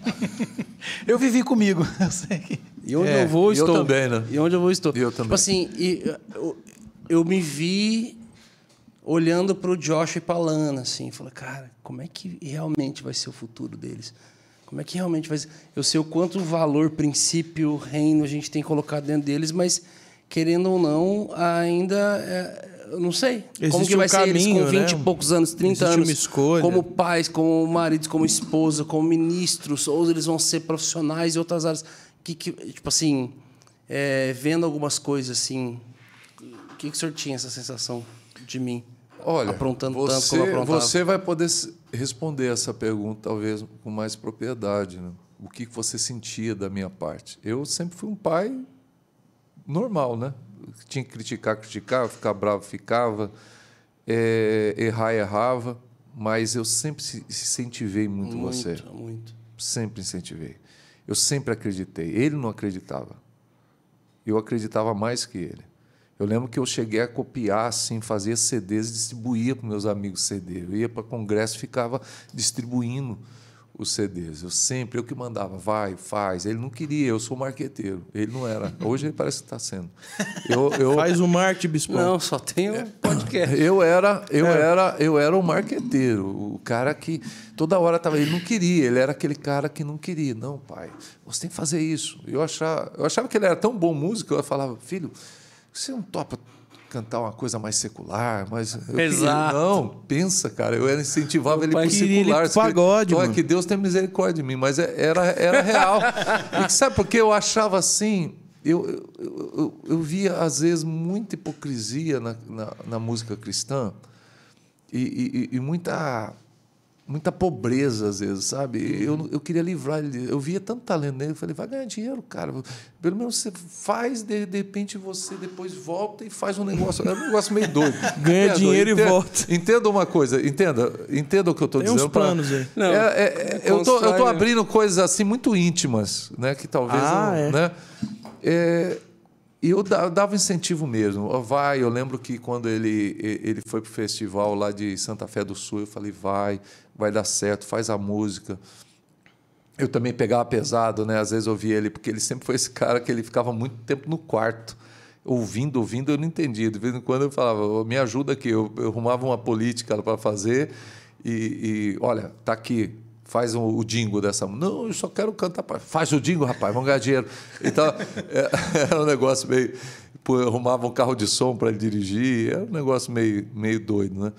[laughs] eu vivi comigo, [laughs] eu sei E onde é, eu vou, estou. Eu também, né? E onde eu vou, estou. E eu também. Tipo assim, e, eu, eu me vi olhando para o Josh e para a Lana, assim, falando, cara, como é que realmente vai ser o futuro deles? Como é que realmente faz? Eu sei o quanto valor, princípio, reino a gente tem colocado dentro deles, mas querendo ou não, ainda é, eu não sei. Existe como que vai um caminho, ser eles com 20 né? e poucos anos, 30 Existe anos? Uma escolha. Como pais, como maridos, como esposa, como ministros, ou eles vão ser profissionais em outras áreas. Que, que tipo assim, é, vendo algumas coisas assim, o que, que o senhor tinha essa sensação de mim? Olha, aprontando você, tanto como aprontava? Você vai poder responder essa pergunta talvez com mais propriedade. Né? O que você sentia da minha parte? Eu sempre fui um pai normal, né? Tinha que criticar, criticar, ficar bravo, ficava, é, errar, errava, mas eu sempre incentivei muito, muito você. Muito, Sempre incentivei. Eu sempre acreditei. Ele não acreditava. Eu acreditava mais que ele. Eu lembro que eu cheguei a copiar, assim, fazia CDs e distribuía para meus amigos CD. Eu ia para congresso e ficava distribuindo os CDs. Eu sempre, eu que mandava, vai, faz. Ele não queria, eu sou marqueteiro. Ele não era. Hoje ele parece que está sendo. Eu, eu... [laughs] Faz o marketing, Bispo. Não, só tem o podcast. Eu era, eu é. era, eu era o marqueteiro, o cara que toda hora tava, ele não queria, ele era aquele cara que não queria. Não, pai, você tem que fazer isso. Eu achava, eu achava que ele era tão bom músico, eu falava, filho, você não topa cantar uma coisa mais secular, mas eu Exato. Queria, não, pensa, cara, eu era incentivava ele pro secular. Ele pagode, mano. que Deus tem misericórdia de mim, mas é, era, era real. [laughs] e sabe por que eu achava assim? Eu, eu, eu, eu, via, às vezes, muita hipocrisia na, na, na música cristã e, e, e muita muita pobreza às vezes, sabe? Eu, eu queria livrar ele. Eu via tanto talento nele, eu falei, vai ganhar dinheiro, cara. Pelo menos você faz, de, de repente você depois volta e faz um negócio. É um negócio meio doido. [laughs] Ganha dinheiro entendo, e volta. Entenda uma coisa, entenda, entenda o que eu estou dizendo. uns planos pra... aí. Não, é, é, é, é eu tô, estou abrindo coisas assim muito íntimas, né? Que talvez. Ah, eu, é. né? É, e eu dava incentivo mesmo. Vai, eu lembro que quando ele, ele foi para o festival lá de Santa Fé do Sul, eu falei, vai, vai dar certo, faz a música. Eu também pegava pesado, né? Às vezes eu via ele, porque ele sempre foi esse cara que ele ficava muito tempo no quarto, ouvindo, ouvindo, eu não entendia. De vez em quando eu falava, me ajuda aqui. Eu, eu arrumava uma política para fazer e, e, olha, tá aqui, faz o, o dingo dessa. Não, eu só quero cantar. Faz o dingo, rapaz, vamos ganhar dinheiro. Então, [laughs] é, era um negócio meio. Pô, arrumava um carro de som para ele dirigir, era um negócio meio, meio doido, né?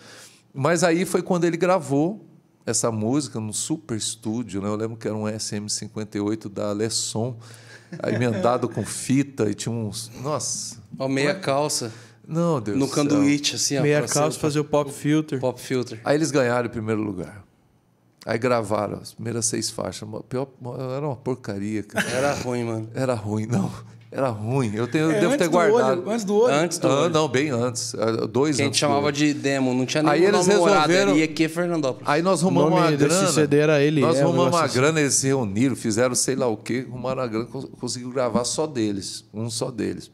Mas aí foi quando ele gravou essa música num super estúdio, né? Eu lembro que era um SM58 da Lesson, emendado com fita e tinha uns. Nossa! uma meia calça. Não, Deus. No canduíte, assim, Meia calça, fazer o pop filter. Pop filter. Aí eles ganharam o primeiro lugar. Aí gravaram as primeiras seis faixas. Pior, era uma porcaria, cara. Era ruim, mano. Era ruim, não. Era ruim. Eu, tenho, é, devo ter guardado. Olho, antes do olho. Antes do ah, olho. Não, bem antes. Ah, dois Quem A gente chamava de demo, não tinha nenhum namorado. Resolveram... aí IQ Fernando. Aí nós arrumamos uma grana. CD era ele. Nós é, arrumamos uma assim. grana, eles se reuniram, fizeram sei lá o quê, arrumaram a grana, conseguiu gravar só deles. Um só deles.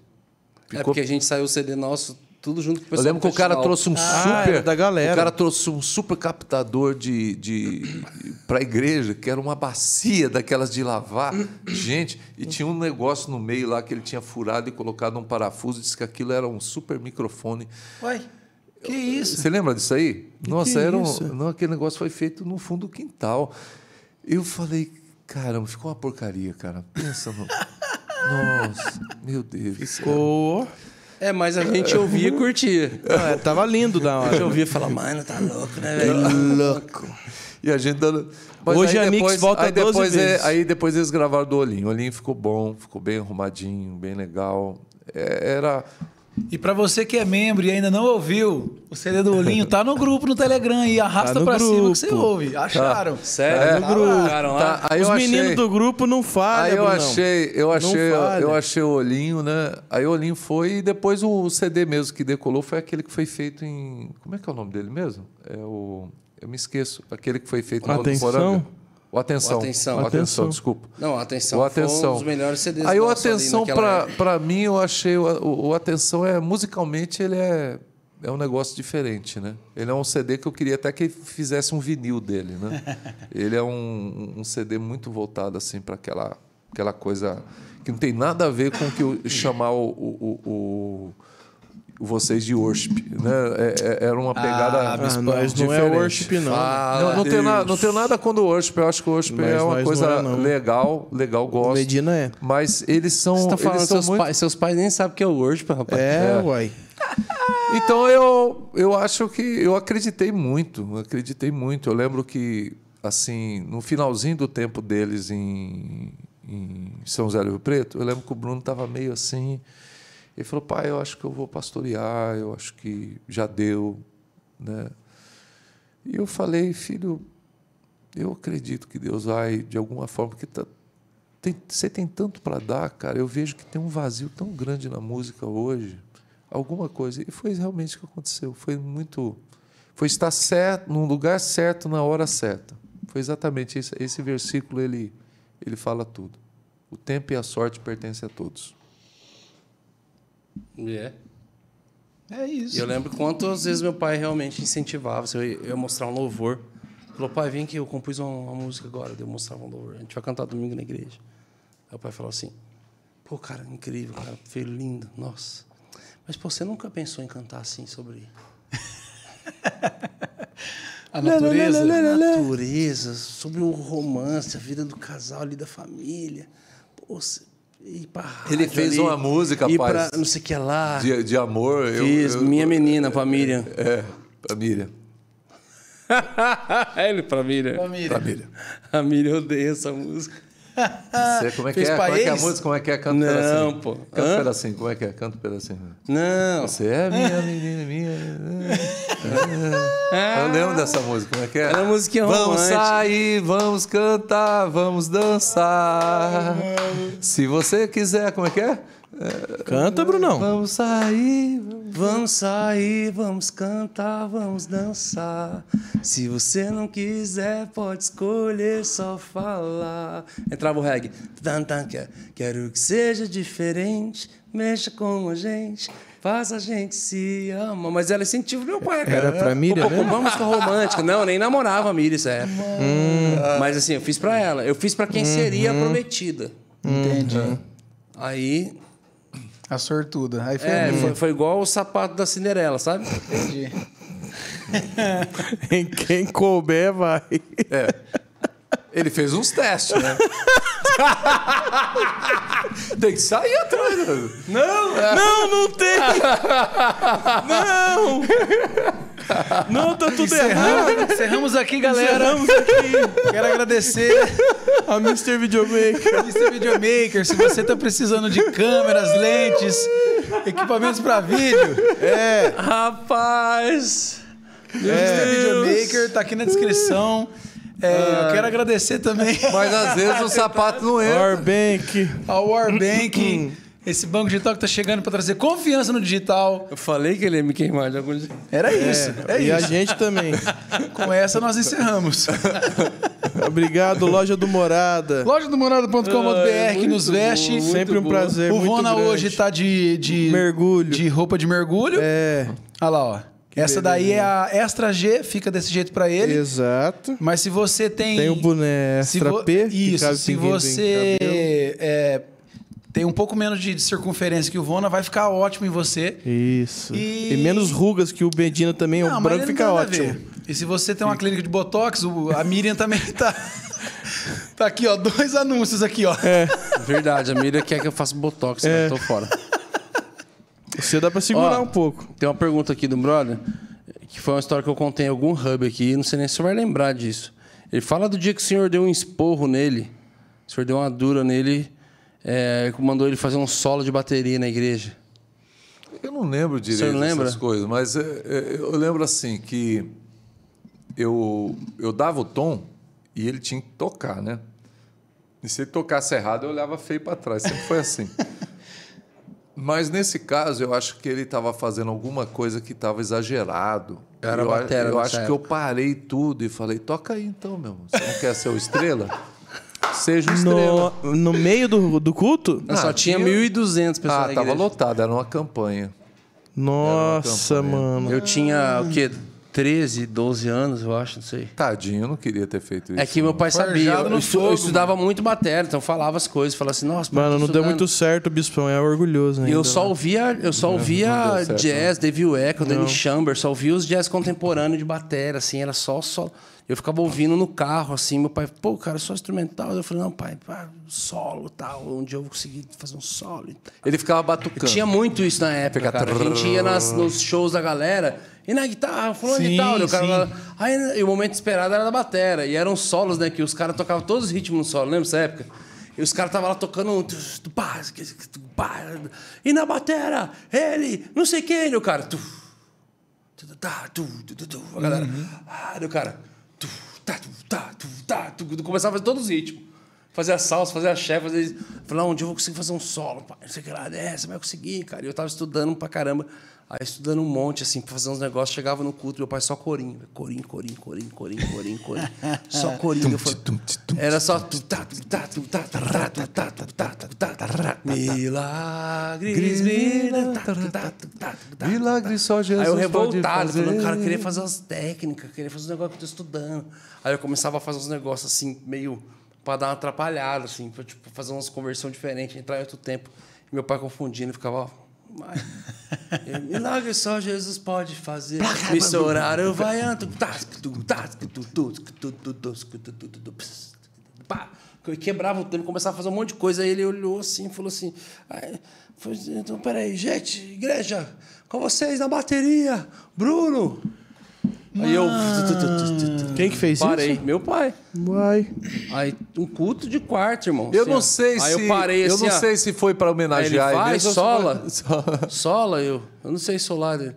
É, Ficou... É porque a gente saiu o CD nosso tudo junto com o pessoal. Eu lembro que o cara trouxe um ah, super. da galera. O cara trouxe um super captador de, de para a igreja, que era uma bacia daquelas de lavar. Gente, e tinha um negócio no meio lá que ele tinha furado e colocado um parafuso. Disse que aquilo era um super microfone. Uai. Que isso? Você lembra disso aí? Que Nossa, que era um, não, aquele negócio foi feito no fundo do quintal. Eu falei, caramba, ficou uma porcaria, cara. Pensa no. [laughs] Nossa, meu Deus. Ficou. Cara. É, mas a gente ouvia e curtia. É, tava lindo da hora. A gente ouvia e falava, mano, tá louco, né, velho? Tá louco. E a gente dando. Mas Hoje a depois, Mix volta aí depois, é, aí depois eles gravaram do Olhinho. O Olhinho ficou bom, ficou bem arrumadinho, bem legal. É, era e para você que é membro e ainda não ouviu, o CD do Olhinho tá no grupo no Telegram e arrasta tá cima que você ouve. Tá. Acharam. Tá. Sério? Tá no tá grupo. Acharam lá. Tá, aí Os meninos achei... do grupo não falam Aí eu achei, eu achei, eu achei o Olhinho, né? Aí o Olhinho foi e depois o CD mesmo que decolou foi aquele que foi feito em... Como é que é o nome dele mesmo? É o... Eu me esqueço. Aquele que foi feito Atenção. no Atenção? O Atenção. O atenção. O atenção. atenção, desculpa. Não, Atenção, o atenção. foi um dos melhores CDs. Aí o Atenção, para mim, eu achei... O, o, Atenção, é musicalmente, ele é, é um negócio diferente, né? Ele é um CD que eu queria até que fizesse um vinil dele, né? [laughs] ele é um, um CD muito voltado, assim, para aquela, aquela coisa que não tem nada a ver com o que chamar o, o, o vocês de worship, né? É, é, era uma ah, pegada ah, mas ah, diferente. É não é worship né? não. não, não tem nada, não tem nada contra o worship. Eu acho que o worship mas é uma coisa não é, não. legal, legal gosto. Medina é. Mas eles são, Você tá falando seus muito... pais, seus pais nem sabem o que é o worship, rapaz. É, é. uai. [laughs] Então eu eu acho que eu acreditei muito, eu acreditei muito. Eu lembro que assim, no finalzinho do tempo deles em em São José do Rio Preto, eu lembro que o Bruno tava meio assim, ele falou, pai, eu acho que eu vou pastorear, eu acho que já deu. Né? E eu falei, filho, eu acredito que Deus vai, de alguma forma, porque tá, tem, você tem tanto para dar, cara. Eu vejo que tem um vazio tão grande na música hoje. Alguma coisa. E foi realmente o que aconteceu. Foi muito. Foi estar certo, num lugar certo, na hora certa. Foi exatamente isso. Esse versículo ele, ele fala tudo. O tempo e a sorte pertencem a todos. É. É isso. E eu lembro quantas vezes meu pai realmente incentivava. Se eu ia mostrar um louvor. Falou, pai, vem que eu compus uma, uma, música agora. Eu mostrava um louvor. A gente vai cantar domingo na igreja. Aí o pai falou assim: pô, cara, incrível, cara, filho lindo, nossa. Mas pô, você nunca pensou em cantar assim sobre. [laughs] a natureza? a natureza, sobre o romance, a vida do casal ali, da família. Pô, você Rádio, ele fez ali, uma música, rapaz. não sei o que lá. De, de amor. Fiz, eu, eu, minha menina, família. É, família. É, [laughs] ele, família. Família. Família. Família, eu odeio essa música. Você, como é que é? Como é que é a música? Como é que é? Canta não, pô. Canta Hã? pedacinho. Como é que é? Canta pedacinho. Não. Você é minha menina, minha... É. Eu lembro dessa música, como é que é? Era uma musiquinha romântica. Vamos sair, vamos cantar, vamos dançar. Se você quiser, como é que é? é Canta, Brunão. Vamos sair, vamos... vamos sair, vamos cantar, vamos dançar. Se você não quiser, pode escolher, só falar. Entrava o reggae. É. Quero que seja diferente, mexa com a gente. Faz a gente se ama. Mas ela incentiva meu pai, cara. Era pra Miriam? Pô, mesmo? música romântica. Não, nem namorava a Miriam isso é. Hum. Ah. Mas assim, eu fiz pra ela. Eu fiz pra quem uhum. seria a prometida. Entendi. Uhum. Aí. A sortuda. Aí foi, é, foi, foi, igual o sapato da Cinderela, sabe? Entendi. [laughs] em quem couber, vai. É. Ele fez uns testes, né? [laughs] [laughs] tem que sair atrás. Né? Não, não, não tem. Não. Não, tá tudo Encerramos, errado. Encerramos aqui, galera. Encerramos aqui. Quero agradecer a Mr. Videomaker. [laughs] Mr. Videomaker, se você tá precisando de câmeras, lentes, equipamentos para vídeo. É. Rapaz. Mr. É. Videomaker tá aqui na descrição. É, eu ah. quero agradecer também. Mas às vezes o sapato não entra. Warbank. A Warbank. [laughs] Esse banco digital que tá chegando para trazer confiança no digital. Eu falei que ele ia me queimar de algum jeito. Era isso. É, é e isso. a gente também. [laughs] Com essa nós encerramos. [laughs] Obrigado, Loja do Morada. Lojadomorada.com.br ah, é que nos veste. Bom, Sempre um bom. prazer. O Rona hoje tá de, de. Mergulho. De roupa de mergulho. É. Olha lá, ó. Essa daí é a extra G, fica desse jeito para ele. Exato. Mas se você tem. Tem o boné extra P. Isso, se você é, tem um pouco menos de circunferência que o Vona, vai ficar ótimo em você. Isso. E, e menos rugas que o Bedina também, não, o branco fica ótimo. E se você tem uma clínica de Botox, o... a Miriam também tá. [laughs] tá aqui, ó, dois anúncios aqui, ó. É. Verdade, a Miriam quer que eu faça Botox, é. mas eu tô fora. Você dá pra segurar Ó, um pouco. Tem uma pergunta aqui do brother, que foi uma história que eu contei em algum hub aqui, não sei nem se você vai lembrar disso. Ele fala do dia que o senhor deu um esporro nele, o senhor deu uma dura nele, é, mandou ele fazer um solo de bateria na igreja. Eu não lembro direito não lembra? dessas coisas, mas é, é, eu lembro assim que eu, eu dava o tom e ele tinha que tocar, né? E se ele tocasse errado, eu olhava feio para trás. Sempre foi assim. [laughs] Mas nesse caso, eu acho que ele estava fazendo alguma coisa que estava exagerado. Era eu, batera, eu acho época. que eu parei tudo e falei: toca aí então, meu. Você não quer ser o estrela? Seja o estrela. No, no meio do, do culto? só ah, tinha 1.200 pessoas. Ah, estava lotado, era uma campanha. Nossa, uma campanha. mano. Eu tinha o quê? 13, 12 anos, eu acho, não sei. Tadinho, eu não queria ter feito é isso. É que meu pai sabia. Eu, eu, fogo, eu, estudava mano. muito matéria, então falava as coisas, falava assim, nossa, mano. Mano, não deu muito certo o Bispão, é orgulhoso, né? Eu só né? ouvia, eu só ouvia certo, jazz, David Echo, Danny Chamber, só ouvia os jazz contemporâneos de bateria, assim, era só, só eu ficava ouvindo no carro, assim, meu pai, pô, cara, só instrumental. Eu falei, não, pai, pá, solo tal, um dia eu vou conseguir fazer um solo. Ele ficava batucando. Tinha muito isso na época, cara. A gente ia nas, nos shows da galera e na guitarra, falando sim, de tal. E né, o cara, aí, e o momento esperado era da batera. E eram solos, né, que os caras tocavam todos os ritmos no solo, lembra essa época? E os caras estavam lá tocando. E na batera, ele, não sei quem, né, o cara. Tá, a galera. Uhum. Ah, né, o cara tá, tá, tá, tá começava a fazer todos os ritmos. Fazer a salsa, fazer a chefe, fazer. onde um eu vou conseguir fazer um solo, pai? Não sei o que lá, dessa, vai conseguir, cara. E eu tava estudando pra caramba Aí estudando um monte, assim, pra fazer uns negócios, chegava no culto, meu pai só corinho. Corinho, corinho, corinho, corinho, corinho, corinho. Só corinho. falei, era só. Milagres, milagres só Jesus. Aí eu revoltado, falando, cara, eu queria fazer umas técnicas, queria fazer um negócio que eu tô estudando. Aí eu começava a fazer uns negócios assim, meio. pra dar uma atrapalhada, assim, pra tipo, fazer umas conversões diferentes, entrar em outro tempo. E meu pai confundindo, ficava. Milagre só Jesus pode fazer. Misturar o vaianto. Quebrava o tempo, começava a fazer um monte de coisa. Aí ele olhou assim e falou assim: Então, peraí, gente, igreja, com vocês na bateria, Bruno. Aí eu. Quem que fez parei. isso? Parei. Meu pai. Vai. Aí, um culto de quarto, irmão. Eu assim, não sei ó. se. Aí eu parei assim, Eu não assim, ó. sei se foi para homenagear ele. Faz, ele sola. [laughs] sola. sola, eu. Eu não sei solar dele.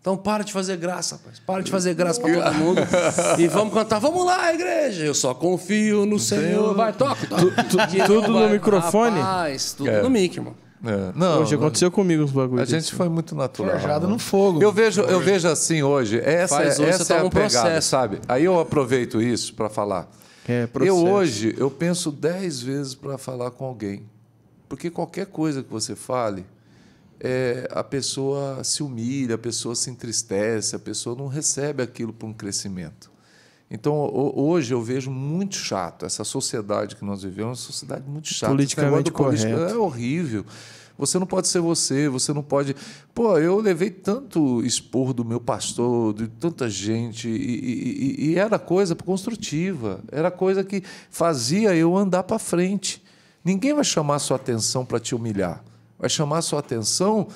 Então para de fazer graça, rapaz. Para de fazer graça para todo mundo. [laughs] e vamos cantar. Vamos lá, igreja. Eu só confio no Senhor. Senhor. Vai, toca. toca. Tu, tu, tudo no microfone? Rapaz, tudo é. no mic, irmão. É, não, hoje aconteceu não, comigo os bagulhos. A gente foi muito natural. Forjado né? no fogo. Eu vejo, eu vejo assim hoje. Essa, Faz é, hoje essa é a um pegada, processo. sabe? Aí eu aproveito isso para falar. É, processo. eu hoje eu penso dez vezes para falar com alguém, porque qualquer coisa que você fale, é, a pessoa se humilha, a pessoa se entristece, a pessoa não recebe aquilo para um crescimento. Então, hoje eu vejo muito chato essa sociedade que nós vivemos, é uma sociedade muito chata. Politicamente correta. É horrível. Você não pode ser você, você não pode. Pô, eu levei tanto expor do meu pastor, de tanta gente, e, e, e era coisa construtiva, era coisa que fazia eu andar para frente. Ninguém vai chamar sua atenção para te humilhar, vai chamar sua atenção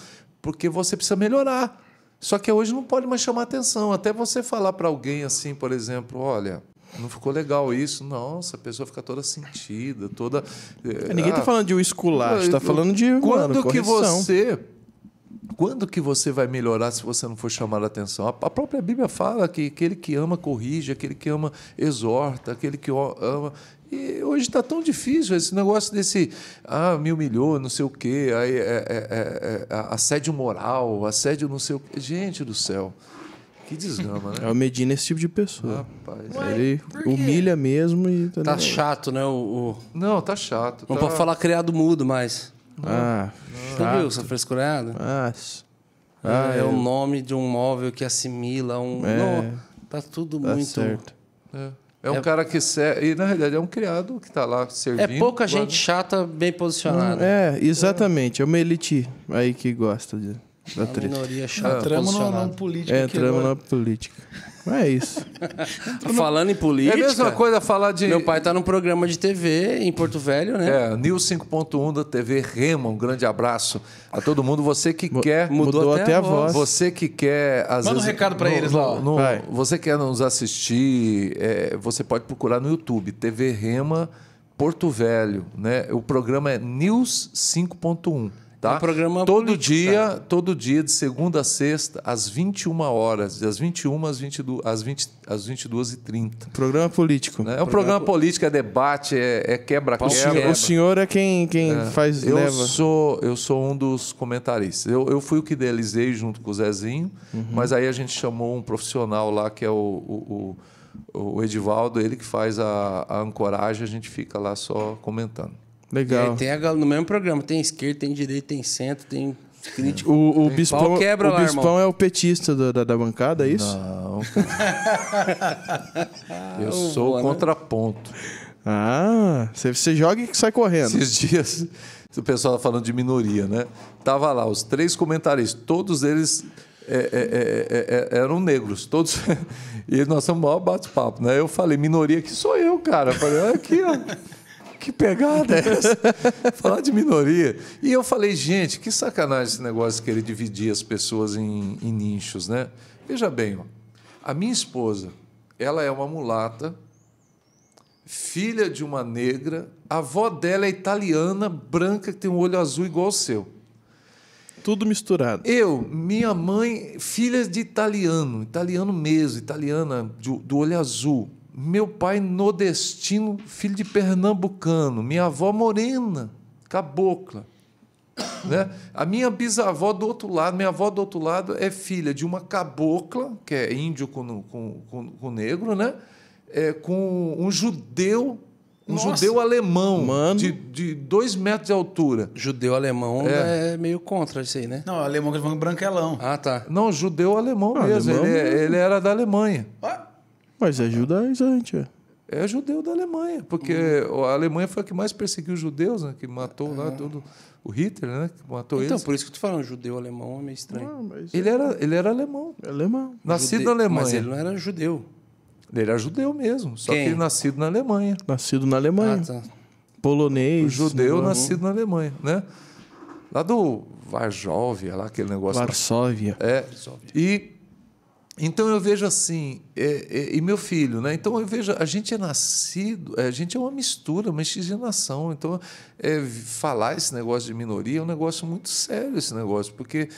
porque você precisa melhorar. Só que hoje não pode mais chamar atenção. Até você falar para alguém assim, por exemplo, olha, não ficou legal isso. Nossa, a pessoa fica toda sentida, toda. É, ninguém está ah, falando de um esculacho, está falando de. Quando mano, que você. Quando que você vai melhorar se você não for chamar a atenção? A própria Bíblia fala que aquele que ama corrige, aquele que ama exorta, aquele que ama. E hoje está tão difícil esse negócio desse ah, me humilhou, não sei o quê, aí, é, é, é, é assédio moral, assédio não sei o quê. Gente do céu. Que desgrama, né? [laughs] É o Medina esse tipo de pessoa. Rapaz. Ué, ele humilha mesmo e. Tá, tá chato, né? O, o, Não, tá chato. Não tá... pode falar criado mudo mais. Ah. chato. Você viu essa frescurada? Ah. ah é, é, o nome de um móvel que assimila um. É. Não, tá tudo tá muito. Certo. É. É um é... cara que serve. E, na realidade, é um criado que está lá servindo. É pouca guarda. gente chata bem posicionada. é, exatamente. É uma elite aí que gosta de, da É uma Minoria chata. É. Entramos na política. É, entramos na política. É isso. [laughs] Então, Falando em política. É a mesma coisa falar de. Meu pai está num programa de TV em Porto Velho, né? É, News 5.1 da TV Rema. Um grande abraço a todo mundo. Você que M quer. Mudou, mudou até, até, a voz. Você que quer. Às Manda vezes, um recado para eles lá. No, você quer nos assistir, é, você pode procurar no YouTube, TV Rema Porto Velho. Né? O programa é News 5.1. Tá? É um programa todo político, dia, todo dia de segunda a sexta às 21 horas, das 21 às 22 às 20 às 22 e 30. Programa político. Né? É um programa, programa político, é debate, é, é quebra quebra. O senhor, o senhor é quem quem é. faz eu leva. sou eu sou um dos comentaristas. Eu, eu fui o que idealizei junto com o Zezinho, uhum. mas aí a gente chamou um profissional lá que é o, o, o, o Edivaldo, ele que faz a, a ancoragem, a gente fica lá só comentando. Legal. E tem a, no mesmo programa, tem esquerda, tem direita, tem centro, tem crítico. O, o tem Bispão, o lá, Bispão é o petista do, da, da, bancada, é isso? Não. Eu sou Boa, o contraponto. Né? Ah, você, você joga e sai correndo. Esses dias, o pessoal falando de minoria, né? Tava lá os três comentaristas, todos eles é, é, é, eram negros, todos. e nós somos o maior bate-papo, né? Eu falei, minoria que sou eu, cara. Eu falei, aqui, ó que pegada é essa? [laughs] Falar de minoria. E eu falei, gente, que sacanagem esse negócio de querer dividir as pessoas em, em nichos, né? Veja bem, ó, a minha esposa, ela é uma mulata, filha de uma negra, a avó dela é italiana, branca, que tem um olho azul igual o seu. Tudo misturado. Eu, minha mãe, filha de italiano, italiano mesmo, italiana, de, do olho azul. Meu pai nordestino, filho de pernambucano. Minha avó morena, cabocla. Né? A minha bisavó do outro lado, minha avó do outro lado é filha de uma cabocla, que é índio com, com, com, com negro, né? É, com um judeu, um Nossa. judeu alemão Mano. De, de dois metros de altura. Judeu alemão é, é meio contra isso aí, né? Não, alemão que eles falam branquelão. Ah, tá. Não, judeu alemão ah, mesmo. Alemão ele, é, mesmo. ele, era da Alemanha. Ah. Mas é judaizante, é é judeu da Alemanha, porque uhum. a Alemanha foi a que mais perseguiu os judeus, né? que matou lá é. todo o Hitler, né? que matou então, eles. por isso que tu um judeu alemão é meio estranho. Não, ele, é... era, ele era alemão. Alemão. Nascido Jude... na Alemanha. Mas ele não era judeu. Ele era judeu mesmo, só Quem? que ele nascido na Alemanha. Nascido na Alemanha. Ah, tá. Polonês. O judeu no nascido na Alemanha, né? Lá do Varjóvia, lá aquele negócio. Varsóvia. Lá. É. Varsóvia. E então eu vejo assim, é, é, e meu filho, né? Então eu vejo, a gente é nascido, a gente é uma mistura, uma miscigenação. Então, é, falar esse negócio de minoria é um negócio muito sério, esse negócio, porque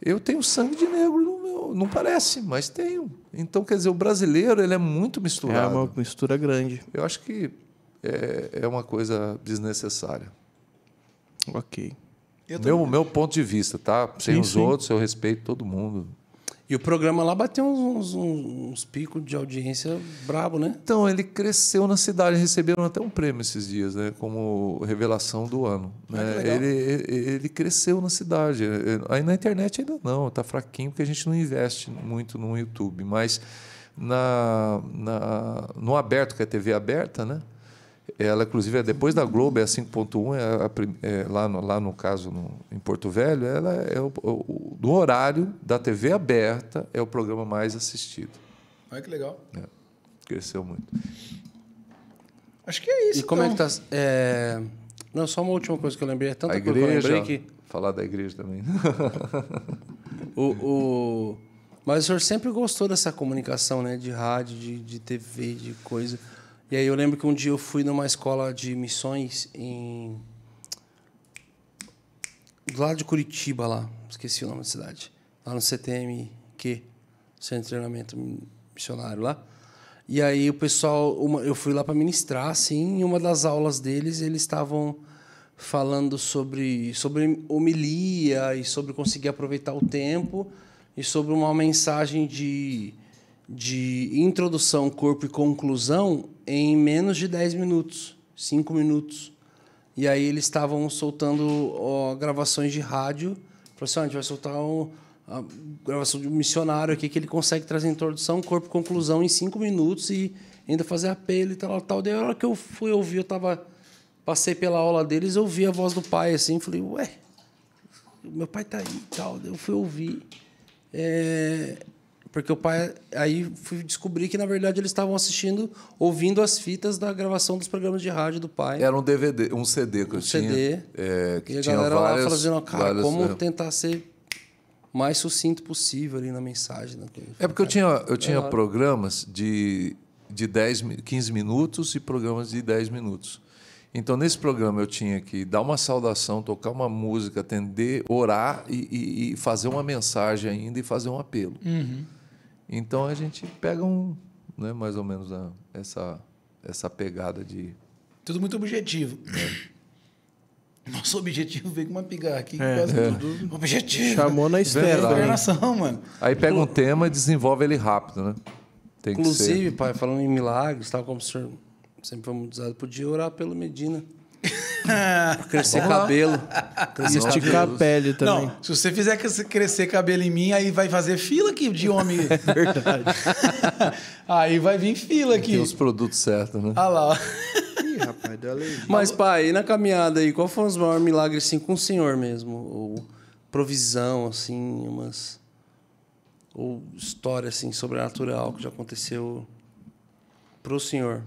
eu tenho sangue de negro no meu, não parece, mas tenho. Então, quer dizer, o brasileiro ele é muito misturado. É uma mistura grande. Eu acho que é, é uma coisa desnecessária. Ok. meu, meu ponto de vista, tá? Sem sim, os sim. outros, eu respeito todo mundo. E o programa lá bateu uns, uns, uns picos de audiência brabo, né? Então, ele cresceu na cidade, receberam até um prêmio esses dias, né? Como revelação do ano. Ah, né? ele, ele cresceu na cidade. É, aí na internet ainda não, tá fraquinho, porque a gente não investe muito no YouTube. Mas na, na, no aberto, que é TV aberta, né? Ela, inclusive, é depois da Globo, é a 5.1, é, é, lá, no, lá no caso no, em Porto Velho, ela é o, o, no horário da TV aberta, é o programa mais assistido. Olha que legal. É, cresceu muito. Acho que é isso. E como então. é que então. tá. É... Não, só uma última coisa que eu lembrei. É tanta a igreja, coisa que eu lembrei que. Falar da igreja também. [laughs] o, o... Mas o senhor sempre gostou dessa comunicação, né? De rádio, de, de TV, de coisa. E aí eu lembro que um dia eu fui numa escola de missões em do lado de Curitiba lá, esqueci o nome da cidade, lá no CTMQ, Centro de Treinamento Missionário lá. E aí o pessoal, uma, eu fui lá para ministrar, assim, em uma das aulas deles eles estavam falando sobre sobre homilia e sobre conseguir aproveitar o tempo e sobre uma mensagem de de introdução, corpo e conclusão em menos de 10 minutos, 5 minutos. E aí eles estavam soltando ó, gravações de rádio. Falou assim, ah, a gente vai soltar um, a gravação de um missionário aqui que ele consegue trazer introdução, corpo e conclusão em 5 minutos e ainda fazer apelo e tal, tal. Daí a hora que eu fui ouvir, eu tava, passei pela aula deles, eu ouvi a voz do pai assim, falei, ué, meu pai tá aí e tal. Daí eu fui ouvir. É, porque o pai. Aí fui descobrir que, na verdade, eles estavam assistindo, ouvindo as fitas da gravação dos programas de rádio do pai. Era um DVD, um CD que um eu tinha. CD. É, que e a galera várias, lá fazendo, cara, várias, como é. tentar ser mais sucinto possível ali na mensagem. Né? É porque eu tinha, eu tinha é programas de, de 10, 15 minutos e programas de 10 minutos. Então, nesse programa, eu tinha que dar uma saudação, tocar uma música, atender, orar e, e, e fazer uma mensagem ainda e fazer um apelo. Uhum. Então a gente pega um, né, mais ou menos a, essa, essa pegada de. Tudo muito objetivo. É. Nosso objetivo veio com uma pigarra aqui. É, é. Tudo, objetivo. Chamou na externa. Né? Aí. mano. Aí pega um tema e desenvolve ele rápido, né? Tem Inclusive, pai, falando em milagres, tal como o senhor sempre foi muito usado, podia orar pelo Medina crescer cabelo. Crescer Esticar cabelo. a pele também. Não, se você fizer crescer cabelo em mim, aí vai fazer fila aqui de homem. [laughs] verdade. [laughs] aí vai vir fila aqui. Tem os produtos certos, né? Ah lá. Ih, rapaz, deu alegria. Mas, pai, e na caminhada aí, qual foi os maiores milagres assim, com o senhor mesmo? Ou provisão, assim, umas. Ou história assim, sobrenatural que já aconteceu pro senhor?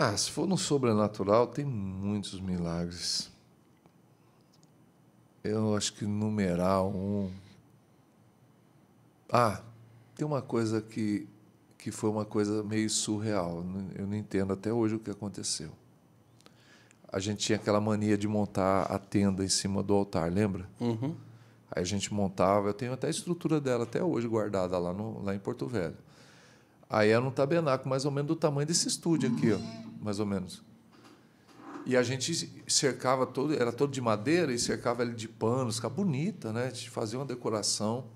Ah, se for no sobrenatural, tem muitos milagres. Eu acho que numerar um. Ah, tem uma coisa que, que foi uma coisa meio surreal. Eu não entendo até hoje o que aconteceu. A gente tinha aquela mania de montar a tenda em cima do altar, lembra? Uhum. Aí a gente montava, eu tenho até a estrutura dela até hoje guardada lá, no, lá em Porto Velho. Aí era é um tabernáculo mais ou menos do tamanho desse estúdio aqui, ó, mais ou menos. E a gente cercava todo, era todo de madeira e cercava ele de panos, ficava bonita, né? A gente fazia uma decoração.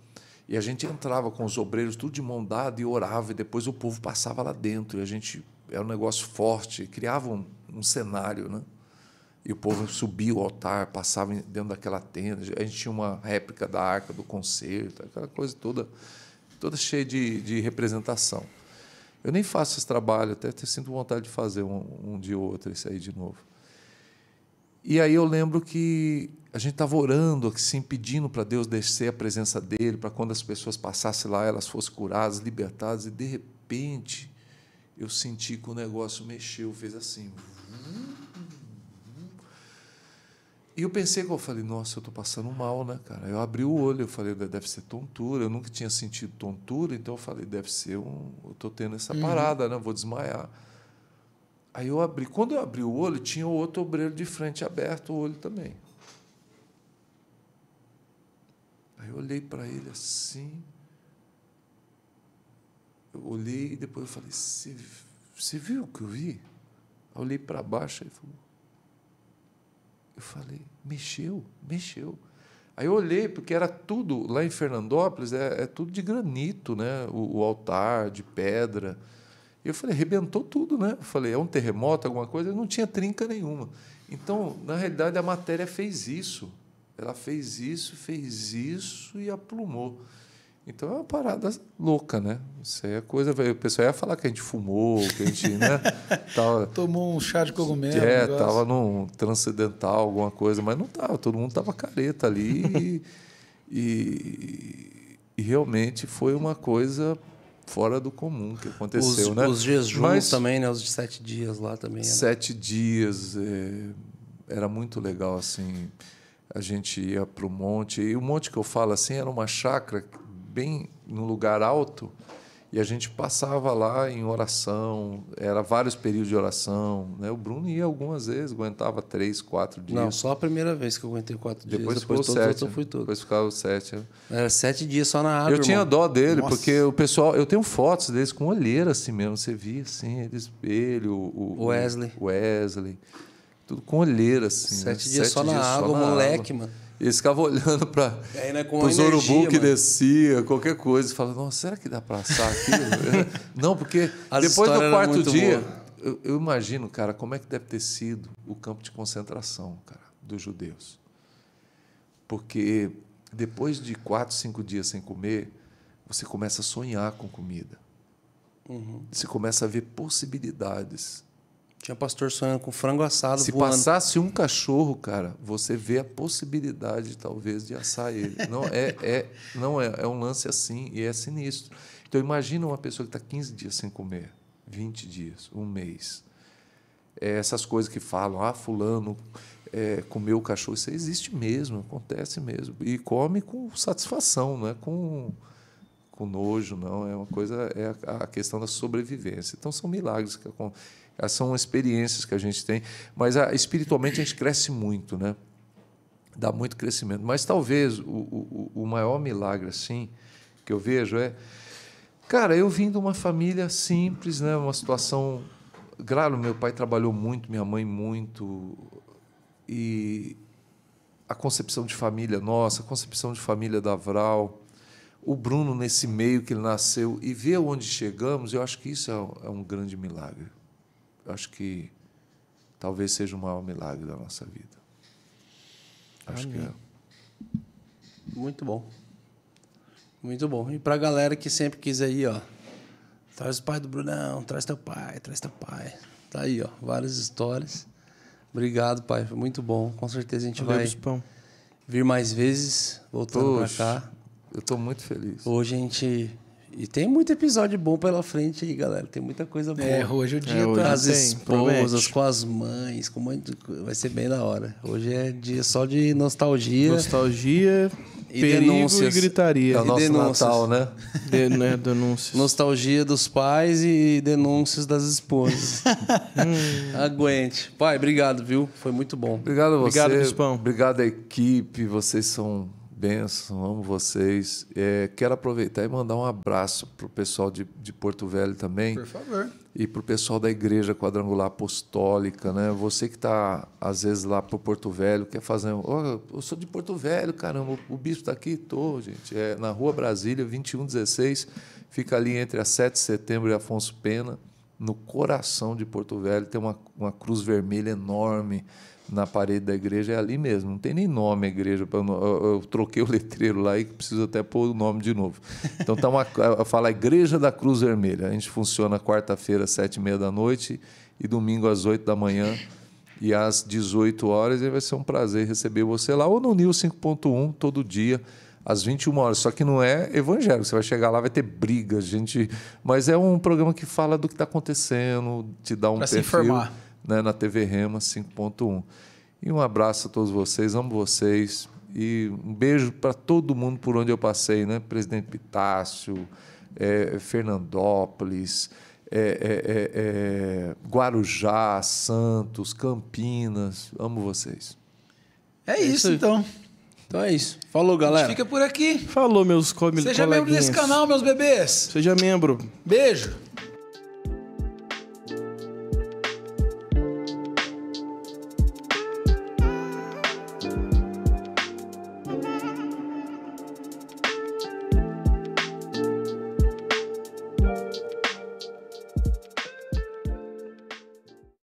E a gente entrava com os obreiros tudo de mão dada e orava, e depois o povo passava lá dentro. E a gente era um negócio forte, criava um, um cenário, né? E o povo subia o altar, passava dentro daquela tenda. A gente tinha uma réplica da arca do concerto, aquela coisa toda, toda cheia de, de representação. Eu nem faço esse trabalho, até sinto vontade de fazer um, um outro esse aí de novo. E aí eu lembro que a gente estava orando, assim, pedindo para Deus descer a presença dele, para quando as pessoas passassem lá, elas fossem curadas, libertadas, e de repente eu senti que o negócio mexeu, fez assim. E eu pensei que eu falei, nossa, eu estou passando mal, né, cara? Eu abri o olho, eu falei, deve ser tontura. Eu nunca tinha sentido tontura, então eu falei, deve ser um. Eu estou tendo essa uhum. parada, né? Eu vou desmaiar. Aí eu abri. Quando eu abri o olho, tinha o outro obreiro de frente aberto o olho também. Aí eu olhei para ele assim. Eu olhei e depois eu falei, você viu o que eu vi? Eu olhei para baixo e falei eu falei, mexeu, mexeu. Aí eu olhei, porque era tudo, lá em Fernandópolis, é, é tudo de granito, né? O, o, altar, de pedra. eu falei, arrebentou tudo, né? Eu falei, é um terremoto, alguma coisa? Eu não tinha trinca nenhuma. Então, na realidade, a matéria fez isso. Ela fez isso, fez isso e aplumou. Então é uma parada louca, né? Isso aí é coisa. O pessoal ia falar que a gente fumou, que a gente, né? [laughs] Tava, Tomou um chá de cogumelo. É, um tava num transcendental, alguma coisa, mas não tava, todo mundo tava careta ali. e, e, e, realmente foi uma coisa fora do comum que aconteceu, os, né? Os dias mas, também, né? Os de sete dias lá também. Né? Sete dias. É, era muito legal, assim. A gente ia para o monte. E o monte que eu falo assim era uma chácara bem num lugar alto, e a gente passava lá em oração, era vários períodos de oração. Né? O Bruno ia algumas vezes, aguentava três, quatro dias. Não, só a primeira vez que eu aguentei quatro depois dias. Depois ficou sete. Outros, Depois ficava sete. Né? Era sete dias só na água. Eu irmão. tinha dó dele, Nossa. porque o pessoal. Eu tenho fotos deles com olheira assim mesmo. Você via assim, eles, ele, o, o Wesley. Wesley. Tudo com olheira assim. Né? Sete né? dias sete só dias na água, só na moleque, água. mano eles ficavam [laughs] olhando para é, né, os urubu que mano. descia, qualquer coisa. E falavam, será que dá para assar aquilo? [laughs] não, porque As depois do quarto dia, eu, eu, imagino, cara, como é que deve ter sido o campo de concentração cara, dos judeus. Porque depois de quatro, cinco dias sem comer, você começa a sonhar com comida. Uhum. Você começa a ver possibilidades tinha pastor sonhando com frango assado Se voando. passasse um cachorro, cara, você vê a possibilidade, talvez, de assar ele. Não é, é, não é, é um lance assim e é sinistro. Então, imagina uma pessoa que está 15 dias sem comer, 20 dias, um mês. É, essas coisas que falam, ah, fulano é, comeu o cachorro, isso existe mesmo, acontece mesmo. E come com satisfação, não é com com nojo, não. É uma coisa, é a, a questão da sobrevivência. Então, são milagres, que, ah, são experiências que a gente tem, mas a, ah, espiritualmente a gente cresce muito, né? Dá muito crescimento. Mas talvez o, o, o maior milagre, assim, que eu vejo é. Cara, eu vim de uma família simples, né? Uma situação. Claro, meu pai trabalhou muito, minha mãe muito. E a concepção de família nossa, a concepção de família da Vral, o Bruno nesse meio que ele nasceu e ver onde chegamos, eu acho que isso é, é um grande milagre. Eu acho que talvez seja o maior milagre da nossa vida. Acho Amém. que é. Muito bom. Muito bom. E para a galera que sempre quis aí, ó, traz o pai do Brunão, traz teu pai, traz teu pai. Tá aí, ó, várias histórias. Obrigado, pai. Foi muito bom. Com certeza a gente Valeu, vai vir mais vezes, voltando para cá. Eu estou muito feliz. Hoje a gente. E tem muito episódio bom pela frente aí, galera. Tem muita coisa é, boa. É, hoje o dia é, tá. as esposas, promete. com as mães, com muito Vai ser bem da hora. Hoje é dia só de nostalgia. Nostalgia, e denúncias. e gritaria. É o nosso denúncias. Natal, né? De, né? Denúncias. Nostalgia dos pais e denúncias das esposas. [laughs] [laughs] Aguente. Pai, obrigado, viu? Foi muito bom. Obrigado a você. Obrigado, Bispão. Obrigado à equipe. Vocês são bênção, amo vocês. É, quero aproveitar e mandar um abraço para o pessoal de, de Porto Velho também. Por favor. E para o pessoal da Igreja Quadrangular Apostólica, né? Você que está, às vezes, lá para Porto Velho, quer fazer. Oh, eu sou de Porto Velho, caramba, o bispo está aqui? Tô, gente. É na Rua Brasília, 2116. Fica ali entre a 7 de setembro e Afonso Pena, no coração de Porto Velho. Tem uma, uma cruz vermelha enorme na parede da igreja é ali mesmo. Não tem nem nome a igreja. Eu, eu, eu troquei o letreiro lá e preciso até pôr o nome de novo. Então tá uma, [laughs] fala Igreja da Cruz Vermelha. A gente funciona quarta-feira, às sete e meia da noite e domingo às oito da manhã. E às 18 horas e vai ser um prazer receber você lá ou no Nil 5.1 todo dia às 21 horas. Só que não é evangélico. Você vai chegar lá, vai ter briga, gente. Mas é um programa que fala do que está acontecendo, te dá um pra perfil. Se informar né, na TV Rema 5.1. E um abraço a todos vocês, amo vocês. E um beijo para todo mundo por onde eu passei, né? Presidente Pitácio, é, Fernandópolis, é, é, é, é Guarujá, Santos, Campinas. Amo vocês. É, é isso, isso então. Então é isso. Falou, galera. fica por aqui. Falou, meus co Seja membro desse canal, meus bebês. Seja membro. Beijo.